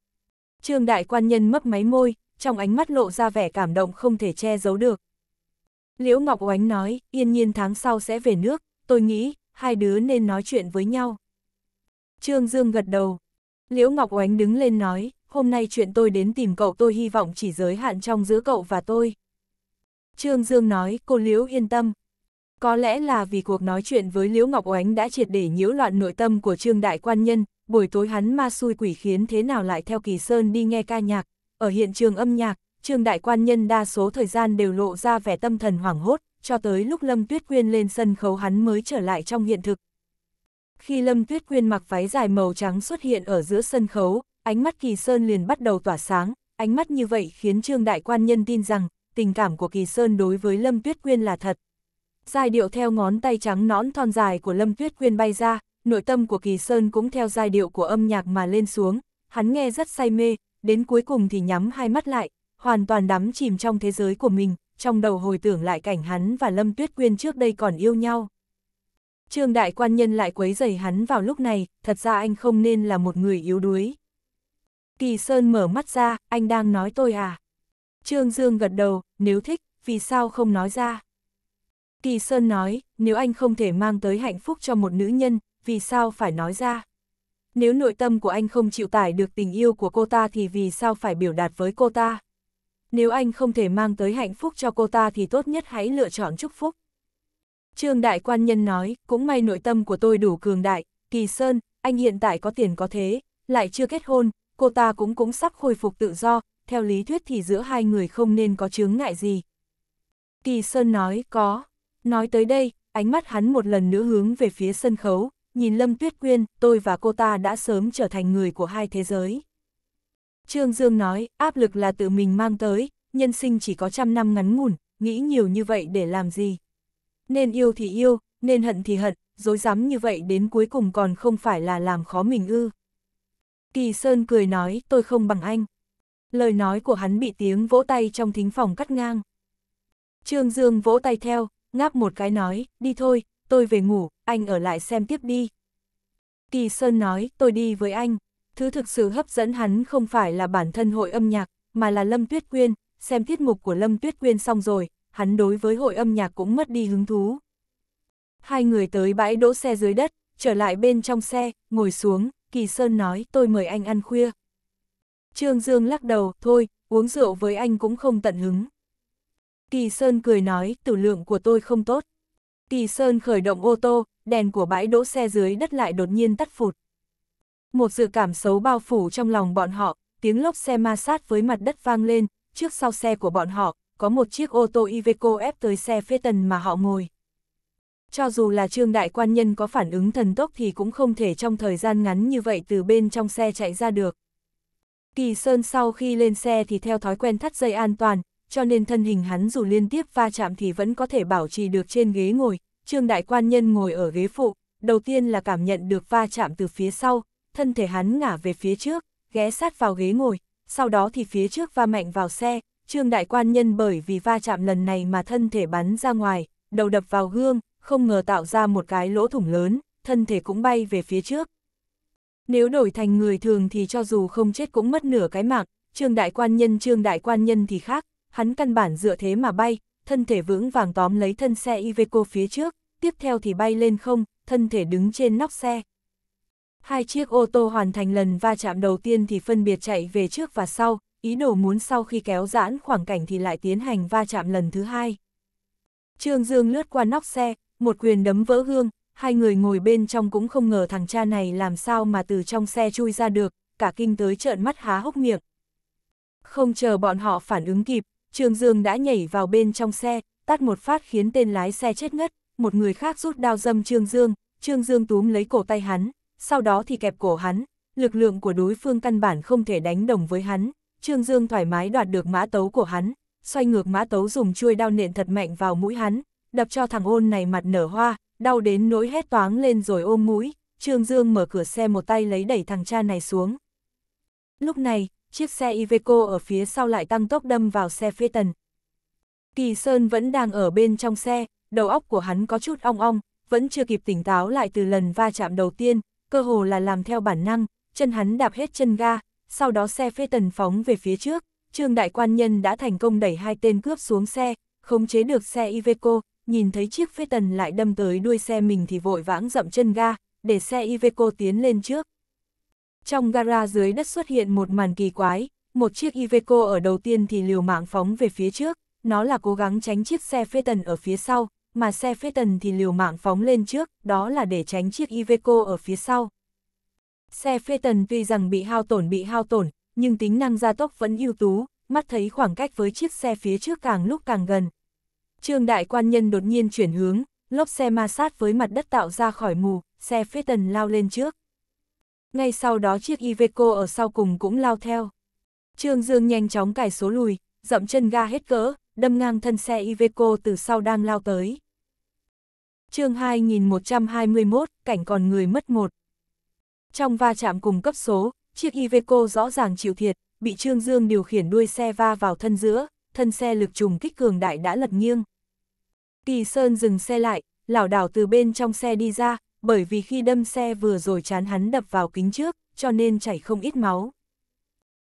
Trương Đại Quan Nhân mấp máy môi, trong ánh mắt lộ ra vẻ cảm động không thể che giấu được. Liễu Ngọc Oánh nói, yên nhiên tháng sau sẽ về nước, tôi nghĩ, hai đứa nên nói chuyện với nhau. Trương Dương gật đầu. Liễu Ngọc Oánh đứng lên nói, hôm nay chuyện tôi đến tìm cậu tôi hy vọng chỉ giới hạn trong giữa cậu và tôi. Trương Dương nói, cô Liễu yên tâm, có lẽ là vì cuộc nói chuyện với Liễu Ngọc Oánh đã triệt để nhiễu loạn nội tâm của Trương Đại Quan Nhân, buổi tối hắn ma xui quỷ khiến thế nào lại theo Kỳ Sơn đi nghe ca nhạc. Ở hiện trường âm nhạc, Trương Đại Quan Nhân đa số thời gian đều lộ ra vẻ tâm thần hoảng hốt, cho tới lúc Lâm Tuyết Quyên lên sân khấu hắn mới trở lại trong hiện thực. Khi Lâm Tuyết Quyên mặc váy dài màu trắng xuất hiện ở giữa sân khấu, ánh mắt Kỳ Sơn liền bắt đầu tỏa sáng, ánh mắt như vậy khiến Trương Đại Quan Nhân tin rằng tình cảm của Kỳ Sơn đối với Lâm Tuyết Quyên là thật, giai điệu theo ngón tay trắng nõn thon dài của Lâm Tuyết Quyên bay ra, nội tâm của Kỳ Sơn cũng theo giai điệu của âm nhạc mà lên xuống, hắn nghe rất say mê, đến cuối cùng thì nhắm hai mắt lại, hoàn toàn đắm chìm trong thế giới của mình, trong đầu hồi tưởng lại cảnh hắn và Lâm Tuyết Quyên trước đây còn yêu nhau. Trương Đại Quan Nhân lại quấy rầy hắn vào lúc này, thật ra anh không nên là một người yếu đuối. Kỳ Sơn mở mắt ra, anh đang nói tôi à? Trương Dương gật đầu, nếu thích, vì sao không nói ra? Kỳ Sơn nói, nếu anh không thể mang tới hạnh phúc cho một nữ nhân, vì sao phải nói ra? Nếu nội tâm của anh không chịu tải được tình yêu của cô ta thì vì sao phải biểu đạt với cô ta? Nếu anh không thể mang tới hạnh phúc cho cô ta thì tốt nhất hãy lựa chọn chúc phúc. Trương Đại Quan Nhân nói, cũng may nội tâm của tôi đủ cường đại, Kỳ Sơn, anh hiện tại có tiền có thế, lại chưa kết hôn, cô ta cũng cũng sắp khôi phục tự do, theo lý thuyết thì giữa hai người không nên có chướng ngại gì. Kỳ Sơn nói, có, Nói tới đây, ánh mắt hắn một lần nữa hướng về phía sân khấu, nhìn Lâm Tuyết Quyên, tôi và cô ta đã sớm trở thành người của hai thế giới. Trương Dương nói, áp lực là tự mình mang tới, nhân sinh chỉ có trăm năm ngắn ngủn, nghĩ nhiều như vậy để làm gì. Nên yêu thì yêu, nên hận thì hận, dối rắm như vậy đến cuối cùng còn không phải là làm khó mình ư. Kỳ Sơn cười nói, tôi không bằng anh. Lời nói của hắn bị tiếng vỗ tay trong thính phòng cắt ngang. Trương Dương vỗ tay theo, ngáp một cái nói, đi thôi, tôi về ngủ, anh ở lại xem tiếp đi. Kỳ Sơn nói, tôi đi với anh. Thứ thực sự hấp dẫn hắn không phải là bản thân hội âm nhạc, mà là Lâm Tuyết Quyên, xem tiết mục của Lâm Tuyết Quyên xong rồi, hắn đối với hội âm nhạc cũng mất đi hứng thú. Hai người tới bãi đỗ xe dưới đất, trở lại bên trong xe, ngồi xuống, Kỳ Sơn nói tôi mời anh ăn khuya. Trương Dương lắc đầu, thôi, uống rượu với anh cũng không tận hứng. Kỳ Sơn cười nói, tử lượng của tôi không tốt. Kỳ Sơn khởi động ô tô, đèn của bãi đỗ xe dưới đất lại đột nhiên tắt phụt. Một dự cảm xấu bao phủ trong lòng bọn họ, tiếng lốc xe ma sát với mặt đất vang lên, trước sau xe của bọn họ, có một chiếc ô tô Iveco ép tới xe phê tần mà họ ngồi. Cho dù là trương đại quan nhân có phản ứng thần tốc thì cũng không thể trong thời gian ngắn như vậy từ bên trong xe chạy ra được. Kỳ Sơn sau khi lên xe thì theo thói quen thắt dây an toàn, cho nên thân hình hắn dù liên tiếp va chạm thì vẫn có thể bảo trì được trên ghế ngồi, Trương Đại Quan Nhân ngồi ở ghế phụ, đầu tiên là cảm nhận được va chạm từ phía sau, thân thể hắn ngả về phía trước, ghé sát vào ghế ngồi, sau đó thì phía trước va mạnh vào xe, Trương Đại Quan Nhân bởi vì va chạm lần này mà thân thể bắn ra ngoài, đầu đập vào gương, không ngờ tạo ra một cái lỗ thủng lớn, thân thể cũng bay về phía trước. Nếu đổi thành người thường thì cho dù không chết cũng mất nửa cái mạng, Trương Đại Quan Nhân Trương Đại Quan Nhân thì khác, hắn căn bản dựa thế mà bay, thân thể vững vàng tóm lấy thân xe Iveco phía trước, tiếp theo thì bay lên không, thân thể đứng trên nóc xe. Hai chiếc ô tô hoàn thành lần va chạm đầu tiên thì phân biệt chạy về trước và sau, ý đồ muốn sau khi kéo giãn khoảng cảnh thì lại tiến hành va chạm lần thứ hai. Trương Dương lướt qua nóc xe, một quyền đấm vỡ gương, hai người ngồi bên trong cũng không ngờ thằng cha này làm sao mà từ trong xe chui ra được, cả kinh tới trợn mắt há hốc miệng. Không chờ bọn họ phản ứng kịp, Trương Dương đã nhảy vào bên trong xe, tát một phát khiến tên lái xe chết ngất, một người khác rút đao dâm Trương Dương, Trương Dương túm lấy cổ tay hắn, sau đó thì kẹp cổ hắn, lực lượng của đối phương căn bản không thể đánh đồng với hắn, Trương Dương thoải mái đoạt được mã tấu của hắn, xoay ngược mã tấu dùng chuôi đao nện thật mạnh vào mũi hắn, đập cho thằng ôn này mặt nở hoa, đau đến nỗi hét toáng lên rồi ôm mũi, Trương Dương mở cửa xe một tay lấy đẩy thằng cha này xuống. Lúc này, chiếc xe Iveco ở phía sau lại tăng tốc đâm vào xe phía tần. Kỳ Sơn vẫn đang ở bên trong xe, đầu óc của hắn có chút ong ong, vẫn chưa kịp tỉnh táo lại từ lần va chạm đầu tiên, cơ hồ là làm theo bản năng, chân hắn đạp hết chân ga, sau đó xe phê tần phóng về phía trước, Trương Đại Quan Nhân đã thành công đẩy hai tên cướp xuống xe, khống chế được xe Iveco, nhìn thấy chiếc phê tần lại đâm tới đuôi xe mình thì vội vãng dậm chân ga, để xe Iveco tiến lên trước. Trong gara dưới đất xuất hiện một màn kỳ quái, một chiếc Iveco ở đầu tiên thì liều mạng phóng về phía trước, nó là cố gắng tránh chiếc xe Phaeton ở phía sau, mà xe Phaeton thì liều mạng phóng lên trước, đó là để tránh chiếc Iveco ở phía sau. Xe Phaeton tuy rằng bị hao tổn bị hao tổn, nhưng tính năng gia tốc vẫn ưu tú, mắt thấy khoảng cách với chiếc xe phía trước càng lúc càng gần. Trương đại quan nhân đột nhiên chuyển hướng, lốp xe ma sát với mặt đất tạo ra khỏi mù, xe Phaeton lao lên trước. Ngay sau đó chiếc Iveco ở sau cùng cũng lao theo. Trương Dương nhanh chóng cải số lùi, dậm chân ga hết cỡ, đâm ngang thân xe Iveco từ sau đang lao tới. chương 2121, cảnh còn người mất một. Trong va chạm cùng cấp số, chiếc Iveco rõ ràng chịu thiệt, bị Trương Dương điều khiển đuôi xe va vào thân giữa, thân xe lực trùng kích cường đại đã lật nghiêng. Kỳ Sơn dừng xe lại, lảo đảo từ bên trong xe đi ra, bởi vì khi đâm xe vừa rồi chán hắn đập vào kính trước, cho nên chảy không ít máu.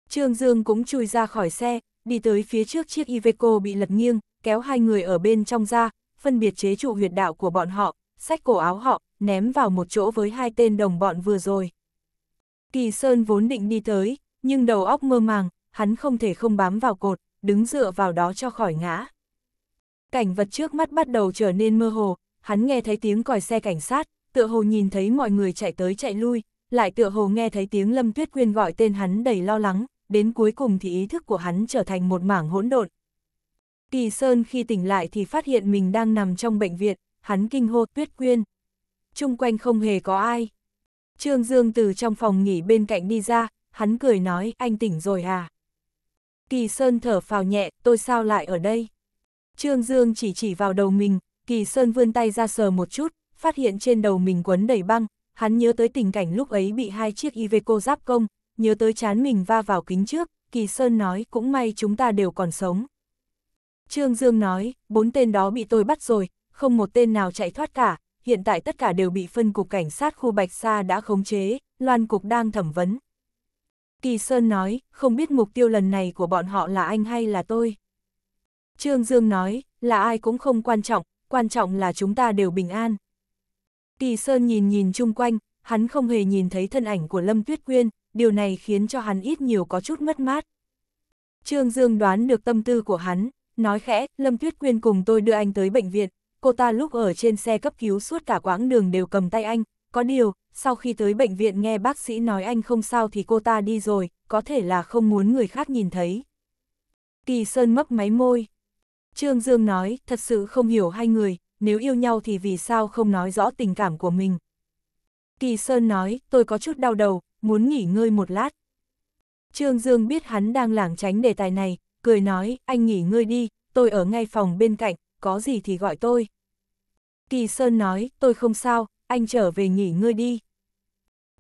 Trương Dương cũng chui ra khỏi xe, đi tới phía trước chiếc Iveco bị lật nghiêng, kéo hai người ở bên trong ra, phân biệt chế trụ huyệt đạo của bọn họ, sách cổ áo họ, ném vào một chỗ với hai tên đồng bọn vừa rồi. Kỳ Sơn vốn định đi tới, nhưng đầu óc mơ màng, hắn không thể không bám vào cột, đứng dựa vào đó cho khỏi ngã. Cảnh vật trước mắt bắt đầu trở nên mơ hồ, hắn nghe thấy tiếng còi xe cảnh sát, tựa hồ nhìn thấy mọi người chạy tới chạy lui, lại tựa hồ nghe thấy tiếng Lâm Tuyết Quyên gọi tên hắn đầy lo lắng, đến cuối cùng thì ý thức của hắn trở thành một mảng hỗn độn. Kỳ Sơn khi tỉnh lại thì phát hiện mình đang nằm trong bệnh viện, hắn kinh hô Tuyết Quyên. Trung quanh không hề có ai. Trương Dương từ trong phòng nghỉ bên cạnh đi ra, hắn cười nói anh tỉnh rồi à. Kỳ Sơn thở phào nhẹ, tôi sao lại ở đây? Trương Dương chỉ chỉ vào đầu mình, Kỳ Sơn vươn tay ra sờ một chút, phát hiện trên đầu mình quấn đầy băng, hắn nhớ tới tình cảnh lúc ấy bị hai chiếc Iveco giáp công, nhớ tới chán mình va vào kính trước, Kỳ Sơn nói cũng may chúng ta đều còn sống. Trương Dương nói, bốn tên đó bị tôi bắt rồi, không một tên nào chạy thoát cả, hiện tại tất cả đều bị phân cục cảnh sát khu Bạch Sa đã khống chế, loan cục đang thẩm vấn. Kỳ Sơn nói, không biết mục tiêu lần này của bọn họ là anh hay là tôi. Trương Dương nói, là ai cũng không quan trọng, quan trọng là chúng ta đều bình an. Kỳ Sơn nhìn nhìn chung quanh, hắn không hề nhìn thấy thân ảnh của Lâm Tuyết Quyên, điều này khiến cho hắn ít nhiều có chút mất mát. Trương Dương đoán được tâm tư của hắn, nói khẽ, Lâm Tuyết Quyên cùng tôi đưa anh tới bệnh viện, cô ta lúc ở trên xe cấp cứu suốt cả quãng đường đều cầm tay anh, có điều, sau khi tới bệnh viện nghe bác sĩ nói anh không sao thì cô ta đi rồi, có thể là không muốn người khác nhìn thấy. Kỳ Sơn mấp máy môi. Trương Dương nói, thật sự không hiểu hai người, nếu yêu nhau thì vì sao không nói rõ tình cảm của mình. Kỳ Sơn nói, tôi có chút đau đầu, muốn nghỉ ngơi một lát. Trương Dương biết hắn đang lảng tránh đề tài này, cười nói, anh nghỉ ngơi đi, tôi ở ngay phòng bên cạnh, có gì thì gọi tôi. Kỳ Sơn nói, tôi không sao, anh trở về nghỉ ngơi đi.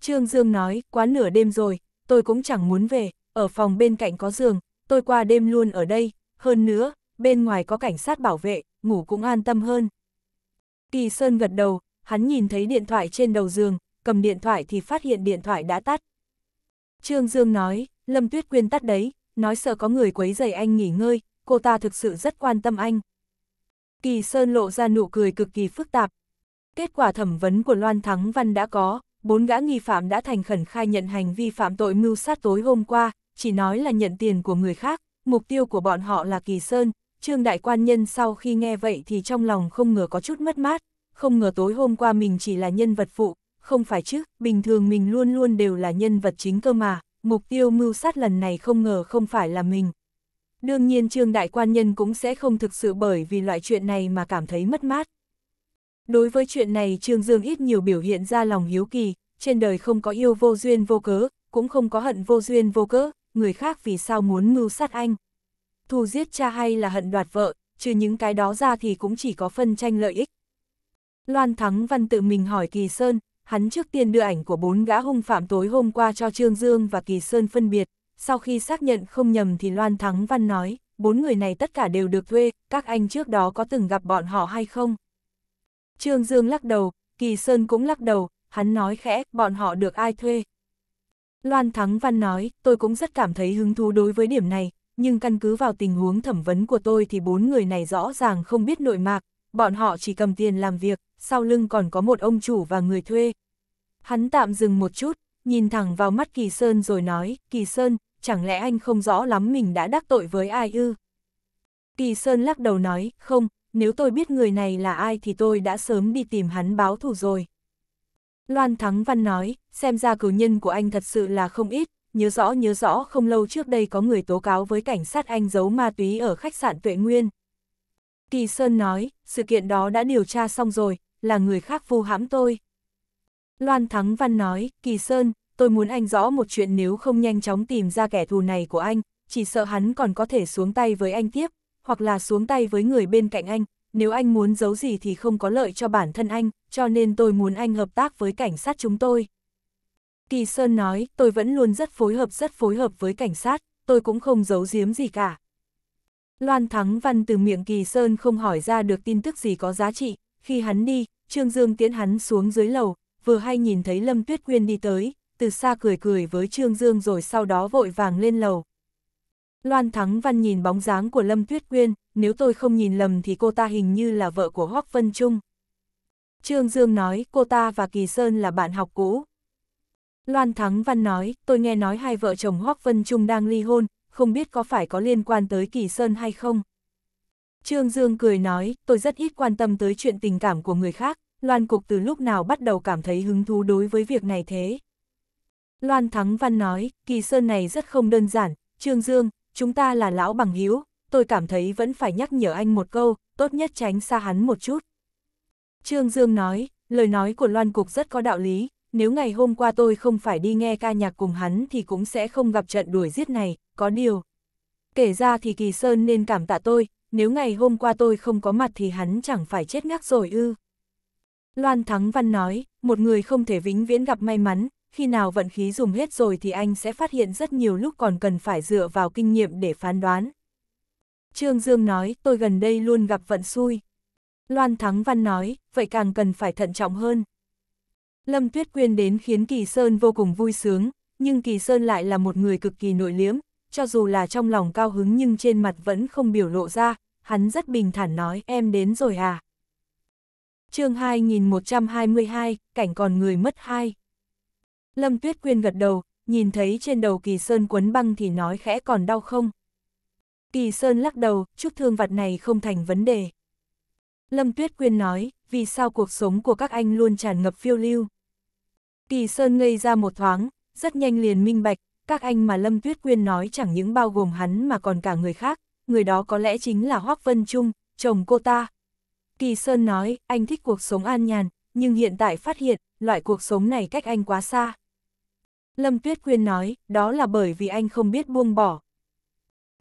Trương Dương nói, quá nửa đêm rồi, tôi cũng chẳng muốn về, ở phòng bên cạnh có giường, tôi qua đêm luôn ở đây, hơn nữa, bên ngoài có cảnh sát bảo vệ, ngủ cũng an tâm hơn. Kỳ Sơn gật đầu, hắn nhìn thấy điện thoại trên đầu giường, cầm điện thoại thì phát hiện điện thoại đã tắt. Trương Dương nói, Lâm Tuyết Quyên tắt đấy, nói sợ có người quấy rầy anh nghỉ ngơi, cô ta thực sự rất quan tâm anh. Kỳ Sơn lộ ra nụ cười cực kỳ phức tạp. Kết quả thẩm vấn của Loan Thắng Văn đã có, bốn gã nghi phạm đã thành khẩn khai nhận hành vi phạm tội mưu sát tối hôm qua, chỉ nói là nhận tiền của người khác, mục tiêu của bọn họ là Kỳ Sơn, Trương đại quan nhân sau khi nghe vậy thì trong lòng không ngờ có chút mất mát, không ngờ tối hôm qua mình chỉ là nhân vật phụ, không phải chứ, bình thường mình luôn luôn đều là nhân vật chính cơ mà, mục tiêu mưu sát lần này không ngờ không phải là mình. Đương nhiên Trương đại quan nhân cũng sẽ không thực sự bởi vì loại chuyện này mà cảm thấy mất mát. Đối với chuyện này Trương Dương ít nhiều biểu hiện ra lòng hiếu kỳ, trên đời không có yêu vô duyên vô cớ, cũng không có hận vô duyên vô cớ, người khác vì sao muốn mưu sát anh thù giết cha hay là hận đoạt vợ, trừ những cái đó ra thì cũng chỉ có phân tranh lợi ích. Loan Thắng Văn tự mình hỏi Kỳ Sơn, hắn trước tiên đưa ảnh của bốn gã hung phạm tối hôm qua cho Trương Dương và Kỳ Sơn phân biệt, sau khi xác nhận không nhầm thì Loan Thắng Văn nói, bốn người này tất cả đều được thuê, các anh trước đó có từng gặp bọn họ hay không? Trương Dương lắc đầu, Kỳ Sơn cũng lắc đầu, hắn nói khẽ, bọn họ được ai thuê? Loan Thắng Văn nói, tôi cũng rất cảm thấy hứng thú đối với điểm này, nhưng căn cứ vào tình huống thẩm vấn của tôi thì bốn người này rõ ràng không biết nội mạc, bọn họ chỉ cầm tiền làm việc, sau lưng còn có một ông chủ và người thuê. Hắn tạm dừng một chút, nhìn thẳng vào mắt Kỳ Sơn rồi nói, Kỳ Sơn, chẳng lẽ anh không rõ lắm mình đã đắc tội với ai ư? Kỳ Sơn lắc đầu nói, không, nếu tôi biết người này là ai thì tôi đã sớm đi tìm hắn báo thù rồi. Loan Thắng Văn nói, xem ra cử nhân của anh thật sự là không ít, nhớ rõ nhớ rõ không lâu trước đây có người tố cáo với cảnh sát anh giấu ma túy ở khách sạn Tuệ Nguyên. Kỳ Sơn nói, sự kiện đó đã điều tra xong rồi, là người khác vu hãm tôi. Loan Thắng Văn nói, Kỳ Sơn, tôi muốn anh rõ một chuyện nếu không nhanh chóng tìm ra kẻ thù này của anh, chỉ sợ hắn còn có thể xuống tay với anh tiếp, hoặc là xuống tay với người bên cạnh anh, nếu anh muốn giấu gì thì không có lợi cho bản thân anh, cho nên tôi muốn anh hợp tác với cảnh sát chúng tôi. Kỳ Sơn nói, tôi vẫn luôn rất phối hợp rất phối hợp với cảnh sát, tôi cũng không giấu giếm gì cả. Loan Thắng Văn từ miệng Kỳ Sơn không hỏi ra được tin tức gì có giá trị, khi hắn đi, Trương Dương tiễn hắn xuống dưới lầu, vừa hay nhìn thấy Lâm Tuyết Quyên đi tới, từ xa cười cười với Trương Dương rồi sau đó vội vàng lên lầu. Loan Thắng Văn nhìn bóng dáng của Lâm Tuyết Quyên, nếu tôi không nhìn lầm thì cô ta hình như là vợ của Hoắc Vân Trung. Trương Dương nói cô ta và Kỳ Sơn là bạn học cũ. Loan Thắng Văn nói, tôi nghe nói hai vợ chồng Hoắc Vân Trung đang ly hôn, không biết có phải có liên quan tới Kỳ Sơn hay không. Trương Dương cười nói, tôi rất ít quan tâm tới chuyện tình cảm của người khác, Loan Cục từ lúc nào bắt đầu cảm thấy hứng thú đối với việc này thế. Loan Thắng Văn nói, Kỳ Sơn này rất không đơn giản, Trương Dương, chúng ta là lão bằng hiếu, tôi cảm thấy vẫn phải nhắc nhở anh một câu, tốt nhất tránh xa hắn một chút. Trương Dương nói, lời nói của Loan Cục rất có đạo lý, nếu ngày hôm qua tôi không phải đi nghe ca nhạc cùng hắn thì cũng sẽ không gặp trận đuổi giết này, có điều. Kể ra thì Kỳ Sơn nên cảm tạ tôi, nếu ngày hôm qua tôi không có mặt thì hắn chẳng phải chết ngắc rồi ư. Loan Thắng Văn nói, một người không thể vĩnh viễn gặp may mắn, khi nào vận khí dùng hết rồi thì anh sẽ phát hiện rất nhiều lúc còn cần phải dựa vào kinh nghiệm để phán đoán. Trương Dương nói, tôi gần đây luôn gặp vận xui. Loan Thắng Văn nói, vậy càng cần phải thận trọng hơn. Lâm Tuyết Quyên đến khiến Kỳ Sơn vô cùng vui sướng, nhưng Kỳ Sơn lại là một người cực kỳ nội liếm, cho dù là trong lòng cao hứng nhưng trên mặt vẫn không biểu lộ ra, hắn rất bình thản nói em đến rồi à. chương 2122, cảnh còn người mất hai. Lâm Tuyết Quyên gật đầu, nhìn thấy trên đầu Kỳ Sơn quấn băng thì nói khẽ còn đau không. Kỳ Sơn lắc đầu, chút thương vặt này không thành vấn đề. Lâm Tuyết Quyên nói, vì sao cuộc sống của các anh luôn tràn ngập phiêu lưu. Kỳ Sơn ngây ra một thoáng, rất nhanh liền minh bạch, các anh mà Lâm Tuyết Quyên nói chẳng những bao gồm hắn mà còn cả người khác, người đó có lẽ chính là Hoác Vân Trung, chồng cô ta. Kỳ Sơn nói, anh thích cuộc sống an nhàn, nhưng hiện tại phát hiện, loại cuộc sống này cách anh quá xa. Lâm Tuyết Quyên nói, đó là bởi vì anh không biết buông bỏ.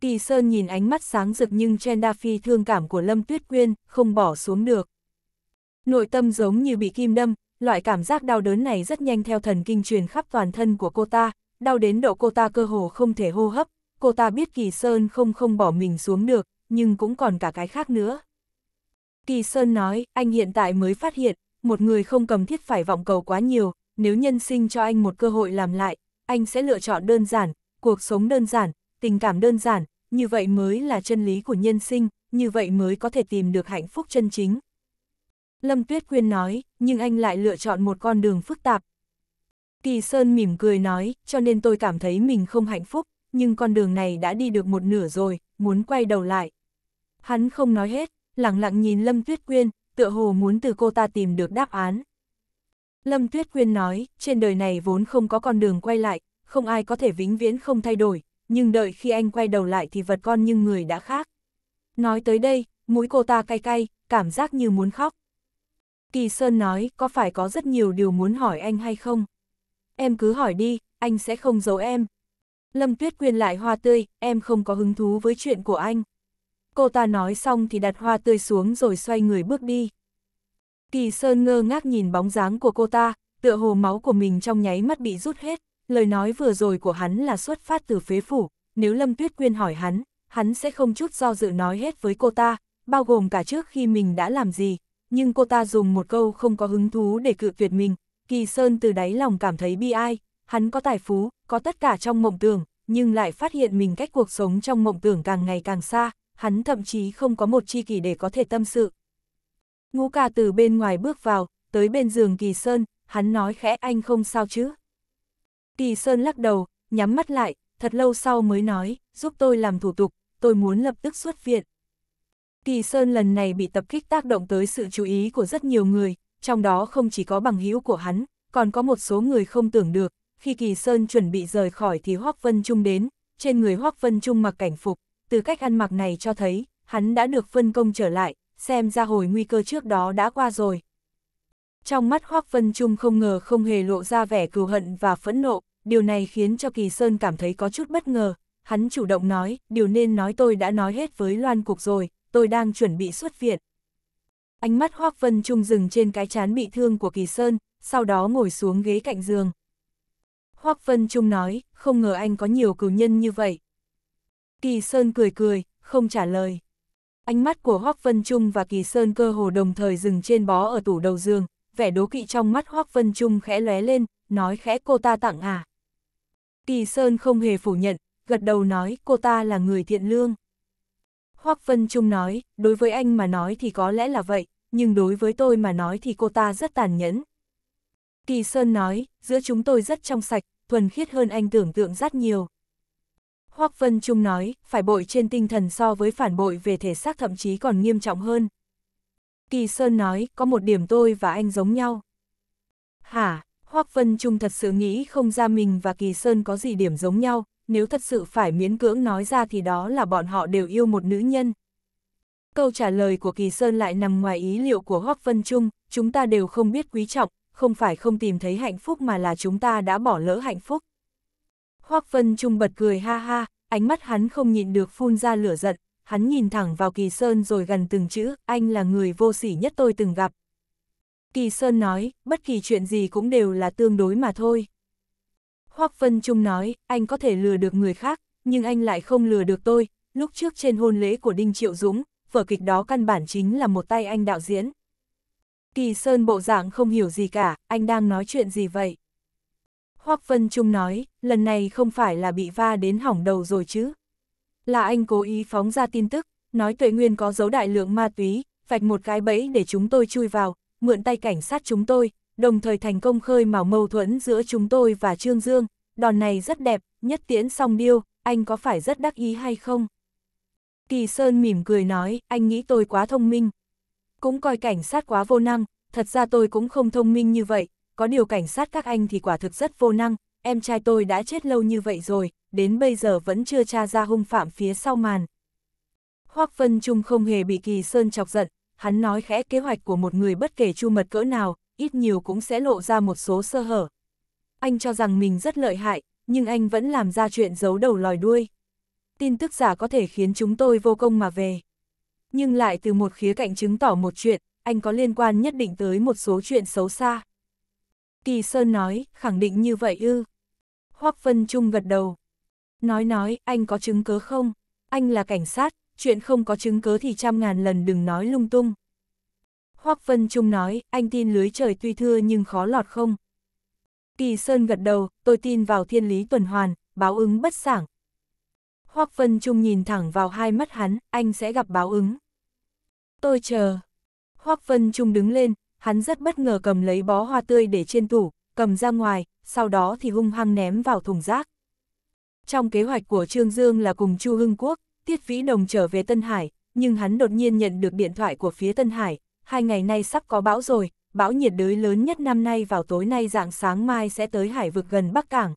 Kỳ Sơn nhìn ánh mắt sáng rực nhưng Chenda Phi thương cảm của Lâm Tuyết Quyên, không bỏ xuống được. Nội tâm giống như bị kim đâm, loại cảm giác đau đớn này rất nhanh theo thần kinh truyền khắp toàn thân của cô ta, đau đến độ cô ta cơ hồ không thể hô hấp, cô ta biết Kỳ Sơn không không bỏ mình xuống được, nhưng cũng còn cả cái khác nữa. Kỳ Sơn nói, anh hiện tại mới phát hiện, một người không cầm thiết phải vọng cầu quá nhiều, nếu nhân sinh cho anh một cơ hội làm lại, anh sẽ lựa chọn đơn giản, cuộc sống đơn giản, tình cảm đơn giản, như vậy mới là chân lý của nhân sinh, như vậy mới có thể tìm được hạnh phúc chân chính, Lâm Tuyết Quyên nói, nhưng anh lại lựa chọn một con đường phức tạp. Kỳ Sơn mỉm cười nói, cho nên tôi cảm thấy mình không hạnh phúc, nhưng con đường này đã đi được một nửa rồi, muốn quay đầu lại. Hắn không nói hết, lặng lặng nhìn Lâm Tuyết Quyên, tựa hồ muốn từ cô ta tìm được đáp án. Lâm Tuyết Quyên nói, trên đời này vốn không có con đường quay lại, không ai có thể vĩnh viễn không thay đổi, nhưng đợi khi anh quay đầu lại thì vật con nhưng người đã khác. Nói tới đây, mũi cô ta cay cay, cảm giác như muốn khóc. Kỳ Sơn nói, có phải có rất nhiều điều muốn hỏi anh hay không? Em cứ hỏi đi, anh sẽ không giấu em. Lâm Tuyết Quyên lại hoa tươi, em không có hứng thú với chuyện của anh. Cô ta nói xong thì đặt hoa tươi xuống rồi xoay người bước đi. Kỳ Sơn ngơ ngác nhìn bóng dáng của cô ta, tựa hồ máu của mình trong nháy mắt bị rút hết, lời nói vừa rồi của hắn là xuất phát từ phế phủ, nếu Lâm Tuyết Quyên hỏi hắn, hắn sẽ không chút do dự nói hết với cô ta, bao gồm cả trước khi mình đã làm gì, nhưng cô ta dùng một câu không có hứng thú để cự tuyệt mình, Kỳ Sơn từ đáy lòng cảm thấy bi ai, hắn có tài phú, có tất cả trong mộng tưởng, nhưng lại phát hiện mình cách cuộc sống trong mộng tưởng càng ngày càng xa, hắn thậm chí không có một chi kỷ để có thể tâm sự. Ngũ ca từ bên ngoài bước vào, tới bên giường Kỳ Sơn, hắn nói khẽ anh không sao chứ. Kỳ Sơn lắc đầu, nhắm mắt lại, thật lâu sau mới nói, giúp tôi làm thủ tục, tôi muốn lập tức xuất viện. Kỳ Sơn lần này bị tập kích tác động tới sự chú ý của rất nhiều người, trong đó không chỉ có bằng hữu của hắn, còn có một số người không tưởng được, khi Kỳ Sơn chuẩn bị rời khỏi thì Hoắc Vân Trung đến, trên người Hoắc Vân Trung mặc cảnh phục, từ cách ăn mặc này cho thấy, hắn đã được phân công trở lại, xem ra hồi nguy cơ trước đó đã qua rồi. Trong mắt Hoắc Vân Trung không ngờ không hề lộ ra vẻ cừu hận và phẫn nộ, điều này khiến cho Kỳ Sơn cảm thấy có chút bất ngờ, hắn chủ động nói, điều nên nói tôi đã nói hết với Loan Cục rồi, tôi đang chuẩn bị xuất viện. Ánh mắt Hoác Vân Trung dừng trên cái chán bị thương của Kỳ Sơn, sau đó ngồi xuống ghế cạnh giường. Hoác Vân Trung nói, không ngờ anh có nhiều cửu nhân như vậy. Kỳ Sơn cười cười, không trả lời. Ánh mắt của Hoác Vân Trung và Kỳ Sơn cơ hồ đồng thời dừng trên bó ở tủ đầu giường, vẻ đố kỵ trong mắt Hoác Vân Trung khẽ lóe lên, nói khẽ cô ta tặng à. Kỳ Sơn không hề phủ nhận, gật đầu nói cô ta là người thiện lương. Hoác Vân Trung nói, đối với anh mà nói thì có lẽ là vậy, nhưng đối với tôi mà nói thì cô ta rất tàn nhẫn. Kỳ Sơn nói, giữa chúng tôi rất trong sạch, thuần khiết hơn anh tưởng tượng rất nhiều. Hoác Vân Trung nói, phải bội trên tinh thần so với phản bội về thể xác thậm chí còn nghiêm trọng hơn. Kỳ Sơn nói, có một điểm tôi và anh giống nhau. Hả, Hoác Vân Trung thật sự nghĩ không ra mình và Kỳ Sơn có gì điểm giống nhau, nếu thật sự phải miễn cưỡng nói ra thì đó là bọn họ đều yêu một nữ nhân. Câu trả lời của Kỳ Sơn lại nằm ngoài ý liệu của Hoắc Vân Trung, chúng ta đều không biết quý trọng, không phải không tìm thấy hạnh phúc mà là chúng ta đã bỏ lỡ hạnh phúc. Hoắc Vân Trung bật cười ha ha, ánh mắt hắn không nhịn được phun ra lửa giận, hắn nhìn thẳng vào Kỳ Sơn rồi gần từng chữ, anh là người vô sỉ nhất tôi từng gặp. Kỳ Sơn nói, bất kỳ chuyện gì cũng đều là tương đối mà thôi. Hoác Vân Trung nói, anh có thể lừa được người khác, nhưng anh lại không lừa được tôi, lúc trước trên hôn lễ của Đinh Triệu Dũng, vở kịch đó căn bản chính là một tay anh đạo diễn. Kỳ Sơn bộ dạng không hiểu gì cả, anh đang nói chuyện gì vậy? Hoác Vân Trung nói, lần này không phải là bị va đến hỏng đầu rồi chứ. Là anh cố ý phóng ra tin tức, nói tuệ nguyên có dấu đại lượng ma túy, vạch một cái bẫy để chúng tôi chui vào, mượn tay cảnh sát chúng tôi, đồng thời thành công khơi mào mâu thuẫn giữa chúng tôi và Trương Dương, đòn này rất đẹp, nhất tiễn song điêu, anh có phải rất đắc ý hay không? Kỳ Sơn mỉm cười nói, anh nghĩ tôi quá thông minh. Cũng coi cảnh sát quá vô năng, thật ra tôi cũng không thông minh như vậy, có điều cảnh sát các anh thì quả thực rất vô năng, em trai tôi đã chết lâu như vậy rồi, đến bây giờ vẫn chưa tra ra hung phạm phía sau màn. Hoác Vân Trung không hề bị Kỳ Sơn chọc giận, hắn nói khẽ kế hoạch của một người bất kể chu mật cỡ nào, ít nhiều cũng sẽ lộ ra một số sơ hở. Anh cho rằng mình rất lợi hại, nhưng anh vẫn làm ra chuyện giấu đầu lòi đuôi. Tin tức giả có thể khiến chúng tôi vô công mà về. Nhưng lại từ một khía cạnh chứng tỏ một chuyện, anh có liên quan nhất định tới một số chuyện xấu xa. Kỳ Sơn nói, khẳng định như vậy ư. Hoắc Vân Trung gật đầu. Nói nói, anh có chứng cứ không? Anh là cảnh sát, chuyện không có chứng cứ thì trăm ngàn lần đừng nói lung tung. Hoắc Vân Trung nói, anh tin lưới trời tuy thưa nhưng khó lọt không? Kỳ Sơn gật đầu, tôi tin vào thiên lý tuần hoàn, báo ứng bất sảng. Hoắc Vân Trung nhìn thẳng vào hai mắt hắn, anh sẽ gặp báo ứng. Tôi chờ. Hoắc Vân Trung đứng lên, hắn rất bất ngờ cầm lấy bó hoa tươi để trên tủ, cầm ra ngoài, sau đó thì hung hăng ném vào thùng rác. Trong kế hoạch của Trương Dương là cùng Chu Hưng Quốc, Tiết Vĩ Đồng trở về Tân Hải, nhưng hắn đột nhiên nhận được điện thoại của phía Tân Hải, hai ngày nay sắp có bão rồi, bão nhiệt đới lớn nhất năm nay vào tối nay dạng sáng mai sẽ tới hải vực gần Bắc Cảng.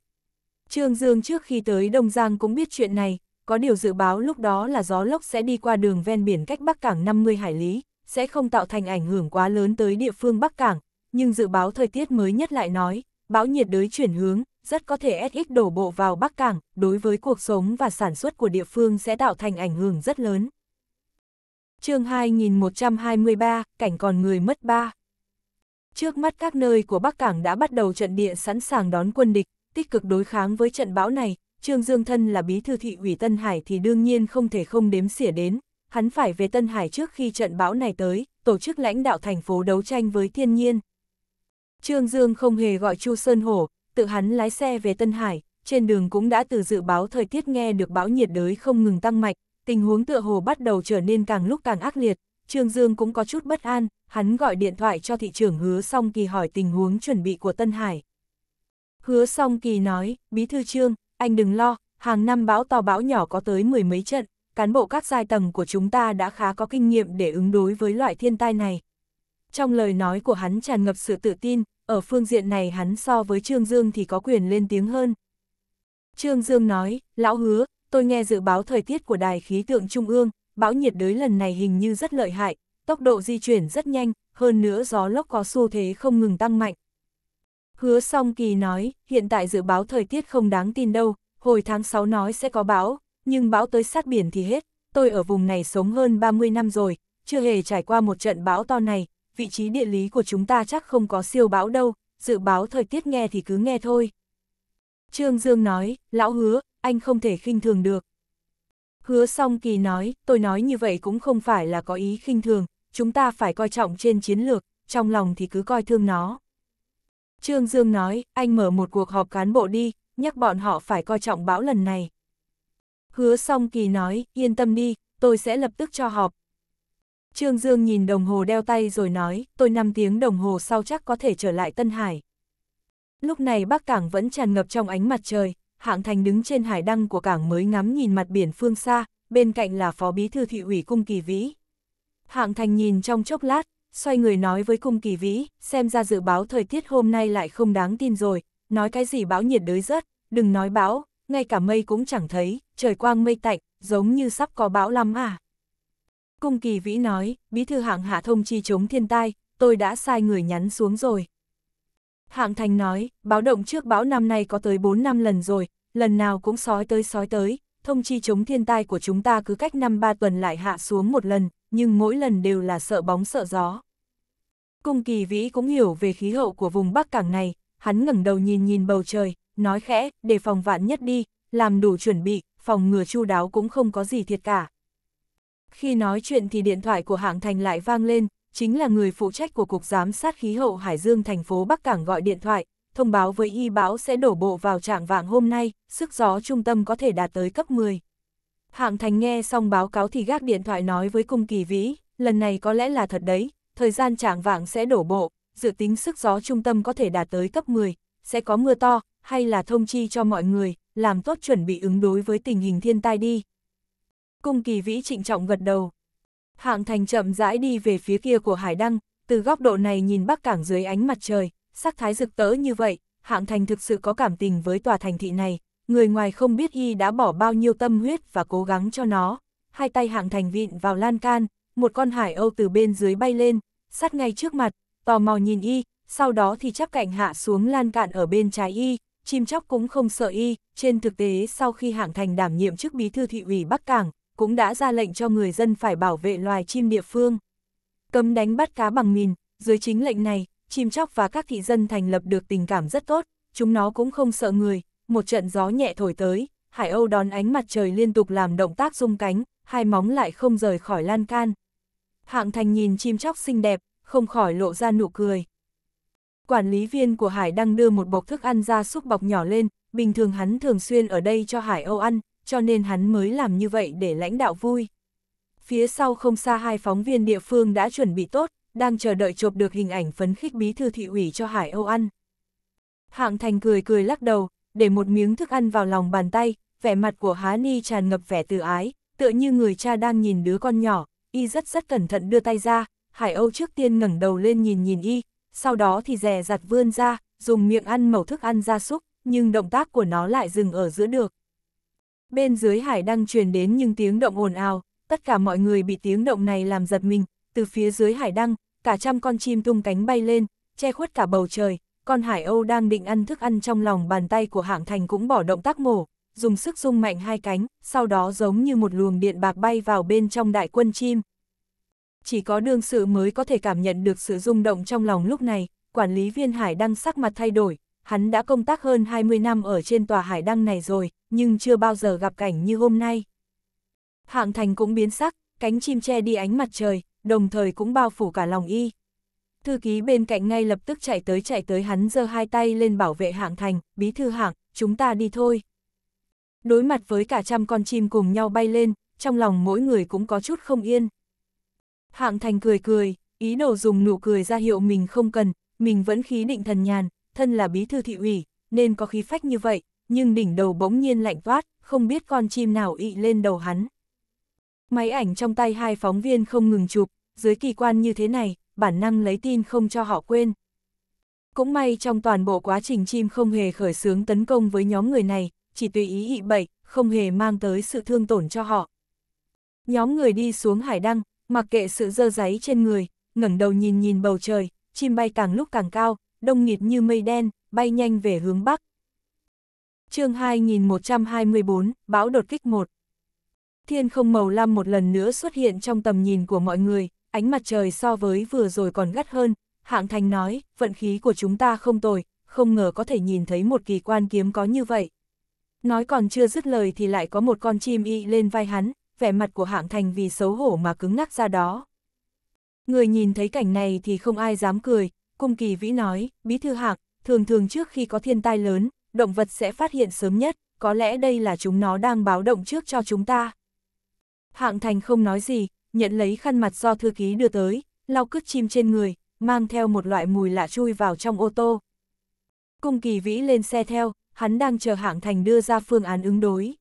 Trương Dương trước khi tới Đông Giang cũng biết chuyện này, có điều dự báo lúc đó là gió lốc sẽ đi qua đường ven biển cách Bắc Cảng 50 hải lý, sẽ không tạo thành ảnh hưởng quá lớn tới địa phương Bắc Cảng, nhưng dự báo thời tiết mới nhất lại nói, bão nhiệt đới chuyển hướng, rất có thể SX đổ bộ vào Bắc Cảng, đối với cuộc sống và sản xuất của địa phương sẽ tạo thành ảnh hưởng rất lớn chương 2123, cảnh còn người mất ba. Trước mắt các nơi của Bắc Cảng đã bắt đầu trận địa sẵn sàng đón quân địch, tích cực đối kháng với trận bão này, Trương Dương Thân là bí thư thị ủy Tân Hải thì đương nhiên không thể không đếm xỉa đến, hắn phải về Tân Hải trước khi trận bão này tới, tổ chức lãnh đạo thành phố đấu tranh với thiên nhiên. Trương Dương không hề gọi Chu Sơn Hổ, tự hắn lái xe về Tân Hải, trên đường cũng đã từ dự báo thời tiết nghe được bão nhiệt đới không ngừng tăng mạnh, tình huống tựa hồ bắt đầu trở nên càng lúc càng ác liệt, Trương Dương cũng có chút bất an, hắn gọi điện thoại cho thị trưởng hứa song kỳ hỏi tình huống chuẩn bị của Tân Hải. Hứa song kỳ nói, bí thư Trương, anh đừng lo, hàng năm bão to bão nhỏ có tới mười mấy trận, cán bộ các giai tầng của chúng ta đã khá có kinh nghiệm để ứng đối với loại thiên tai này. Trong lời nói của hắn tràn ngập sự tự tin, ở phương diện này hắn so với Trương Dương thì có quyền lên tiếng hơn. Trương Dương nói, lão hứa, tôi nghe dự báo thời tiết của Đài khí tượng Trung ương, bão nhiệt đới lần này hình như rất lợi hại, tốc độ di chuyển rất nhanh, hơn nữa gió lốc có xu thế không ngừng tăng mạnh. Hứa song kỳ nói, hiện tại dự báo thời tiết không đáng tin đâu, hồi tháng 6 nói sẽ có bão, nhưng bão tới sát biển thì hết, tôi ở vùng này sống hơn 30 năm rồi, chưa hề trải qua một trận bão to này, vị trí địa lý của chúng ta chắc không có siêu bão đâu, dự báo thời tiết nghe thì cứ nghe thôi. Trương Dương nói, lão hứa, anh không thể khinh thường được. Hứa song kỳ nói, tôi nói như vậy cũng không phải là có ý khinh thường, chúng ta phải coi trọng trên chiến lược, trong lòng thì cứ coi thương nó. Trương Dương nói, anh mở một cuộc họp cán bộ đi, nhắc bọn họ phải coi trọng bão lần này. Hứa song kỳ nói, yên tâm đi, tôi sẽ lập tức cho họp. Trương Dương nhìn đồng hồ đeo tay rồi nói, tôi 5 tiếng đồng hồ sau chắc có thể trở lại Tân Hải. Lúc này Bắc Cảng vẫn tràn ngập trong ánh mặt trời, hạng thành đứng trên hải đăng của cảng mới ngắm nhìn mặt biển phương xa, bên cạnh là phó bí thư thị ủy cung kỳ vĩ. Hạng thành nhìn trong chốc lát, xoay người nói với cung kỳ vĩ, xem ra dự báo thời tiết hôm nay lại không đáng tin rồi, nói cái gì bão nhiệt đới rớt, đừng nói bão, ngay cả mây cũng chẳng thấy, trời quang mây tạnh, giống như sắp có bão lắm à. Cung kỳ vĩ nói, bí thư hạng hạ thông chi chống thiên tai, tôi đã sai người nhắn xuống rồi. Hạng Thành nói, báo động trước bão năm nay có tới 4 năm lần rồi, lần nào cũng sói tới sói tới, thông chi chống thiên tai của chúng ta cứ cách 5-3 tuần lại hạ xuống một lần, nhưng mỗi lần đều là sợ bóng sợ gió. Cung kỳ vĩ cũng hiểu về khí hậu của vùng Bắc Cảng này, hắn ngẩng đầu nhìn nhìn bầu trời, nói khẽ, Để phòng vạn nhất đi, làm đủ chuẩn bị, phòng ngừa chu đáo cũng không có gì thiệt cả. Khi nói chuyện thì điện thoại của hạng thành lại vang lên, chính là người phụ trách của Cục Giám sát Khí hậu Hải Dương thành phố Bắc Cảng gọi điện thoại, thông báo với y báo sẽ đổ bộ vào trạng vạng hôm nay, sức gió trung tâm có thể đạt tới cấp 10. Hạng Thành nghe xong báo cáo thì gác điện thoại nói với Cung Kỳ Vĩ, lần này có lẽ là thật đấy, thời gian trạng vạng sẽ đổ bộ, dự tính sức gió trung tâm có thể đạt tới cấp 10, sẽ có mưa to, hay là thông chi cho mọi người, làm tốt chuẩn bị ứng đối với tình hình thiên tai đi. Cung Kỳ Vĩ trịnh trọng gật đầu, Hạng thành chậm rãi đi về phía kia của hải đăng, từ góc độ này nhìn bắc cảng dưới ánh mặt trời, sắc thái rực tỡ như vậy, hạng thành thực sự có cảm tình với tòa thành thị này, người ngoài không biết y đã bỏ bao nhiêu tâm huyết và cố gắng cho nó. Hai tay hạng thành vịn vào lan can, một con hải âu từ bên dưới bay lên, sát ngay trước mặt, tò mò nhìn y, sau đó thì chắp cạnh hạ xuống lan cạn ở bên trái y, chim chóc cũng không sợ y, trên thực tế sau khi hạng thành đảm nhiệm chức bí thư thị ủy Bắc Cảng, cũng đã ra lệnh cho người dân phải bảo vệ loài chim địa phương. Cấm đánh bắt cá bằng mìn, dưới chính lệnh này, chim chóc và các thị dân thành lập được tình cảm rất tốt, chúng nó cũng không sợ người, một trận gió nhẹ thổi tới, hải âu đón ánh mặt trời liên tục làm động tác rung cánh, hai móng lại không rời khỏi lan can. Hạng thành nhìn chim chóc xinh đẹp, không khỏi lộ ra nụ cười. Quản lý viên của Hải đang đưa một bọc thức ăn ra xúc bọc nhỏ lên, bình thường hắn thường xuyên ở đây cho Hải Âu ăn, cho nên hắn mới làm như vậy để lãnh đạo vui. Phía sau không xa hai phóng viên địa phương đã chuẩn bị tốt, đang chờ đợi chụp được hình ảnh phấn khích bí thư thị ủy cho Hải Âu ăn. Hạng Thành cười cười lắc đầu, để một miếng thức ăn vào lòng bàn tay, vẻ mặt của Há Ni tràn ngập vẻ từ ái, tựa như người cha đang nhìn đứa con nhỏ, y rất rất cẩn thận đưa tay ra, Hải Âu trước tiên ngẩng đầu lên nhìn nhìn y, sau đó thì dè dặt vươn ra, dùng miệng ăn mẩu thức ăn ra súc, nhưng động tác của nó lại dừng ở giữa được. Bên dưới hải đăng truyền đến những tiếng động ồn ào, tất cả mọi người bị tiếng động này làm giật mình, từ phía dưới hải đăng, cả trăm con chim tung cánh bay lên, che khuất cả bầu trời, con hải âu đang định ăn thức ăn trong lòng bàn tay của hạng thành cũng bỏ động tác mổ, dùng sức rung mạnh hai cánh, sau đó giống như một luồng điện bạc bay vào bên trong đại quân chim. Chỉ có đương sự mới có thể cảm nhận được sự rung động trong lòng lúc này, quản lý viên hải đăng sắc mặt thay đổi, hắn đã công tác hơn 20 năm ở trên tòa hải đăng này rồi, nhưng chưa bao giờ gặp cảnh như hôm nay. Hạng thành cũng biến sắc, cánh chim che đi ánh mặt trời, đồng thời cũng bao phủ cả lòng y. Thư ký bên cạnh ngay lập tức chạy tới chạy tới hắn giơ hai tay lên bảo vệ hạng thành, bí thư hạng, chúng ta đi thôi. Đối mặt với cả trăm con chim cùng nhau bay lên, trong lòng mỗi người cũng có chút không yên. Hạng thành cười cười, ý đồ dùng nụ cười ra hiệu mình không cần, mình vẫn khí định thần nhàn, thân là bí thư thị ủy, nên có khí phách như vậy, nhưng đỉnh đầu bỗng nhiên lạnh toát, không biết con chim nào ị lên đầu hắn. Máy ảnh trong tay hai phóng viên không ngừng chụp, dưới kỳ quan như thế này, bản năng lấy tin không cho họ quên. Cũng may trong toàn bộ quá trình chim không hề khởi xướng tấn công với nhóm người này, chỉ tùy ý ị bậy, không hề mang tới sự thương tổn cho họ. Nhóm người đi xuống hải đăng, mặc kệ sự dơ giấy trên người, ngẩng đầu nhìn nhìn bầu trời, chim bay càng lúc càng cao, đông nghịt như mây đen, bay nhanh về hướng Bắc. chương 2124, bão đột kích 1 Thiên không màu lam một lần nữa xuất hiện trong tầm nhìn của mọi người, ánh mặt trời so với vừa rồi còn gắt hơn, hạng thành nói, vận khí của chúng ta không tồi, không ngờ có thể nhìn thấy một kỳ quan kiếm có như vậy. Nói còn chưa dứt lời thì lại có một con chim y lên vai hắn, vẻ mặt của hạng thành vì xấu hổ mà cứng ngắc ra đó. Người nhìn thấy cảnh này thì không ai dám cười, Cung Kỳ Vĩ nói, Bí Thư Hạc, thường thường trước khi có thiên tai lớn, động vật sẽ phát hiện sớm nhất, có lẽ đây là chúng nó đang báo động trước cho chúng ta. Hạng Thành không nói gì, nhận lấy khăn mặt do thư ký đưa tới, lau cứt chim trên người, mang theo một loại mùi lạ chui vào trong ô tô. Cung Kỳ Vĩ lên xe theo, hắn đang chờ Hạng Thành đưa ra phương án ứng đối.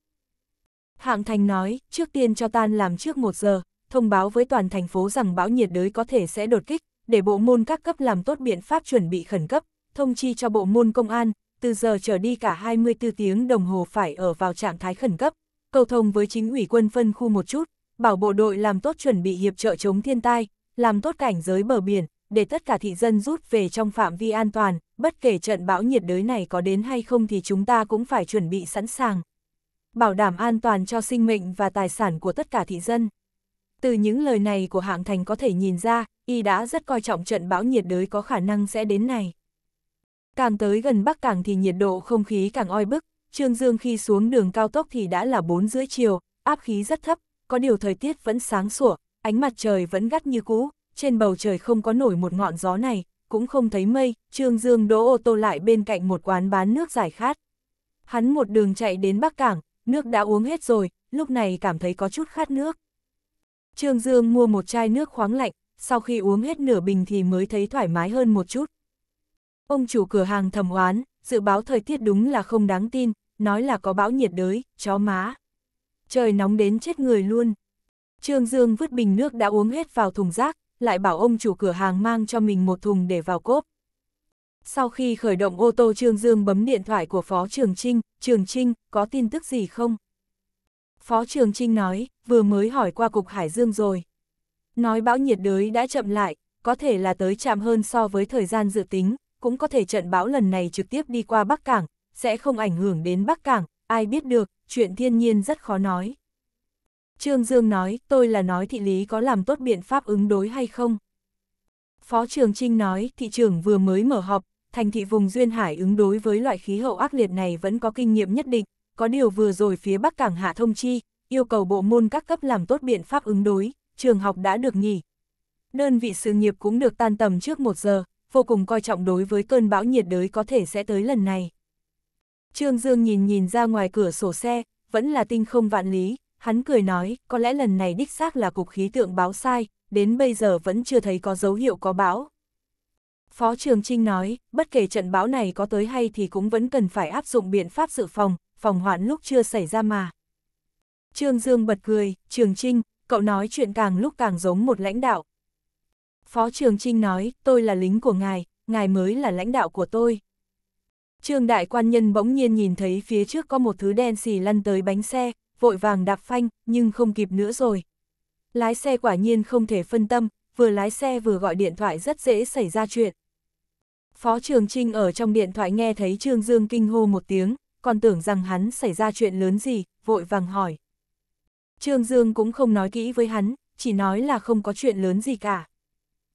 Hạng Thành nói, trước tiên cho tan làm trước một giờ, thông báo với toàn thành phố rằng bão nhiệt đới có thể sẽ đột kích, để bộ môn các cấp làm tốt biện pháp chuẩn bị khẩn cấp, thông chi cho bộ môn công an, từ giờ trở đi cả 24 tiếng đồng hồ phải ở vào trạng thái khẩn cấp, cầu thông với chính ủy quân phân khu một chút, bảo bộ đội làm tốt chuẩn bị hiệp trợ chống thiên tai, làm tốt cảnh giới bờ biển, để tất cả thị dân rút về trong phạm vi an toàn, bất kể trận bão nhiệt đới này có đến hay không thì chúng ta cũng phải chuẩn bị sẵn sàng. Bảo đảm an toàn cho sinh mệnh và tài sản của tất cả thị dân. Từ những lời này của hạng thành có thể nhìn ra, y đã rất coi trọng trận bão nhiệt đới có khả năng sẽ đến này. Càng tới gần Bắc Cảng thì nhiệt độ không khí càng oi bức, Trương Dương khi xuống đường cao tốc thì đã là 4 rưỡi chiều, áp khí rất thấp, có điều thời tiết vẫn sáng sủa, ánh mặt trời vẫn gắt như cũ, trên bầu trời không có nổi một ngọn gió này, cũng không thấy mây, Trương Dương đỗ ô tô lại bên cạnh một quán bán nước giải khát. Hắn một đường chạy đến Bắc Cảng, nước đã uống hết rồi, lúc này cảm thấy có chút khát nước. Trương Dương mua một chai nước khoáng lạnh, sau khi uống hết nửa bình thì mới thấy thoải mái hơn một chút. Ông chủ cửa hàng thầm oán, dự báo thời tiết đúng là không đáng tin, nói là có bão nhiệt đới, chó má. Trời nóng đến chết người luôn. Trương Dương vứt bình nước đã uống hết vào thùng rác, lại bảo ông chủ cửa hàng mang cho mình một thùng để vào cốp. Sau khi khởi động ô tô Trương Dương bấm điện thoại của Phó Trường Trinh, Trường Trinh, có tin tức gì không? Phó Trường Trinh nói, vừa mới hỏi qua Cục Hải Dương rồi. Nói bão nhiệt đới đã chậm lại, có thể là tới chạm hơn so với thời gian dự tính, cũng có thể trận bão lần này trực tiếp đi qua Bắc Cảng, sẽ không ảnh hưởng đến Bắc Cảng, ai biết được, chuyện thiên nhiên rất khó nói. Trương Dương nói, tôi là nói thị lý có làm tốt biện pháp ứng đối hay không. Phó Trường Trinh nói, thị trường vừa mới mở họp, thành thị vùng Duyên Hải ứng đối với loại khí hậu ác liệt này vẫn có kinh nghiệm nhất định, có điều vừa rồi phía Bắc Cảng hạ thông chi, yêu cầu bộ môn các cấp làm tốt biện pháp ứng đối, trường học đã được nghỉ. Đơn vị sự nghiệp cũng được tan tầm trước một giờ, vô cùng coi trọng đối với cơn bão nhiệt đới có thể sẽ tới lần này. Trương Dương nhìn nhìn ra ngoài cửa sổ xe, vẫn là tinh không vạn lý, hắn cười nói, có lẽ lần này đích xác là cục khí tượng báo sai, đến bây giờ vẫn chưa thấy có dấu hiệu có bão. Phó Trường Trinh nói, bất kể trận bão này có tới hay thì cũng vẫn cần phải áp dụng biện pháp dự phòng, phòng hoạn lúc chưa xảy ra mà. Trương Dương bật cười, Trường Trinh, cậu nói chuyện càng lúc càng giống một lãnh đạo. Phó Trường Trinh nói, tôi là lính của ngài, ngài mới là lãnh đạo của tôi. Trương đại quan nhân bỗng nhiên nhìn thấy phía trước có một thứ đen xì lăn tới bánh xe, vội vàng đạp phanh, nhưng không kịp nữa rồi. Lái xe quả nhiên không thể phân tâm, vừa lái xe vừa gọi điện thoại rất dễ xảy ra chuyện. Phó Trường Trinh ở trong điện thoại nghe thấy Trương Dương kinh hô một tiếng, còn tưởng rằng hắn xảy ra chuyện lớn gì, vội vàng hỏi. Trương Dương cũng không nói kỹ với hắn, chỉ nói là không có chuyện lớn gì cả.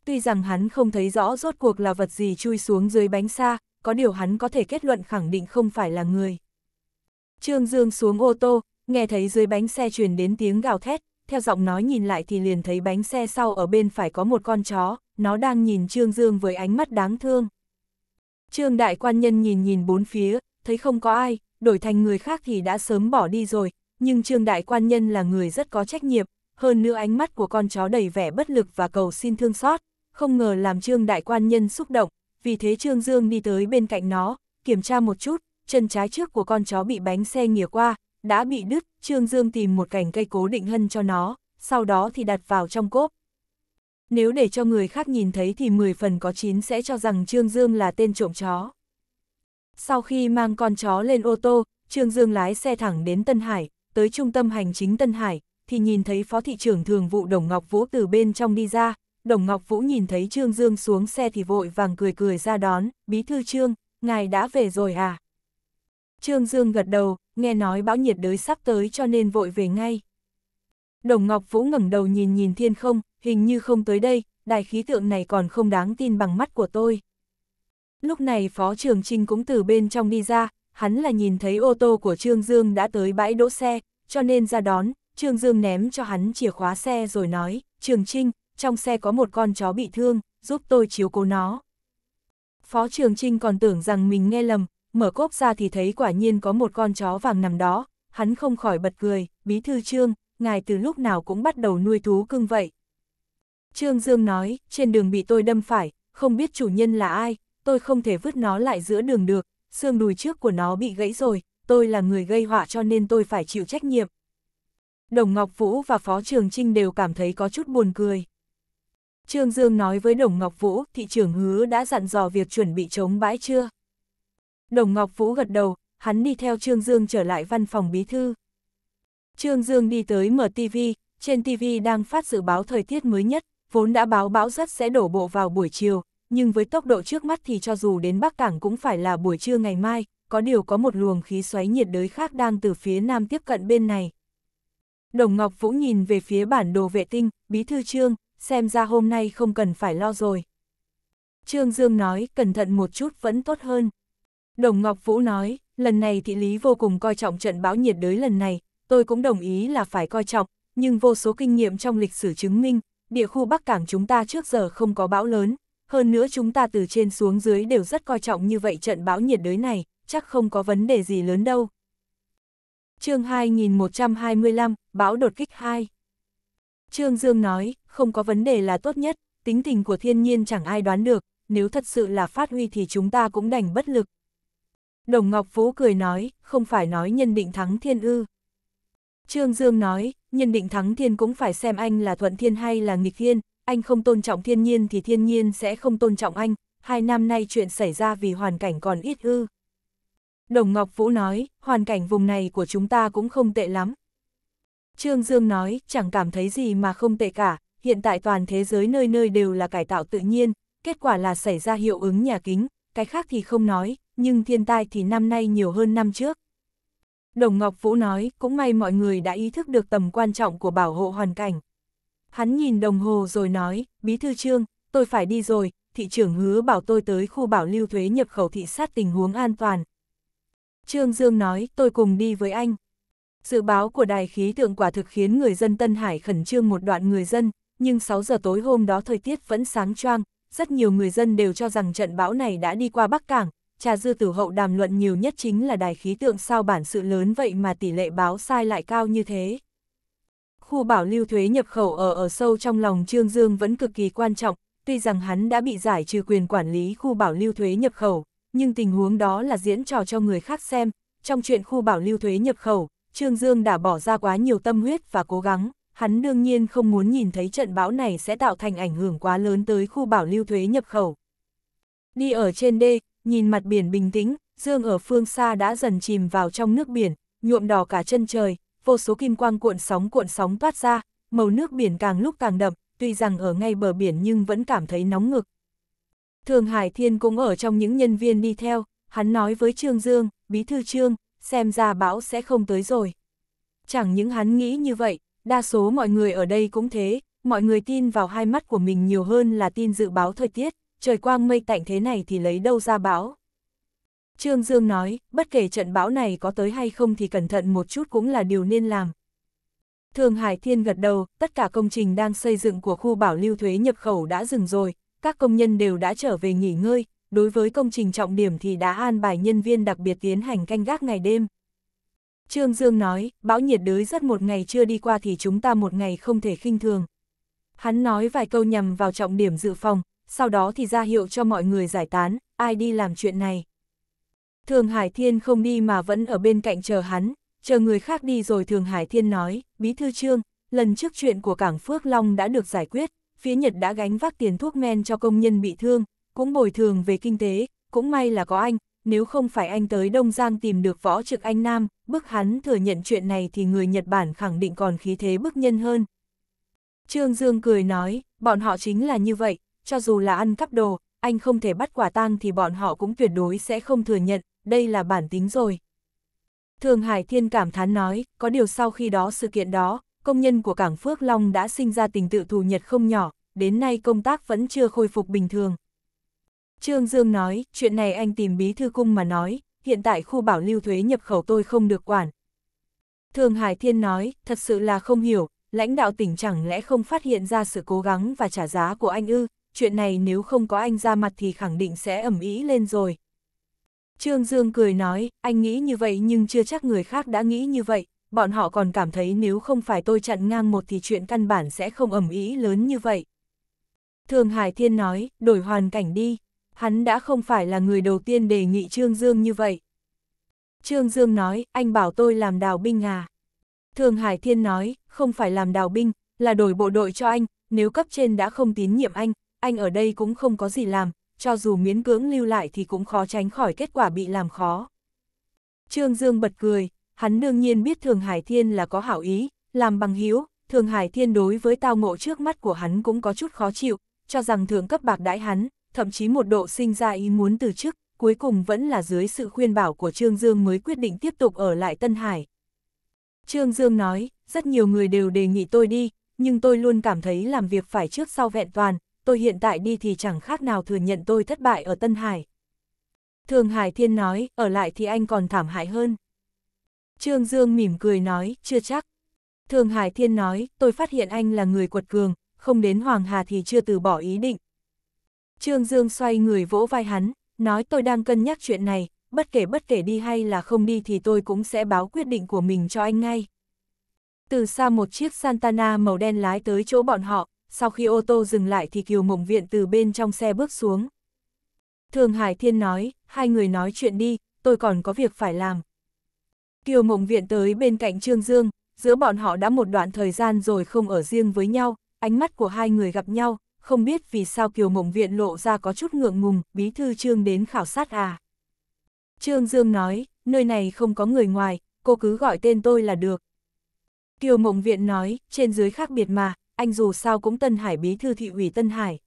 Tuy rằng hắn không thấy rõ rốt cuộc là vật gì chui xuống dưới bánh xa, có điều hắn có thể kết luận khẳng định không phải là người. Trương Dương xuống ô tô, nghe thấy dưới bánh xe truyền đến tiếng gào thét, theo giọng nói nhìn lại thì liền thấy bánh xe sau ở bên phải có một con chó, nó đang nhìn Trương Dương với ánh mắt đáng thương. Trương Đại Quan Nhân nhìn nhìn bốn phía, thấy không có ai, đổi thành người khác thì đã sớm bỏ đi rồi, nhưng Trương Đại Quan Nhân là người rất có trách nhiệm, hơn nữa ánh mắt của con chó đầy vẻ bất lực và cầu xin thương xót, không ngờ làm Trương Đại Quan Nhân xúc động, vì thế Trương Dương đi tới bên cạnh nó, kiểm tra một chút, chân trái trước của con chó bị bánh xe nghỉa qua, đã bị đứt, Trương Dương tìm một cành cây cố định hân cho nó, sau đó thì đặt vào trong cốp. Nếu để cho người khác nhìn thấy thì 10 phần có 9 sẽ cho rằng Trương Dương là tên trộm chó. Sau khi mang con chó lên ô tô, Trương Dương lái xe thẳng đến Tân Hải, tới trung tâm hành chính Tân Hải, thì nhìn thấy Phó Thị trưởng Thường vụ Đồng Ngọc Vũ từ bên trong đi ra. Đồng Ngọc Vũ nhìn thấy Trương Dương xuống xe thì vội vàng cười cười ra đón, Bí Thư Trương, ngài đã về rồi à? Trương Dương gật đầu, nghe nói bão nhiệt đới sắp tới cho nên vội về ngay. Đồng Ngọc Vũ ngẩng đầu nhìn nhìn thiên không, hình như không tới đây, đài khí tượng này còn không đáng tin bằng mắt của tôi. Lúc này Phó Trường Trinh cũng từ bên trong đi ra, hắn là nhìn thấy ô tô của Trương Dương đã tới bãi đỗ xe, cho nên ra đón, Trương Dương ném cho hắn chìa khóa xe rồi nói, Trường Trinh, trong xe có một con chó bị thương, giúp tôi chiếu cố nó. Phó Trường Trinh còn tưởng rằng mình nghe lầm, mở cốp ra thì thấy quả nhiên có một con chó vàng nằm đó, hắn không khỏi bật cười, bí thư Trương, ngài từ lúc nào cũng bắt đầu nuôi thú cưng vậy. Trương Dương nói, trên đường bị tôi đâm phải, không biết chủ nhân là ai, tôi không thể vứt nó lại giữa đường được, xương đùi trước của nó bị gãy rồi, tôi là người gây họa cho nên tôi phải chịu trách nhiệm. Đồng Ngọc Vũ và Phó Trường Trinh đều cảm thấy có chút buồn cười. Trương Dương nói với Đồng Ngọc Vũ, thị trưởng hứa đã dặn dò việc chuẩn bị chống bãi chưa? Đồng Ngọc Vũ gật đầu, hắn đi theo Trương Dương trở lại văn phòng bí thư. Trương Dương đi tới mở TV, trên TV đang phát dự báo thời tiết mới nhất, vốn đã báo bão rất sẽ đổ bộ vào buổi chiều, nhưng với tốc độ trước mắt thì cho dù đến Bắc Cảng cũng phải là buổi trưa ngày mai, có điều có một luồng khí xoáy nhiệt đới khác đang từ phía nam tiếp cận bên này. Đồng Ngọc Vũ nhìn về phía bản đồ vệ tinh, bí thư trương, xem ra hôm nay không cần phải lo rồi. Trương Dương nói, cẩn thận một chút vẫn tốt hơn. Đồng Ngọc Vũ nói, lần này thị lý vô cùng coi trọng trận bão nhiệt đới lần này, tôi cũng đồng ý là phải coi trọng, nhưng vô số kinh nghiệm trong lịch sử chứng minh, địa khu Bắc Cảng chúng ta trước giờ không có bão lớn, hơn nữa chúng ta từ trên xuống dưới đều rất coi trọng như vậy trận bão nhiệt đới này, chắc không có vấn đề gì lớn đâu. chương 2125, bão đột kích 2 Trương Dương nói, không có vấn đề là tốt nhất, tính tình của thiên nhiên chẳng ai đoán được, nếu thật sự là phát huy thì chúng ta cũng đành bất lực. Đồng Ngọc Phú cười nói, không phải nói nhân định thắng thiên ư. Trương Dương nói, nhân định thắng thiên cũng phải xem anh là thuận thiên hay là nghịch thiên, anh không tôn trọng thiên nhiên thì thiên nhiên sẽ không tôn trọng anh, hai năm nay chuyện xảy ra vì hoàn cảnh còn ít ư. Đồng Ngọc Vũ nói, hoàn cảnh vùng này của chúng ta cũng không tệ lắm. Trương Dương nói, chẳng cảm thấy gì mà không tệ cả, hiện tại toàn thế giới nơi nơi đều là cải tạo tự nhiên, kết quả là xảy ra hiệu ứng nhà kính, cái khác thì không nói, nhưng thiên tai thì năm nay nhiều hơn năm trước. Đồng Ngọc Vũ nói, cũng may mọi người đã ý thức được tầm quan trọng của bảo hộ hoàn cảnh. Hắn nhìn đồng hồ rồi nói, bí thư trương, tôi phải đi rồi, thị trưởng hứa bảo tôi tới khu bảo lưu thuế nhập khẩu thị sát tình huống an toàn. Trương Dương nói, tôi cùng đi với anh. Dự báo của đài khí tượng quả thực khiến người dân Tân Hải khẩn trương một đoạn người dân, nhưng 6 giờ tối hôm đó thời tiết vẫn sáng choang, rất nhiều người dân đều cho rằng trận bão này đã đi qua Bắc Cảng, trà dư tử hậu đàm luận nhiều nhất chính là đài khí tượng sao bản sự lớn vậy mà tỷ lệ báo sai lại cao như thế khu bảo lưu thuế nhập khẩu ở ở sâu trong lòng Trương Dương vẫn cực kỳ quan trọng, tuy rằng hắn đã bị giải trừ quyền quản lý khu bảo lưu thuế nhập khẩu, nhưng tình huống đó là diễn trò cho người khác xem, trong chuyện khu bảo lưu thuế nhập khẩu, Trương Dương đã bỏ ra quá nhiều tâm huyết và cố gắng, hắn đương nhiên không muốn nhìn thấy trận bão này sẽ tạo thành ảnh hưởng quá lớn tới khu bảo lưu thuế nhập khẩu. Đi ở trên đê, nhìn mặt biển bình tĩnh, Dương ở phương xa đã dần chìm vào trong nước biển, nhuộm đỏ cả chân trời, vô số kim quang cuộn sóng cuộn sóng toát ra, màu nước biển càng lúc càng đậm, tuy rằng ở ngay bờ biển nhưng vẫn cảm thấy nóng ngực. Thường Hải Thiên cũng ở trong những nhân viên đi theo, hắn nói với Trương Dương, Bí Thư Trương, xem ra bão sẽ không tới rồi. Chẳng những hắn nghĩ như vậy, đa số mọi người ở đây cũng thế, mọi người tin vào hai mắt của mình nhiều hơn là tin dự báo thời tiết, trời quang mây tạnh thế này thì lấy đâu ra bão. Trương Dương nói, bất kể trận bão này có tới hay không thì cẩn thận một chút cũng là điều nên làm. Thường Hải Thiên gật đầu, tất cả công trình đang xây dựng của khu bảo lưu thuế nhập khẩu đã dừng rồi, các công nhân đều đã trở về nghỉ ngơi, đối với công trình trọng điểm thì đã an bài nhân viên đặc biệt tiến hành canh gác ngày đêm. Trương Dương nói, bão nhiệt đới rất một ngày chưa đi qua thì chúng ta một ngày không thể khinh thường. Hắn nói vài câu nhằm vào trọng điểm dự phòng, sau đó thì ra hiệu cho mọi người giải tán, ai đi làm chuyện này. Thường Hải Thiên không đi mà vẫn ở bên cạnh chờ hắn, chờ người khác đi rồi Thường Hải Thiên nói, Bí Thư Trương, lần trước chuyện của Cảng Phước Long đã được giải quyết, phía Nhật đã gánh vác tiền thuốc men cho công nhân bị thương, cũng bồi thường về kinh tế, cũng may là có anh, nếu không phải anh tới Đông Giang tìm được võ trực anh Nam, bức hắn thừa nhận chuyện này thì người Nhật Bản khẳng định còn khí thế bức nhân hơn. Trương Dương cười nói, bọn họ chính là như vậy, cho dù là ăn cắp đồ, anh không thể bắt quả tang thì bọn họ cũng tuyệt đối sẽ không thừa nhận, đây là bản tính rồi. Thường Hải Thiên cảm thán nói, có điều sau khi đó sự kiện đó, công nhân của cảng Phước Long đã sinh ra tình tự thù nhật không nhỏ, đến nay công tác vẫn chưa khôi phục bình thường. Trương Dương nói, chuyện này anh tìm bí thư cung mà nói, hiện tại khu bảo lưu thuế nhập khẩu tôi không được quản. Thường Hải Thiên nói, thật sự là không hiểu, lãnh đạo tỉnh chẳng lẽ không phát hiện ra sự cố gắng và trả giá của anh ư, chuyện này nếu không có anh ra mặt thì khẳng định sẽ ẩm ý lên rồi, Trương Dương cười nói, anh nghĩ như vậy nhưng chưa chắc người khác đã nghĩ như vậy, bọn họ còn cảm thấy nếu không phải tôi chặn ngang một thì chuyện căn bản sẽ không ẩm ý lớn như vậy. Thường Hải Thiên nói, đổi hoàn cảnh đi, hắn đã không phải là người đầu tiên đề nghị Trương Dương như vậy. Trương Dương nói, anh bảo tôi làm đào binh à. Thường Hải Thiên nói, không phải làm đào binh, là đổi bộ đội cho anh, nếu cấp trên đã không tín nhiệm anh, anh ở đây cũng không có gì làm, cho dù miễn cưỡng lưu lại thì cũng khó tránh khỏi kết quả bị làm khó. Trương Dương bật cười, hắn đương nhiên biết Thường Hải Thiên là có hảo ý, làm bằng hiếu, Thường Hải Thiên đối với tao ngộ trước mắt của hắn cũng có chút khó chịu, cho rằng thường cấp bạc đãi hắn, thậm chí một độ sinh ra ý muốn từ chức, cuối cùng vẫn là dưới sự khuyên bảo của Trương Dương mới quyết định tiếp tục ở lại Tân Hải. Trương Dương nói, rất nhiều người đều đề nghị tôi đi, nhưng tôi luôn cảm thấy làm việc phải trước sau vẹn toàn, tôi hiện tại đi thì chẳng khác nào thừa nhận tôi thất bại ở Tân Hải. Thường Hải Thiên nói, ở lại thì anh còn thảm hại hơn. Trương Dương mỉm cười nói, chưa chắc. Thường Hải Thiên nói, tôi phát hiện anh là người quật cường, không đến Hoàng Hà thì chưa từ bỏ ý định. Trương Dương xoay người vỗ vai hắn, nói tôi đang cân nhắc chuyện này, bất kể bất kể đi hay là không đi thì tôi cũng sẽ báo quyết định của mình cho anh ngay. Từ xa một chiếc Santana màu đen lái tới chỗ bọn họ, sau khi ô tô dừng lại thì Kiều Mộng Viện từ bên trong xe bước xuống. Thường Hải Thiên nói, hai người nói chuyện đi, tôi còn có việc phải làm. Kiều Mộng Viện tới bên cạnh Trương Dương, giữa bọn họ đã một đoạn thời gian rồi không ở riêng với nhau, ánh mắt của hai người gặp nhau, không biết vì sao Kiều Mộng Viện lộ ra có chút ngượng ngùng, bí thư Trương đến khảo sát à. Trương Dương nói, nơi này không có người ngoài, cô cứ gọi tên tôi là được. Kiều Mộng Viện nói, trên dưới khác biệt mà, anh dù sao cũng Tân Hải bí thư thị ủy Tân Hải.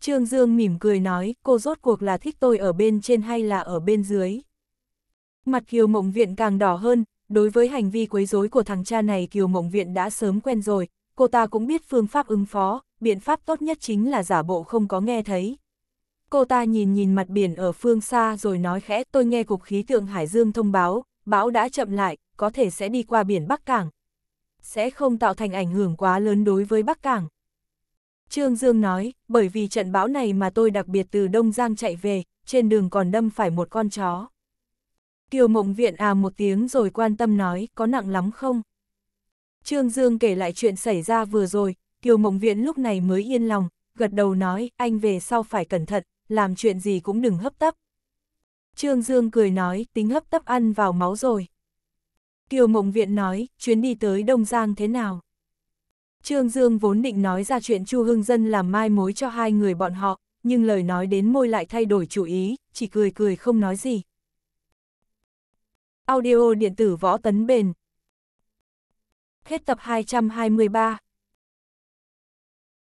Trương Dương mỉm cười nói, cô rốt cuộc là thích tôi ở bên trên hay là ở bên dưới. Mặt Kiều Mộng Viện càng đỏ hơn, đối với hành vi quấy rối của thằng cha này Kiều Mộng Viện đã sớm quen rồi, cô ta cũng biết phương pháp ứng phó, biện pháp tốt nhất chính là giả bộ không có nghe thấy. Cô ta nhìn nhìn mặt biển ở phương xa rồi nói khẽ tôi nghe Cục Khí tượng Hải Dương thông báo, bão đã chậm lại, có thể sẽ đi qua biển Bắc Cảng, sẽ không tạo thành ảnh hưởng quá lớn đối với Bắc Cảng. Trương Dương nói, bởi vì trận bão này mà tôi đặc biệt từ Đông Giang chạy về, trên đường còn đâm phải một con chó. Kiều Mộng Viện à một tiếng rồi quan tâm nói, có nặng lắm không? Trương Dương kể lại chuyện xảy ra vừa rồi, Kiều Mộng Viện lúc này mới yên lòng, gật đầu nói, anh về sau phải cẩn thận, làm chuyện gì cũng đừng hấp tấp. Trương Dương cười nói, tính hấp tấp ăn vào máu rồi. Kiều Mộng Viện nói, chuyến đi tới Đông Giang thế nào? Trương Dương vốn định nói ra chuyện Chu Hưng Dân làm mai mối cho hai người bọn họ, nhưng lời nói đến môi lại thay đổi chủ ý, chỉ cười cười không nói gì. Audio điện tử võ tấn bền Hết tập 223